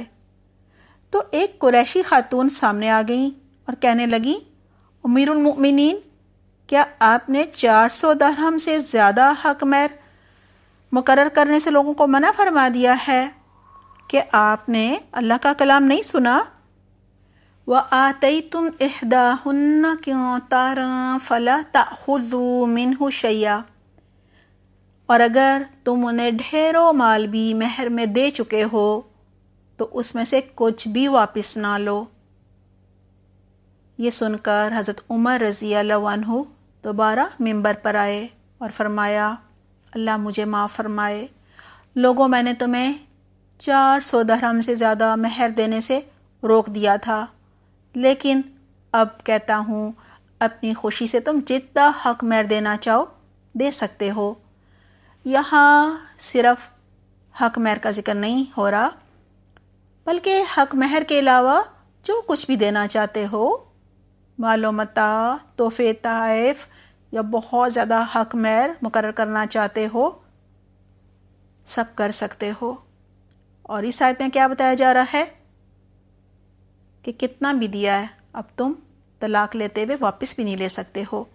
तो एक कुरैशी खातून सामने आ गई और कहने लगी उमीरमिन क्या आपने चार सौ दरहम से ज़्यादा मैर मुकर करने से लोगों को मना फरमा दिया है कि आपने अल्लाह का कलाम नहीं सुना व आतई तुम अहदा हन्ना क्यों तारा फ़ला ताजू मिन शैया और अगर तुम उन्हें ढेरों माल भी महर में दे चुके हो तो उसमें से कुछ भी वापस ना लो ये सुनकर हज़रत उमर रज़ी अल्लाह दोबारा मेंबर पर आए और फरमाया अल्लाह मुझे माफ़ फरमाए लोगों मैंने तुम्हें चार सौ धर्म से ज़्यादा महर देने से रोक दिया था लेकिन अब कहता हूँ अपनी खुशी से तुम जितना हक महर देना चाहो दे सकते हो यहाँ सिर्फ हक महर का जिक्र नहीं हो रहा बल्कि हक महर के अलावा जो कुछ भी देना चाहते हो मालूमता तोहफ़े तहफ़ या बहुत ज़्यादा हक महर मुकर करना चाहते हो सब कर सकते हो और इस आयत में क्या बताया जा रहा है कि कितना भी दिया है अब तुम तलाक लेते हुए वापस भी नहीं ले सकते हो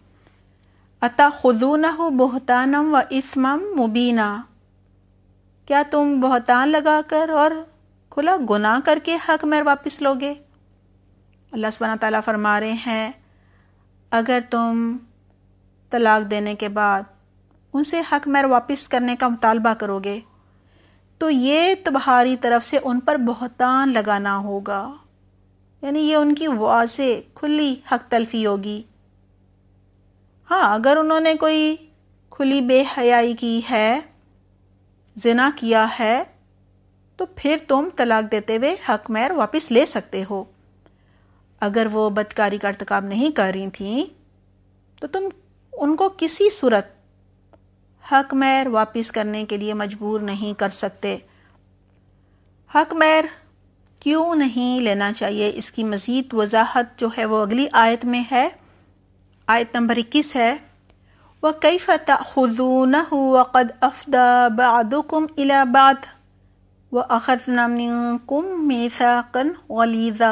अतः खुजून हो बहतानम व इसमम मुबीना क्या तुम बहतान लगाकर और खुला गुनाह करके हक में वापस लोगे अल्लाह सुबहाना ताला फरमा रहे हैं अगर तुम तलाक देने के बाद उनसे हक मेर वापस करने का मुतालबा करोगे तो ये तुम्हारी तरफ से उन पर बहुतान लगाना होगा यानी ये उनकी वाज खुली हक तलफी होगी हाँ अगर उन्होंने कोई खुली बेहयाई की है जिना किया है तो फिर तुम तलाक देते हुए हक मैर वापस ले सकते हो अगर वो बदकारी का अरतकाब नहीं कर रही थी तो तुम उनको किसी सूरत हक मैर वापस करने के लिए मजबूर नहीं कर सकते हक मैर क्यों नहीं लेना चाहिए इसकी मज़ीद वजाहत जो है वो अगली आयत में है आयत नंबर इक्कीस है व कई फ़तः खुजून वक़द अफदा बादुम इलाबाद व अखद नमकुम मेसाकन वलीजा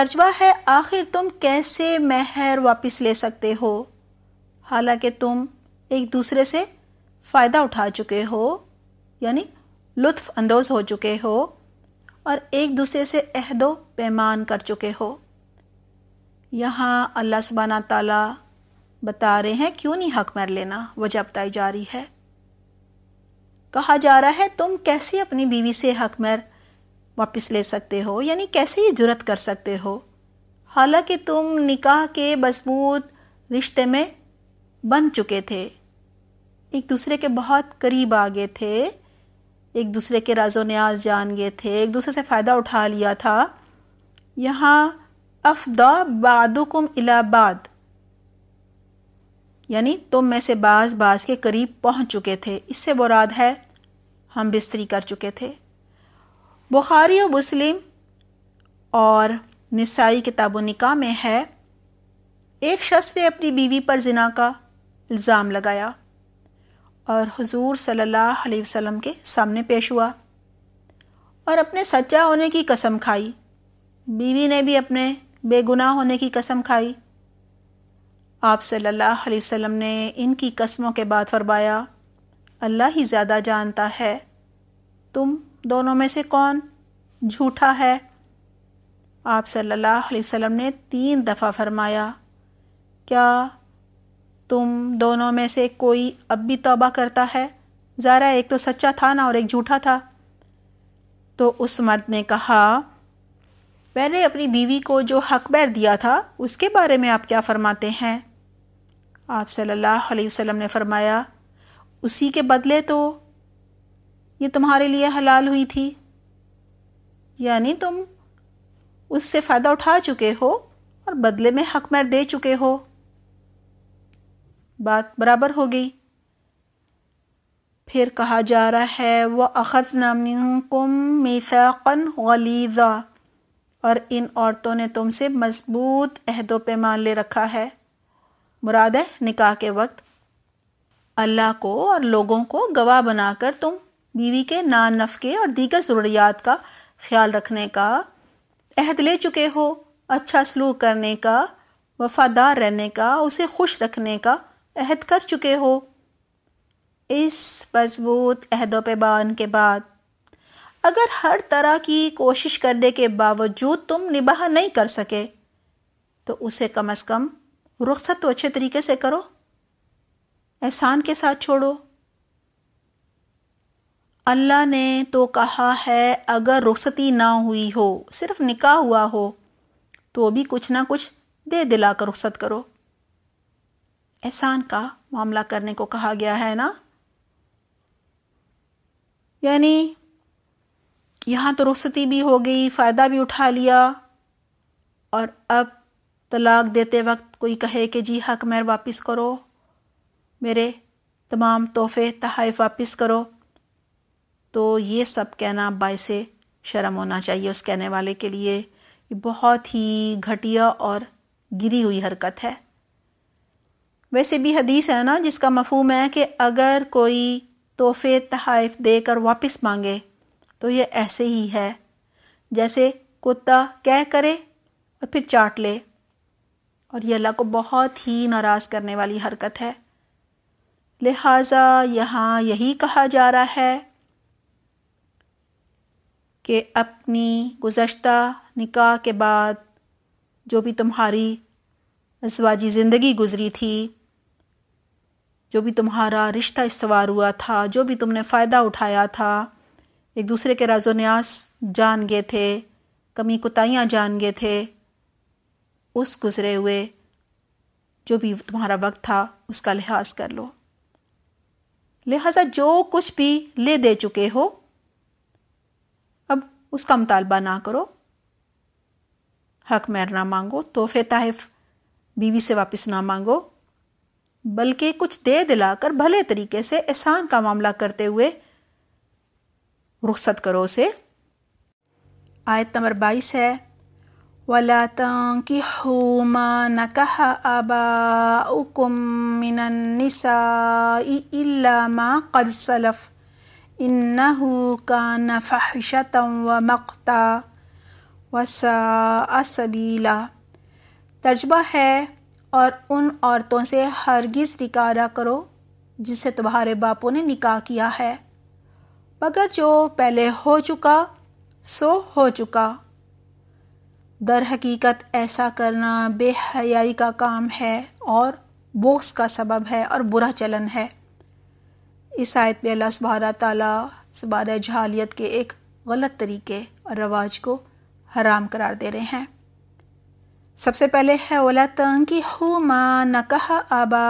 तर्जबा है आखिर तुम कैसे महर वापस ले सकते हो हालांकि तुम एक दूसरे से फ़ायदा उठा चुके हो यानी लुत्फ़ अंदोज़ हो चुके हो और एक दूसरे से अहदो पैमान कर चुके हो यहाँ अल्लाह सुबाना ताला बता रहे हैं क्यों नहीं हक मर लेना वजह बताई जा रही है कहा जा रहा है तुम कैसे अपनी बीवी से हकमर वापस ले सकते हो यानी कैसे ये जुरत कर सकते हो हालांकि तुम निकाह के मजबूत रिश्ते में बन चुके थे एक दूसरे के बहुत करीब आ गए थे एक दूसरे के राजो न्याज जान गए थे एक दूसरे से फ़ायदा उठा लिया था यहाँ अफदा बादुकुम इलाहाबाद यानी तुम में से बाज बाज के करीब पहुंच चुके थे इससे बुराद है हम बिस्तरी कर चुके थे बुखारी और मुस्लिम और नसाई किताब निका में है एक शख्स ने अपनी बीवी पर जिना का इल्ज़ाम लगाया और हुजूर सल्लल्लाहु अलैहि वसल्लम के सामने पेश हुआ और अपने सच्चा होने की कसम खाई बीवी ने भी अपने बेगुनाह होने की कसम खाई आप सल्लल्लाहु अलैहि वसल्लम ने इनकी कस्मों के बाद फरमाया अल्लाह ही ज़्यादा जानता है तुम दोनों में से कौन झूठा है आप सल्लल्लाहु अलैहि वसल्लम ने तीन दफ़ा फरमाया क्या तुम दोनों में से कोई अब भी तौबा करता है ज़ारा एक तो सच्चा था ना और एक झूठा था तो उस मर्द ने कहा मैंने अपनी बीवी को जो हक बैर दिया था उसके बारे में आप क्या फ़रमाते हैं आप सल्लल्लाहु अलैहि वसल्लम ने फ़रमाया उसी के बदले तो ये तुम्हारे लिए हलाल हुई थी यानी तुम उससे फ़ायदा उठा चुके हो और बदले में हक मैर दे चुके हो बात बराबर हो गई फिर कहा जा रहा है वह अखत नमी कुम मीसा कन गलीज़ा और इन औरतों ने तुमसे मजबूत अहदों मान ले रखा है मुराद है निकाह के वक्त अल्लाह को और लोगों को गवाह बनाकर तुम बीवी के नान नफके और दीगर ज़रूरियात का ख्याल रखने का अहद ले चुके हो अच्छा सलूक करने का वफादार रहने का उसे खुश रखने का अहद कर चुके हो इस मजबूत अहदों बान के बाद अगर हर तरह की कोशिश करने के बावजूद तुम निबाह नहीं कर सके तो उसे कम अज़ कम रुख्सत तो अच्छे तरीके से करो एहसान के साथ छोड़ो अल्लाह ने तो कहा है अगर रुख्सती ना हुई हो सिर्फ निकाह हुआ हो तो भी कुछ ना कुछ दे दिला कर रुखसत करो एहसान का मामला करने को कहा गया है ना यानी यहाँ तो रुखसती भी हो गई फ़ायदा भी उठा लिया और अब तलाक देते वक्त कोई कहे कि जी हक मैर वापस करो मेरे तमाम तोहफे तहफ़ वापस करो तो ये सब कहना बायस शर्म होना चाहिए उस कहने वाले के लिए बहुत ही घटिया और गिरी हुई हरकत है वैसे भी हदीस है ना जिसका मफहम है कि अगर कोई तोहफे तहफ़ देकर वापस मांगे तो ये ऐसे ही है जैसे कुत्ता कह करे और फिर चाट ले और ये अल्लाह को बहुत ही नाराज़ करने वाली हरकत है लिहाजा यहाँ यही कहा जा रहा है कि अपनी गुज्त निकाह के बाद जो भी तुम्हारी अजवाजी ज़िंदगी गुज़री थी जो भी तुम्हारा रिश्ता इस्तवार हुआ था जो भी तुमने फ़ायदा उठाया था एक दूसरे के राजो न्यास जान गए थे कमी कुताइयाँ जान गए थे उस गुज़रे हुए जो भी तुम्हारा वक्त था उसका लिहाज कर लो लिहाजा जो कुछ भी ले दे चुके हो अब उसका मुतालबा ना करो हक मैर ना मांगो तोहफे तहफ बीवी से वापस ना मांगो बल्कि कुछ दे दिलाकर भले तरीके से एहसान का मामला करते हुए रुखसत करो उसे आयत नंबर बाईस है वला तंकि न कह आबा उकुम मिनन्निसा इल्ला कद सलफ़ व मकता वसा असबीला तजबा है और उन औरतों से हरगिज़ निकारा करो जिससे तुम्हारे बापों ने निकाह किया है मगर जो पहले हो चुका सो हो चुका दर हकीकत ऐसा करना बेहयाई का काम है और बोस का सबब है और बुरा चलन है इस आयत में अल्लाह सुबहाना ताला सुबार जहालियत के एक गलत तरीके और रवाज को हराम करार दे रहे हैं सबसे पहले है ओला तंग की हो माँ न कहा आबा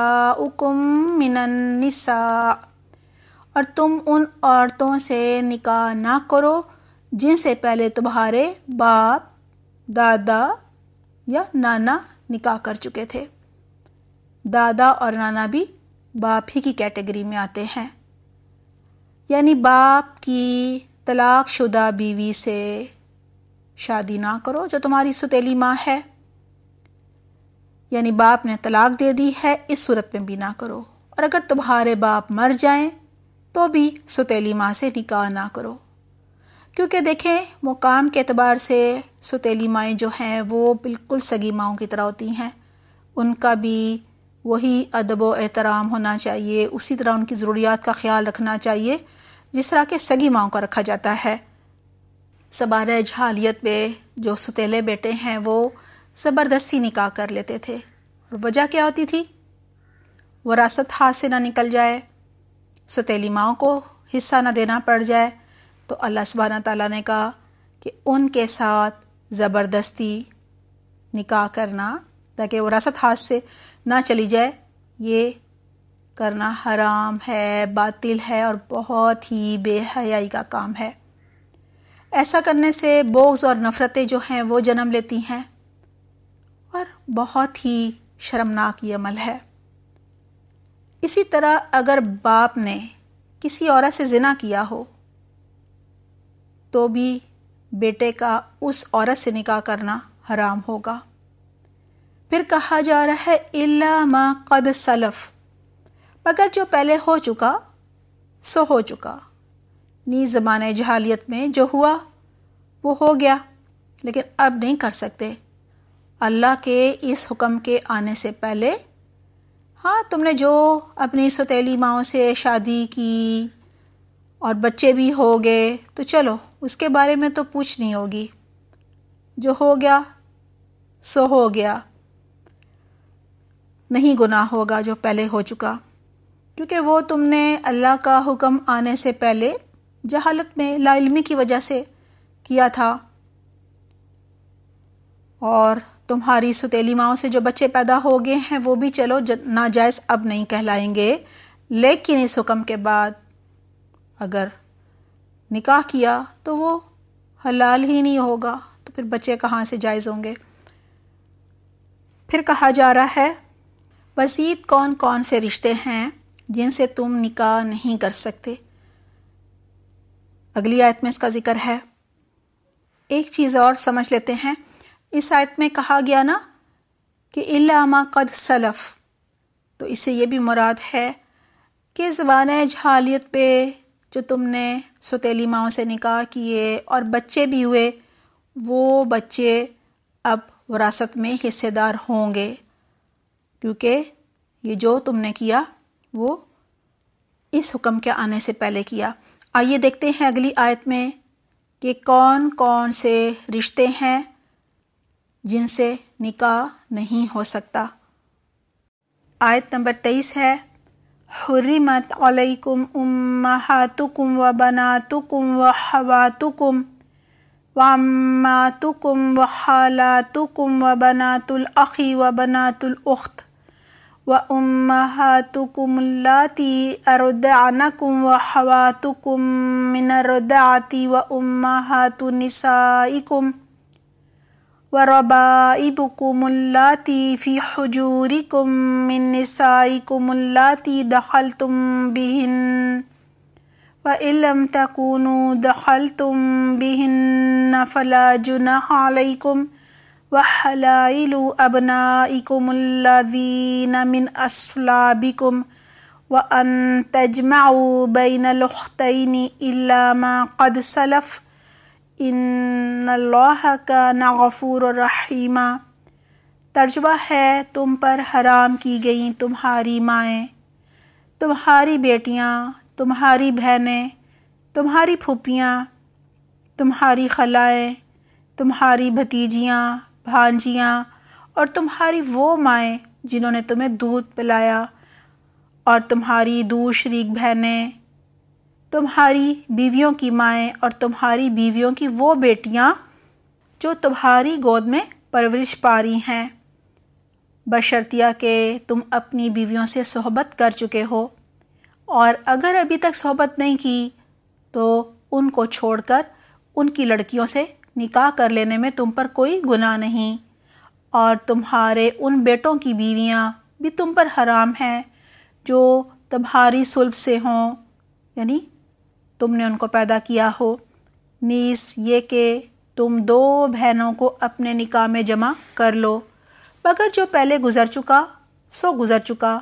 उकुम मिनन्निसा और तुम उन औरतों से निकाह ना करो जिनसे पहले तुम्हारे बाप दादा या नाना निकाह कर चुके थे दादा और नाना भी बाप ही की कैटेगरी में आते हैं यानी बाप की तलाकशुदा बीवी से शादी ना करो जो तुम्हारी सुतीली माँ है यानी बाप ने तलाक दे दी है इस सूरत में भी ना करो और अगर तुम्हारे बाप मर जाएं तो भी सुतीली माँ से निकाह ना करो क्योंकि देखें मुकाम के अतबार से सुतीली माएँ जो हैं वो बिल्कुल सगी माओं की तरह होती हैं उनका भी वही अदब व एहतराम होना चाहिए उसी तरह उनकी ज़रूरियात का ख्याल रखना चाहिए जिस तरह के सगी माओं का रखा जाता है सबार जहालियत पे जो सुतीले बेटे हैं वो ज़बरदस्ती निकाह कर लेते थे और वजह क्या होती थी वरासत हाथ से ना निकल जाए सतीली को हिस्सा ना देना पड़ जाए तो अल्लाह सुबहान ताला ने कहा कि उनके साथ ज़बरदस्ती निकाह करना ताकि वरासत हाथ से ना चली जाए ये करना हराम है बातिल है और बहुत ही बेहयाई का काम है ऐसा करने से बोग्स और नफ़रतें जो हैं वो जन्म लेती हैं और बहुत ही शर्मनाक ये अमल है इसी तरह अगर बाप ने किसी औरत से ज़िना किया हो तो भी बेटे का उस औरत से निकाह करना हराम होगा फिर कहा जा रहा है इल्ला मा कद सलफ़ मगर जो पहले हो चुका सो हो चुका नी ज़मान जहालियत में जो हुआ वो हो गया लेकिन अब नहीं कर सकते अल्लाह के इस हुक्म के आने से पहले हाँ तुमने जो अपनी सतीली माओ से शादी की और बच्चे भी हो गए तो चलो उसके बारे में तो पूछ नहीं होगी जो हो गया सो हो गया नहीं गुनाह होगा जो पहले हो चुका क्योंकि वो तुमने अल्लाह का हुक्म आने से पहले जहालत में लाइलमी की वजह से किया था और तुम्हारी सुतीली माओ से जो बच्चे पैदा हो गए हैं वो भी चलो नाजायज़ अब नहीं कहलाएंगे लेकिन इस हुक्म के बाद अगर निकाह किया तो वो हलाल ही नहीं होगा तो फिर बच्चे कहाँ से जायज़ होंगे फिर कहा जा रहा है मज़ीद कौन कौन से रिश्ते हैं जिनसे तुम निकाह नहीं कर सकते अगली आयत में इसका ज़िक्र है एक चीज़ और समझ लेते हैं इस आयत में कहा गया ना कि इलामा कद सलफ़ तो इससे ये भी मुराद है कि ज़बान जहालियत पे जो तुमने सतीली माओ से निकाह किए और बच्चे भी हुए वो बच्चे अब वरासत में हिस्सेदार होंगे क्योंकि ये जो तुमने किया वो इस हुक्म के आने से पहले किया आइए देखते हैं अगली आयत में कि कौन कौन से रिश्ते हैं जिनसे निकाह नहीं हो सकता आयत नंबर तेईस है हर्रिमत अलैकुम उम्महातुकुम व बनातुकुम व हवातुकुम वामातुकुम व खालातुकुम व बनातुल अखी व बनातुल उख्त व उम्महातुकुमल्लाती अरुदानकुम व हवातुकुम मिनरुदाती व उम्महातुनिसाइकुम وربائبكم اللاتي في حجوركم من نسائكم اللاتي دخلتم بهن وإن لم تكونوا دخلتم بهن فلا جناح عليكم وحلائل أبنائكم الذين من أصلابكم وأن تجمعوا بين الأختين إلا ما قد سلف ۖ इन अल्लाह का नागफ़ूर रहीमा तर्जबा है तुम पर हराम की गई तुम्हारी माएँ तुम्हारी बेटियाँ तुम्हारी बहनें तुम्हारी फूपियाँ तुम्हारी खलाएँ तुम्हारी भतीजियाँ भांजियाँ और तुम्हारी वो माएँ जिन्होंने तुम्हें दूध पिलाया और तुम्हारी दो शरीक बहनें तुम्हारी बीवियों की माएँ और तुम्हारी बीवियों की वो बेटियाँ जो तुम्हारी गोद में परवरिश पा रही हैं बशर्तिया के तुम अपनी बीवियों से सोहबत कर चुके हो और अगर अभी तक सोहबत नहीं की तो उनको छोड़कर उनकी लड़कियों से निकाह कर लेने में तुम पर कोई गुनाह नहीं और तुम्हारे उन बेटों की बीवियाँ भी तुम पर हराम हैं जो तुम्हारी सुल्ब से हों यानी तुमने उनको पैदा किया हो नीस ये के तुम दो बहनों को अपने निकाह में जमा कर लो मगर जो पहले गुज़र चुका सो गुज़र चुका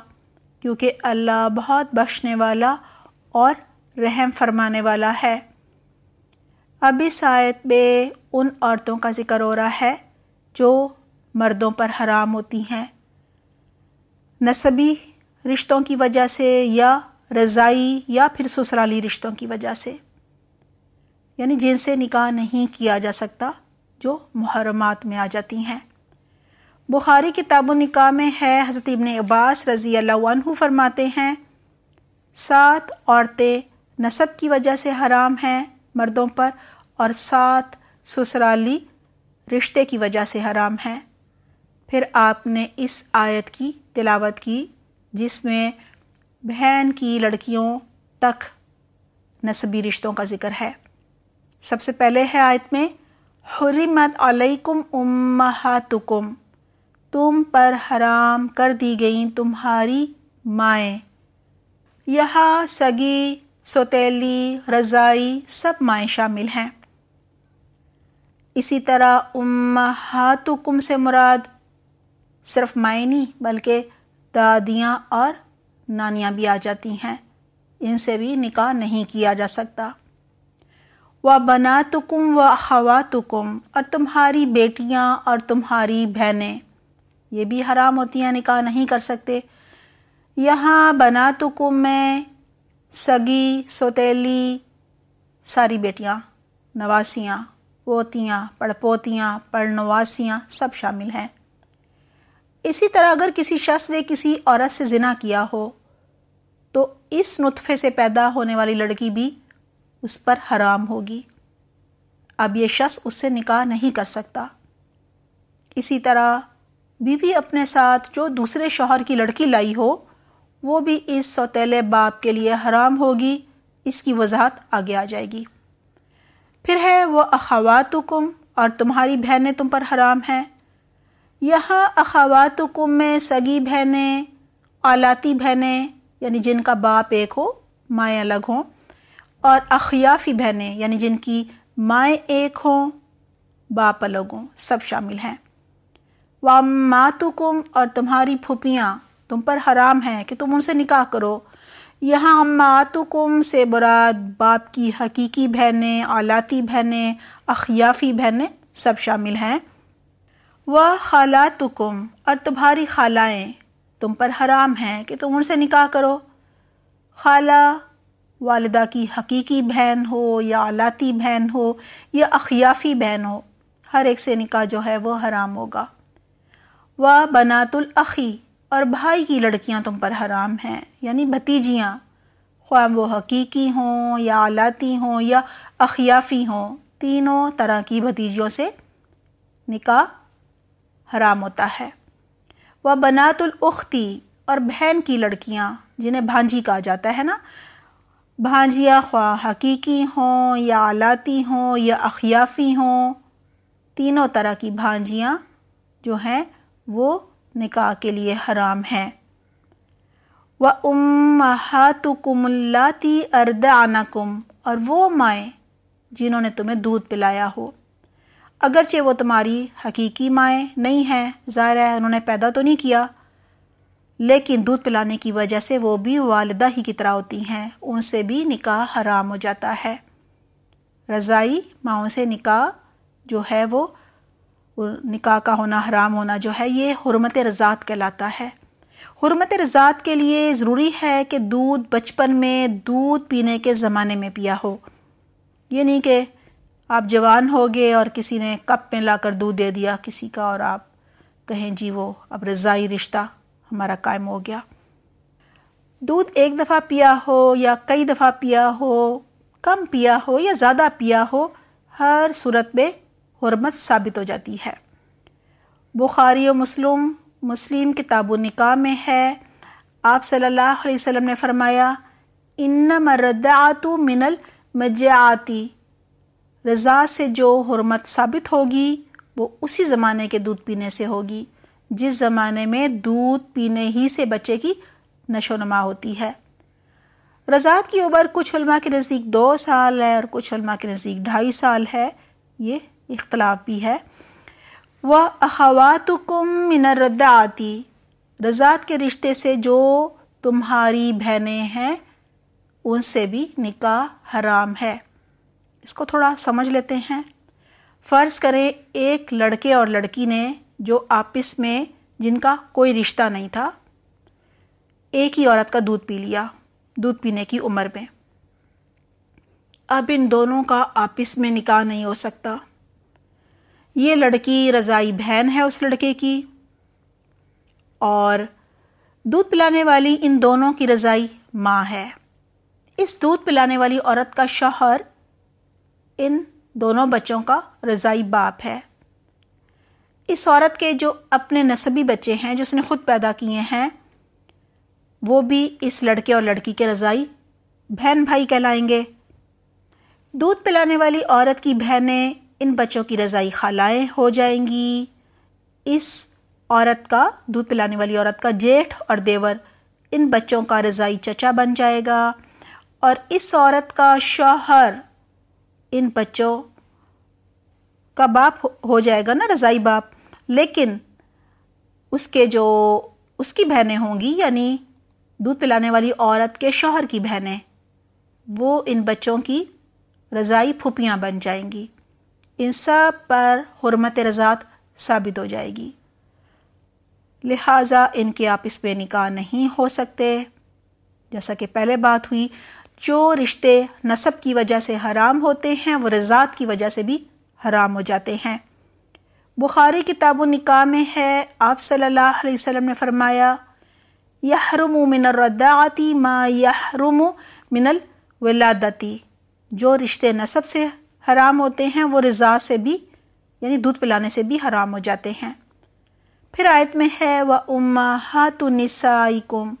क्योंकि अल्लाह बहुत बख्शने वाला और रहम फरमाने वाला है अभी शायद बे उन औरतों का जिक्र हो रहा है जो मर्दों पर हराम होती हैं नसबी रिश्तों की वजह से या रज़ाई या फिर ससुराली रिश्तों की वजह से यानी जिनसे निकाह नहीं किया जा सकता जो मुहरमात में आ जाती हैं बुखारी किताब निकाह में है हज़रत इबन अब्बास रज़ी अल्लाह फरमाते हैं सात औरतें नसब की वजह से हराम हैं मर्दों पर और सात ससुराली रिश्ते की वजह से हराम हैं फिर आपने इस आयत की तिलावत की जिसमें बहन की लड़कियों तक नसबी रिश्तों का ज़िक्र है सबसे पहले है आयत में हरमत अलैकुम उम्महातुकुम तुम पर हराम कर दी गई तुम्हारी माएँ यहाँ सगी सोतेली रज़ाई सब माएँ शामिल हैं इसी तरह उम्महातुकुम से मुराद सिर्फ माएँ नहीं बल्कि दादियाँ और नानियाँ भी आ जाती हैं इनसे भी निकाह नहीं किया जा सकता व बना तुकुम व हवा तुकुम और तुम्हारी बेटियाँ और तुम्हारी बहनें ये भी हराम होती हैं निकाह नहीं कर सकते यहाँ बना तुकुम में सगी सोतेली सारी बेटियाँ नवासियाँ पोतियाँ पड़पोतियाँ पड़नवासियाँ सब शामिल हैं इसी तरह अगर किसी शख्स ने किसी औरत से ज़िना किया हो तो इस नुतफ़े से पैदा होने वाली लड़की भी उस पर हराम होगी अब ये शख्स उससे निकाह नहीं कर सकता इसी तरह बीवी अपने साथ जो दूसरे शोहर की लड़की लाई हो वो भी इस सौतेले बाप के लिए हराम होगी इसकी वजाहत आगे आ जाएगी फिर है वह अखावातुकुम और तुम्हारी बहनें तुम पर हराम हैं यहाँ अखावातुकुम में सगी बहनें आलाती बहनें यानी जिनका बाप एक हो माएँ अलग हों और अखियाफ़ी बहनें यानी जिनकी माएँ एक हों बाप अलग हों सब शामिल हैं व कुम और तुम्हारी फूपियाँ तुम पर हराम हैं कि तुम उनसे निकाह करो यहाँ मातुकुम से बुराद बाप की हकीकी बहनें आलाती बहनें अखियाफ़ी बहनें सब शामिल हैं व खालातुकुम और तुम्हारी खालाएँ तुम पर हराम है कि तुम उनसे निकाह करो खाला वालदा की हकीकी बहन हो या आलाती बहन हो या अखियाफ़ी बहन हो हर एक से निकाह जो है वो हराम होगा व बनातुल अखी और भाई की लड़कियां तुम पर हराम हैं यानी भतीजियां ख्वा वो हकीकी हों या आलाती हों या अखियाफ़ी हों तीनों तरह की भतीजियों से निकाह हराम होता है व बनातुल उख्ती और बहन की लड़कियाँ जिन्हें भांजी कहा जाता है ना भांजियाँ ख्वा हकीकी हों या आलाती हों या अखियाफ़ी हों तीनों तरह की भांजियाँ जो हैं वो निकाह के लिए हराम हैं व उम्मातुकुमल्लाती अर्दानकुम और वो माएँ जिन्होंने तुम्हें दूध पिलाया हो अगरचे वो तुम्हारी हकीकी माएँ नहीं हैं ज़ाहिर है उन्होंने पैदा तो नहीं किया लेकिन दूध पिलाने की वजह से वो भी वालदा ही की तरह होती हैं उनसे भी निकाह हराम हो जाता है रज़ाई माओ से निकाह जो है वो निकाह का होना हराम होना जो है ये हरमत रज़ात कहलाता है हरमत रज़ात के लिए ज़रूरी है कि दूध बचपन में दूध पीने के ज़माने में पिया हो ये नहीं कि आप जवान हो गए और किसी ने कप में लाकर दूध दे दिया किसी का और आप कहें जी वो अब रज़ाई रिश्ता हमारा कायम हो गया दूध एक दफ़ा पिया हो या कई दफ़ा पिया हो कम पिया हो या ज़्यादा पिया हो हर सूरत में हरमत साबित हो जाती है बुखारी और मुस्लिम मुस्लिम किताब निका में है आप सल्लल्लाहु अलैहि वसल्लम ने फरमाया इन्ना मरदातु मिनल मजाती रज़ा से जो हरमत साबित होगी वो उसी ज़माने के दूध पीने से होगी जिस ज़माने में दूध पीने ही से बच्चे की नशोनमा होती है रजात की उम्र कुछ उलमा के नज़दीक दो साल है और कुछ उलमा के नज़दीक ढाई साल है ये इख्तलाफ भी है वह अखवातुकुम मिनरदा आती रजात के रिश्ते से जो तुम्हारी बहनें हैं उनसे भी निकाह हराम है इसको थोड़ा समझ लेते हैं फ़र्ज़ करें एक लड़के और लड़की ने जो आपस में जिनका कोई रिश्ता नहीं था एक ही औरत का दूध पी लिया दूध पीने की उम्र में अब इन दोनों का आपस में निकाह नहीं हो सकता ये लड़की रज़ाई बहन है उस लड़के की और दूध पिलाने वाली इन दोनों की रज़ाई माँ है इस दूध पिलाने वाली औरत का शौहर इन दोनों बच्चों का रज़ाई बाप है इस औरत के जो अपने नस्बी बच्चे हैं जो उसने ख़ुद पैदा किए हैं वो भी इस लड़के और लड़की के रज़ाई बहन भाई कहलाएंगे दूध पिलाने वाली औरत की बहनें इन बच्चों की रज़ाई खालाएं हो जाएंगी इस औरत का दूध पिलाने वाली औरत का जेठ और देवर इन बच्चों का रज़ाई चचा बन जाएगा और इस औरत का शौहर इन बच्चों का बाप हो जाएगा ना रज़ाई बाप लेकिन उसके जो उसकी बहनें होंगी यानी दूध पिलाने वाली औरत के शौहर की बहनें वो इन बच्चों की रज़ाई फुपियाँ बन जाएंगी इन सब पर हरमत रज़ात साबित हो जाएगी लिहाजा इनके आप इस पर निकाह नहीं हो सकते जैसा कि पहले बात हुई जो रिश्ते नसब की वजह से हराम होते हैं वो रज़ात की वजह से भी हराम हो जाते हैं बुखारी किताब निका में है आप सल्लल्लाहु अलैहि वसल्लम ने फरमाया यहरुम मिनरदाती माँ यहरुम मिनल वलादती जो रिश्ते नसब से हराम होते हैं वो रज़ा से भी यानी दूध पिलाने से भी हराम हो जाते हैं फिर आयत में है व उम्मा हातुनिसाइकुम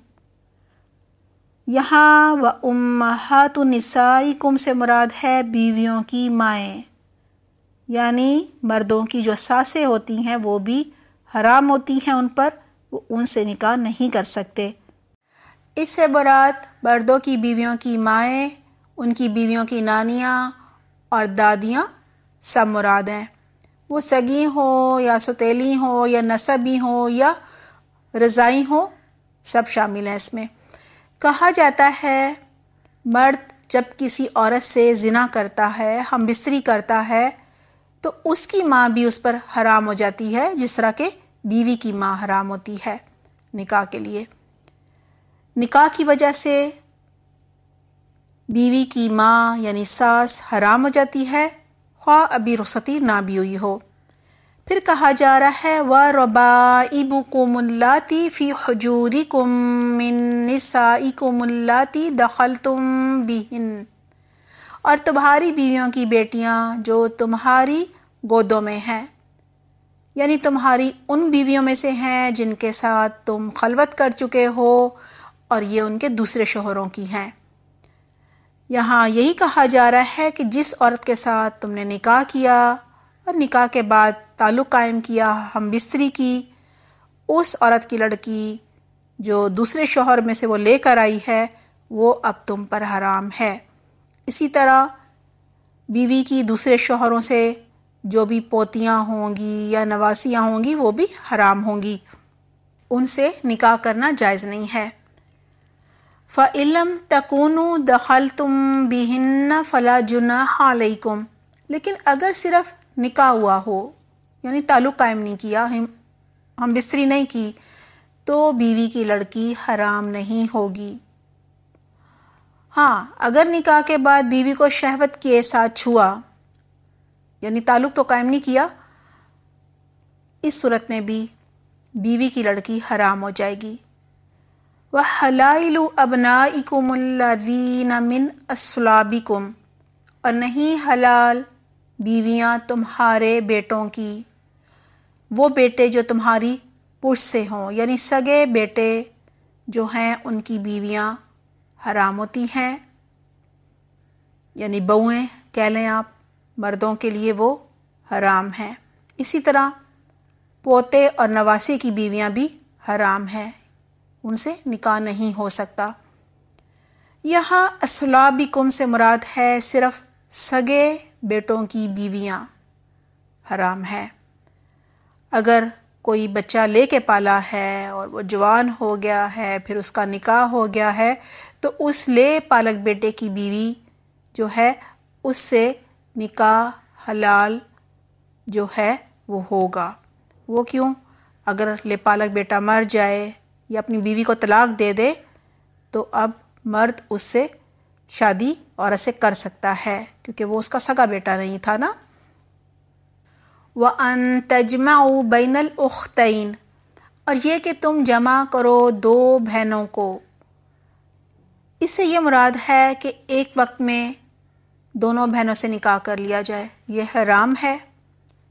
यहाँ व उम्मत नसाई कुम से मुराद है बीवियों की माएँ यानी मर्दों की जो सासें होती हैं वो भी हराम होती हैं उन पर वो उनसे निकाह नहीं कर सकते इससे बरात मर्दों की बीवियों की माएँ उनकी बीवियों की नानियाँ और दादियाँ सब मुराद हैं वो सगी हो या सतीली हो या नसबी हो या रज़ाई हो सब शामिल हैं इसमें कहा जाता है मर्द जब किसी औरत से जिना करता है हम बिस्तरी करता है तो उसकी माँ भी उस पर हराम हो जाती है जिस तरह के बीवी की माँ हराम होती है निकाह के लिए निकाह की वजह से बीवी की माँ यानी सास हराम हो जाती है ख्वा अभी रुखसती ना भी हुई हो फिर कहा जा रहा है व रबाइबुकुमल्लाती फ़ी हजूरिकुम मिन निसाइकुमल्लाती दखल तुम बिहिन और तुम्हारी बीवियों की बेटियां जो तुम्हारी गोदों में हैं यानी तुम्हारी उन बीवियों में से हैं जिनके साथ तुम खलवत कर चुके हो और ये उनके दूसरे शोहरों की हैं यहाँ यही कहा जा रहा है कि जिस औरत के साथ तुमने निकाह किया और निकाह के बाद ताल्लुक़ कायम किया हम बिस्तरी की उस औरत की लड़की जो दूसरे शोहर में से वो लेकर आई है वो अब तुम पर हराम है इसी तरह बीवी की दूसरे शोहरों से जो भी पोतियाँ होंगी या नवासियाँ होंगी वो भी हराम होंगी उनसे निकाह करना जायज़ नहीं है फ़िलम तकुनु दखल तुम बिहन्न फ़ला जुना हालकुम लेकिन अगर सिर्फ़ निकाह हुआ हो यानी ताल्लुक़ कायम नहीं किया हम हम बिस्तरी नहीं की तो बीवी की लड़की हराम नहीं होगी हाँ अगर निकाह के बाद बीवी को शहवत के साथ छुआ यानी ताल्लुक़ तो कायम नहीं किया इस सूरत में भी बीवी की लड़की हराम हो जाएगी वह हलाइलु अबनाकुमल्लिन मिन असलाबिकुम और नहीं हलाल बीवियाँ तुम्हारे बेटों की वो बेटे जो तुम्हारी पुश से हों यानी सगे बेटे जो हैं उनकी बीवियां होती हैं यानी बहुएँ कह लें आप मर्दों के लिए वो हराम हैं इसी तरह पोते और नवासी की बीवियां भी हराम हैं उनसे निकाह नहीं हो सकता यहाँ असलाबिकुम से मुराद है सिर्फ सगे बेटों की बीवियां हराम है अगर कोई बच्चा ले के पाला है और वो जवान हो गया है फिर उसका निकाह हो गया है तो उस ले पालक बेटे की बीवी जो है उससे निकाह हलाल जो है वो होगा वो क्यों अगर ले पालक बेटा मर जाए या अपनी बीवी को तलाक दे दे तो अब मर्द उससे शादी औरत से कर सकता है क्योंकि वो उसका सगा बेटा नहीं था ना व अन तजमाऊ बैनल उख्तैन और ये कि तुम जमा करो दो बहनों को इससे ये मुराद है कि एक वक्त में दोनों बहनों से निकाह कर लिया जाए यह हराम है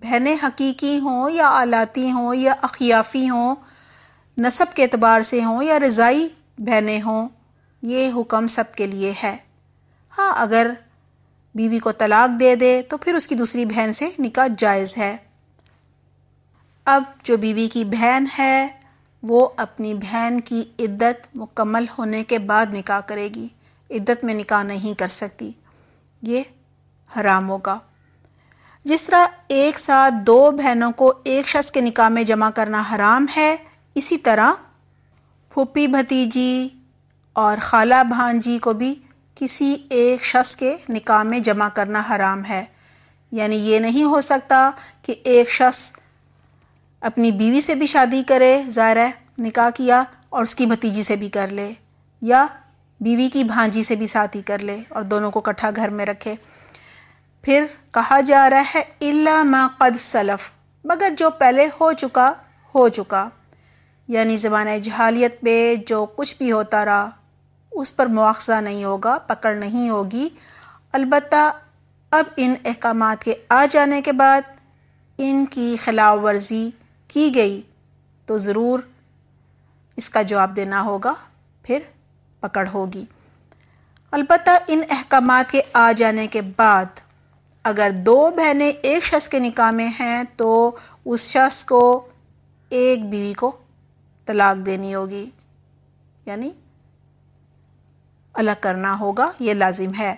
बहनें हकीकी हों या आलाती हों या अखियाफ़ी हों नसब के अतबार से हों या रज़ाई बहनें हों ये हुक्म सब के लिए है हाँ अगर बीवी को तलाक दे दे तो फिर उसकी दूसरी बहन से निकाह जायज़ है अब जो बीवी की बहन है वो अपनी बहन की इद्दत मुकम्मल होने के बाद निकाह करेगी इद्दत में निकाह नहीं कर सकती ये हराम होगा जिस तरह एक साथ दो बहनों को एक शख्स के निकाह में जमा करना हराम है इसी तरह फूपी भतीजी और खाला भांजी को भी किसी एक शख्स के निकाह में जमा करना हराम है यानी ये नहीं हो सकता कि एक शख्स अपनी बीवी से भी शादी करे ज़ाहिर है निकाह किया और उसकी भतीजी से भी कर ले या बीवी की भांजी से भी शादी कर ले और दोनों को इकट्ठा घर में रखे फिर कहा जा रहा है इल्ला मा कद सलफ़ मगर जो पहले हो चुका हो चुका यानी ज़बान जहालियत पे जो कुछ भी होता रहा उस पर मुआवजा नहीं होगा पकड़ नहीं होगी अलबत् अब इन अहकाम के आ जाने के बाद इनकी खिलाफ वर्जी की गई तो ज़रूर इसका जवाब देना होगा फिर पकड़ होगी अलबत् इन अहकाम के आ जाने के बाद अगर दो बहनें एक शख्स के निका में हैं तो उस शख्स को एक बीवी को तलाक देनी होगी यानी अलग करना होगा ये लाजिम है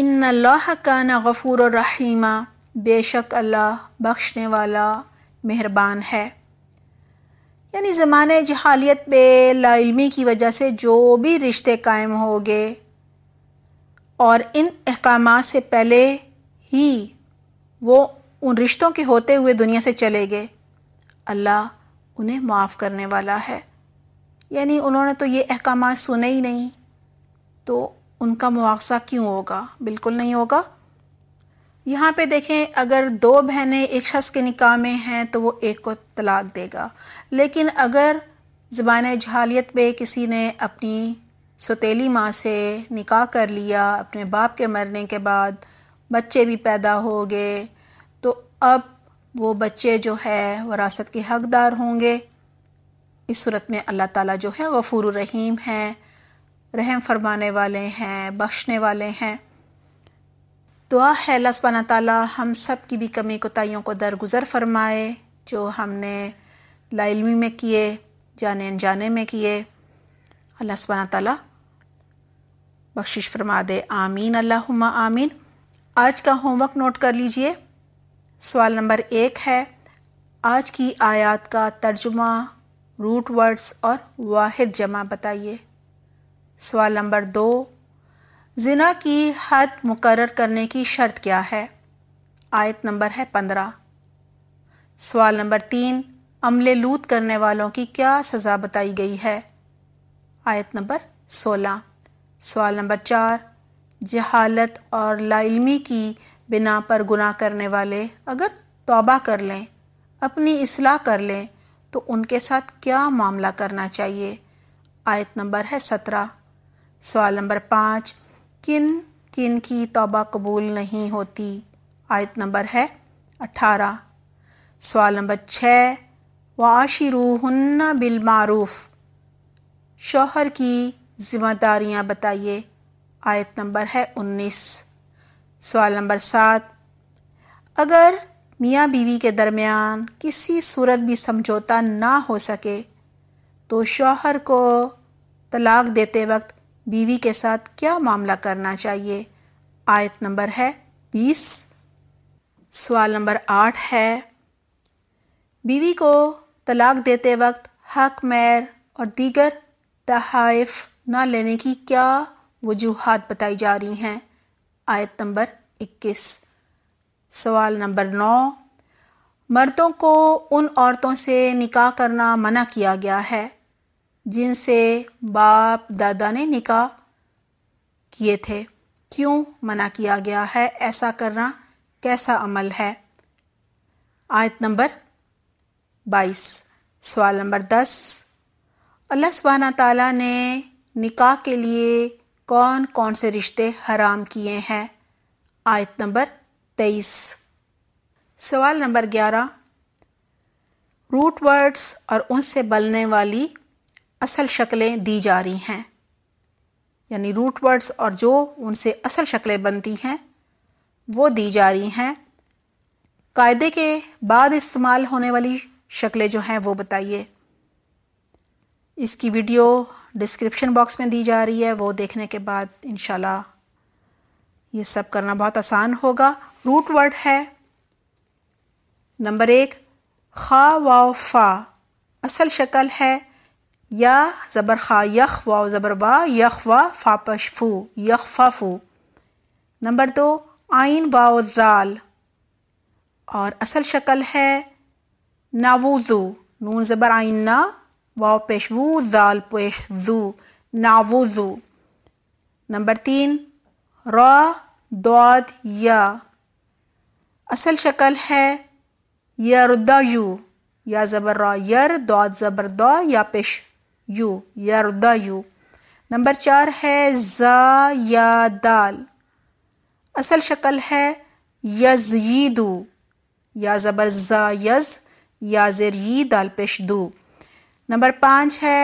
इन अल्लाह का ना गफ़ूर रहीमा बेशक अल्लाह बख्शने वाला मेहरबान है यानी ज़माने जहालियत पे लाइलमी की वजह से जो भी रिश्ते कायम हो गए और इन अहकाम से पहले ही वो उन रिश्तों के होते हुए दुनिया से चले गए अल्लाह उन्हें माफ़ करने वाला है यानी उन्होंने तो ये अहकाम सुने ही नहीं तो उनका मुआवजा क्यों होगा बिल्कुल नहीं होगा यहाँ पे देखें अगर दो बहनें एक शख्स के निकाह में हैं तो वो एक को तलाक देगा लेकिन अगर ज़बान जहालियत पे किसी ने अपनी सतीली माँ से निकाह कर लिया अपने बाप के मरने के बाद बच्चे भी पैदा हो गए तो अब वो बच्चे जो है वरासत के हकदार होंगे इस सूरत में अल्लाह ताला जो है गफूर रहीम हैं रहम फरमाने वाले हैं बख्शने वाले हैं दुआ है अल्लाह सुबहाना ताला हम सब की भी कमी कोताहीियों को दरगुजर फरमाए जो हमने लाइलमी में किए जाने अनजाने में किए अल्लाह सुबहाना ताला बख्शिश फरमा दे आमीन अल्लाहुम्मा आमीन आज का होमवर्क नोट कर लीजिए सवाल नंबर एक है आज की आयात का तर्जुमा रूट वर्ड्स और वाहिद जमा बताइए सवाल नंबर दो जिना की हद मुकर करने की शर्त क्या है आयत नंबर है पंद्रह सवाल नंबर तीन अमले लूत करने वालों की क्या सज़ा बताई गई है आयत नंबर सोलह सवाल नंबर चार जहालत और लाइलमी की बिना पर गुनाह करने वाले अगर तौबा कर लें अपनी असलाह कर लें तो उनके साथ क्या मामला करना चाहिए आयत नंबर है सत्रह सवाल नंबर पाँच किन किन की तौबा कबूल नहीं होती आयत नंबर है अठारह सवाल नंबर छः वाशिरूहन्ना बिलमूफ़ शोहर की ज़िम्मेदारियाँ बताइए आयत नंबर है उन्नीस सवाल नंबर सात अगर मियाँ बीवी के दरमियान किसी सूरत भी समझौता ना हो सके तो शौहर को तलाक देते वक्त बीवी के साथ क्या मामला करना चाहिए आयत नंबर है बीस सवाल नंबर आठ है बीवी को तलाक देते वक्त हक मैर और दीगर तहफ़ ना लेने की क्या वजूहत बताई जा रही हैं आयत नंबर इक्कीस सवाल नंबर नौ मर्दों को उन औरतों से निकाह करना मना किया गया है जिनसे बाप दादा ने निकाह किए थे क्यों मना किया गया है ऐसा करना कैसा अमल है आयत नंबर बाईस सवाल नंबर दस अल्लाह सुबहाना ताला ने निकाह के लिए कौन कौन से रिश्ते हराम किए हैं आयत नंबर तेईस सवाल नंबर ग्यारह रूट वर्ड्स और उनसे बलने वाली असल शक्लें दी जा रही हैं यानी रूट वर्ड्स और जो उनसे असल शक्लें बनती हैं वो दी जा रही हैं कायदे के बाद इस्तेमाल होने वाली शक्लें जो हैं वो बताइए इसकी वीडियो डिस्क्रिप्शन बॉक्स में दी जा रही है वो देखने के बाद इन ये सब करना बहुत आसान होगा रूट वर्ड है नंबर एक खा वाओ फ़ा असल शक्ल है या ज़बर खा यख वाओ ज़बर वा यख वा पश फू यख फ़ा फू नंबर दो आइन वाओ ज़ाल और असल शक्ल है नावोज़ू नून ज़बर आइन ना वाओ पेश वू ज़ाल पेश ज़ू नावूज़ू नंबर तीन रा या असल शक्ल है यरदा यू या ज़बर रॉ यर दौद ज़बर दो या पेश यू यरदा यू नंबर चार है जा या दाल असल शक्ल है यज़ दो या ज़बर ज़ा यज़ या ज़र यी दाल पेश दू नंबर पाँच है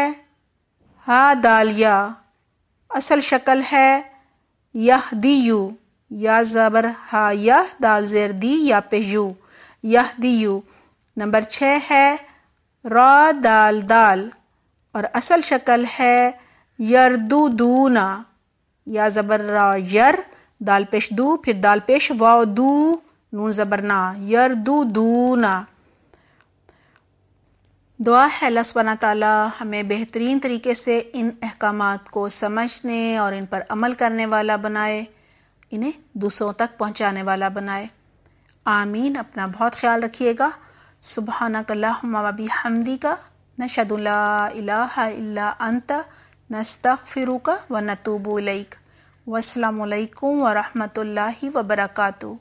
हा दाल या असल शक्ल है यह दी यू या ज़बर हा यह दाल ज़ेर दी या पे यू यह दी यू नंबर छः है रा दाल दाल और असल शक्ल है दू ना या ज़बर रा यर दाल पेश दू फिर दाल पेश वाओ दू नून ज़बर ना दू ना दुआ है अल्लाह सुबहाना हमें बेहतरीन तरीके से इन अहकाम को समझने और इन पर अमल करने वाला बनाए इन्हें दूसरों तक पहुँचाने वाला बनाए आमीन अपना बहुत ख्याल रखिएगा सुबह कल्लाबी हमदी का नशदुल्ला इला अंत नस्तक फ़िरुका व नतूबुलक वालकम वरहमल वबरकू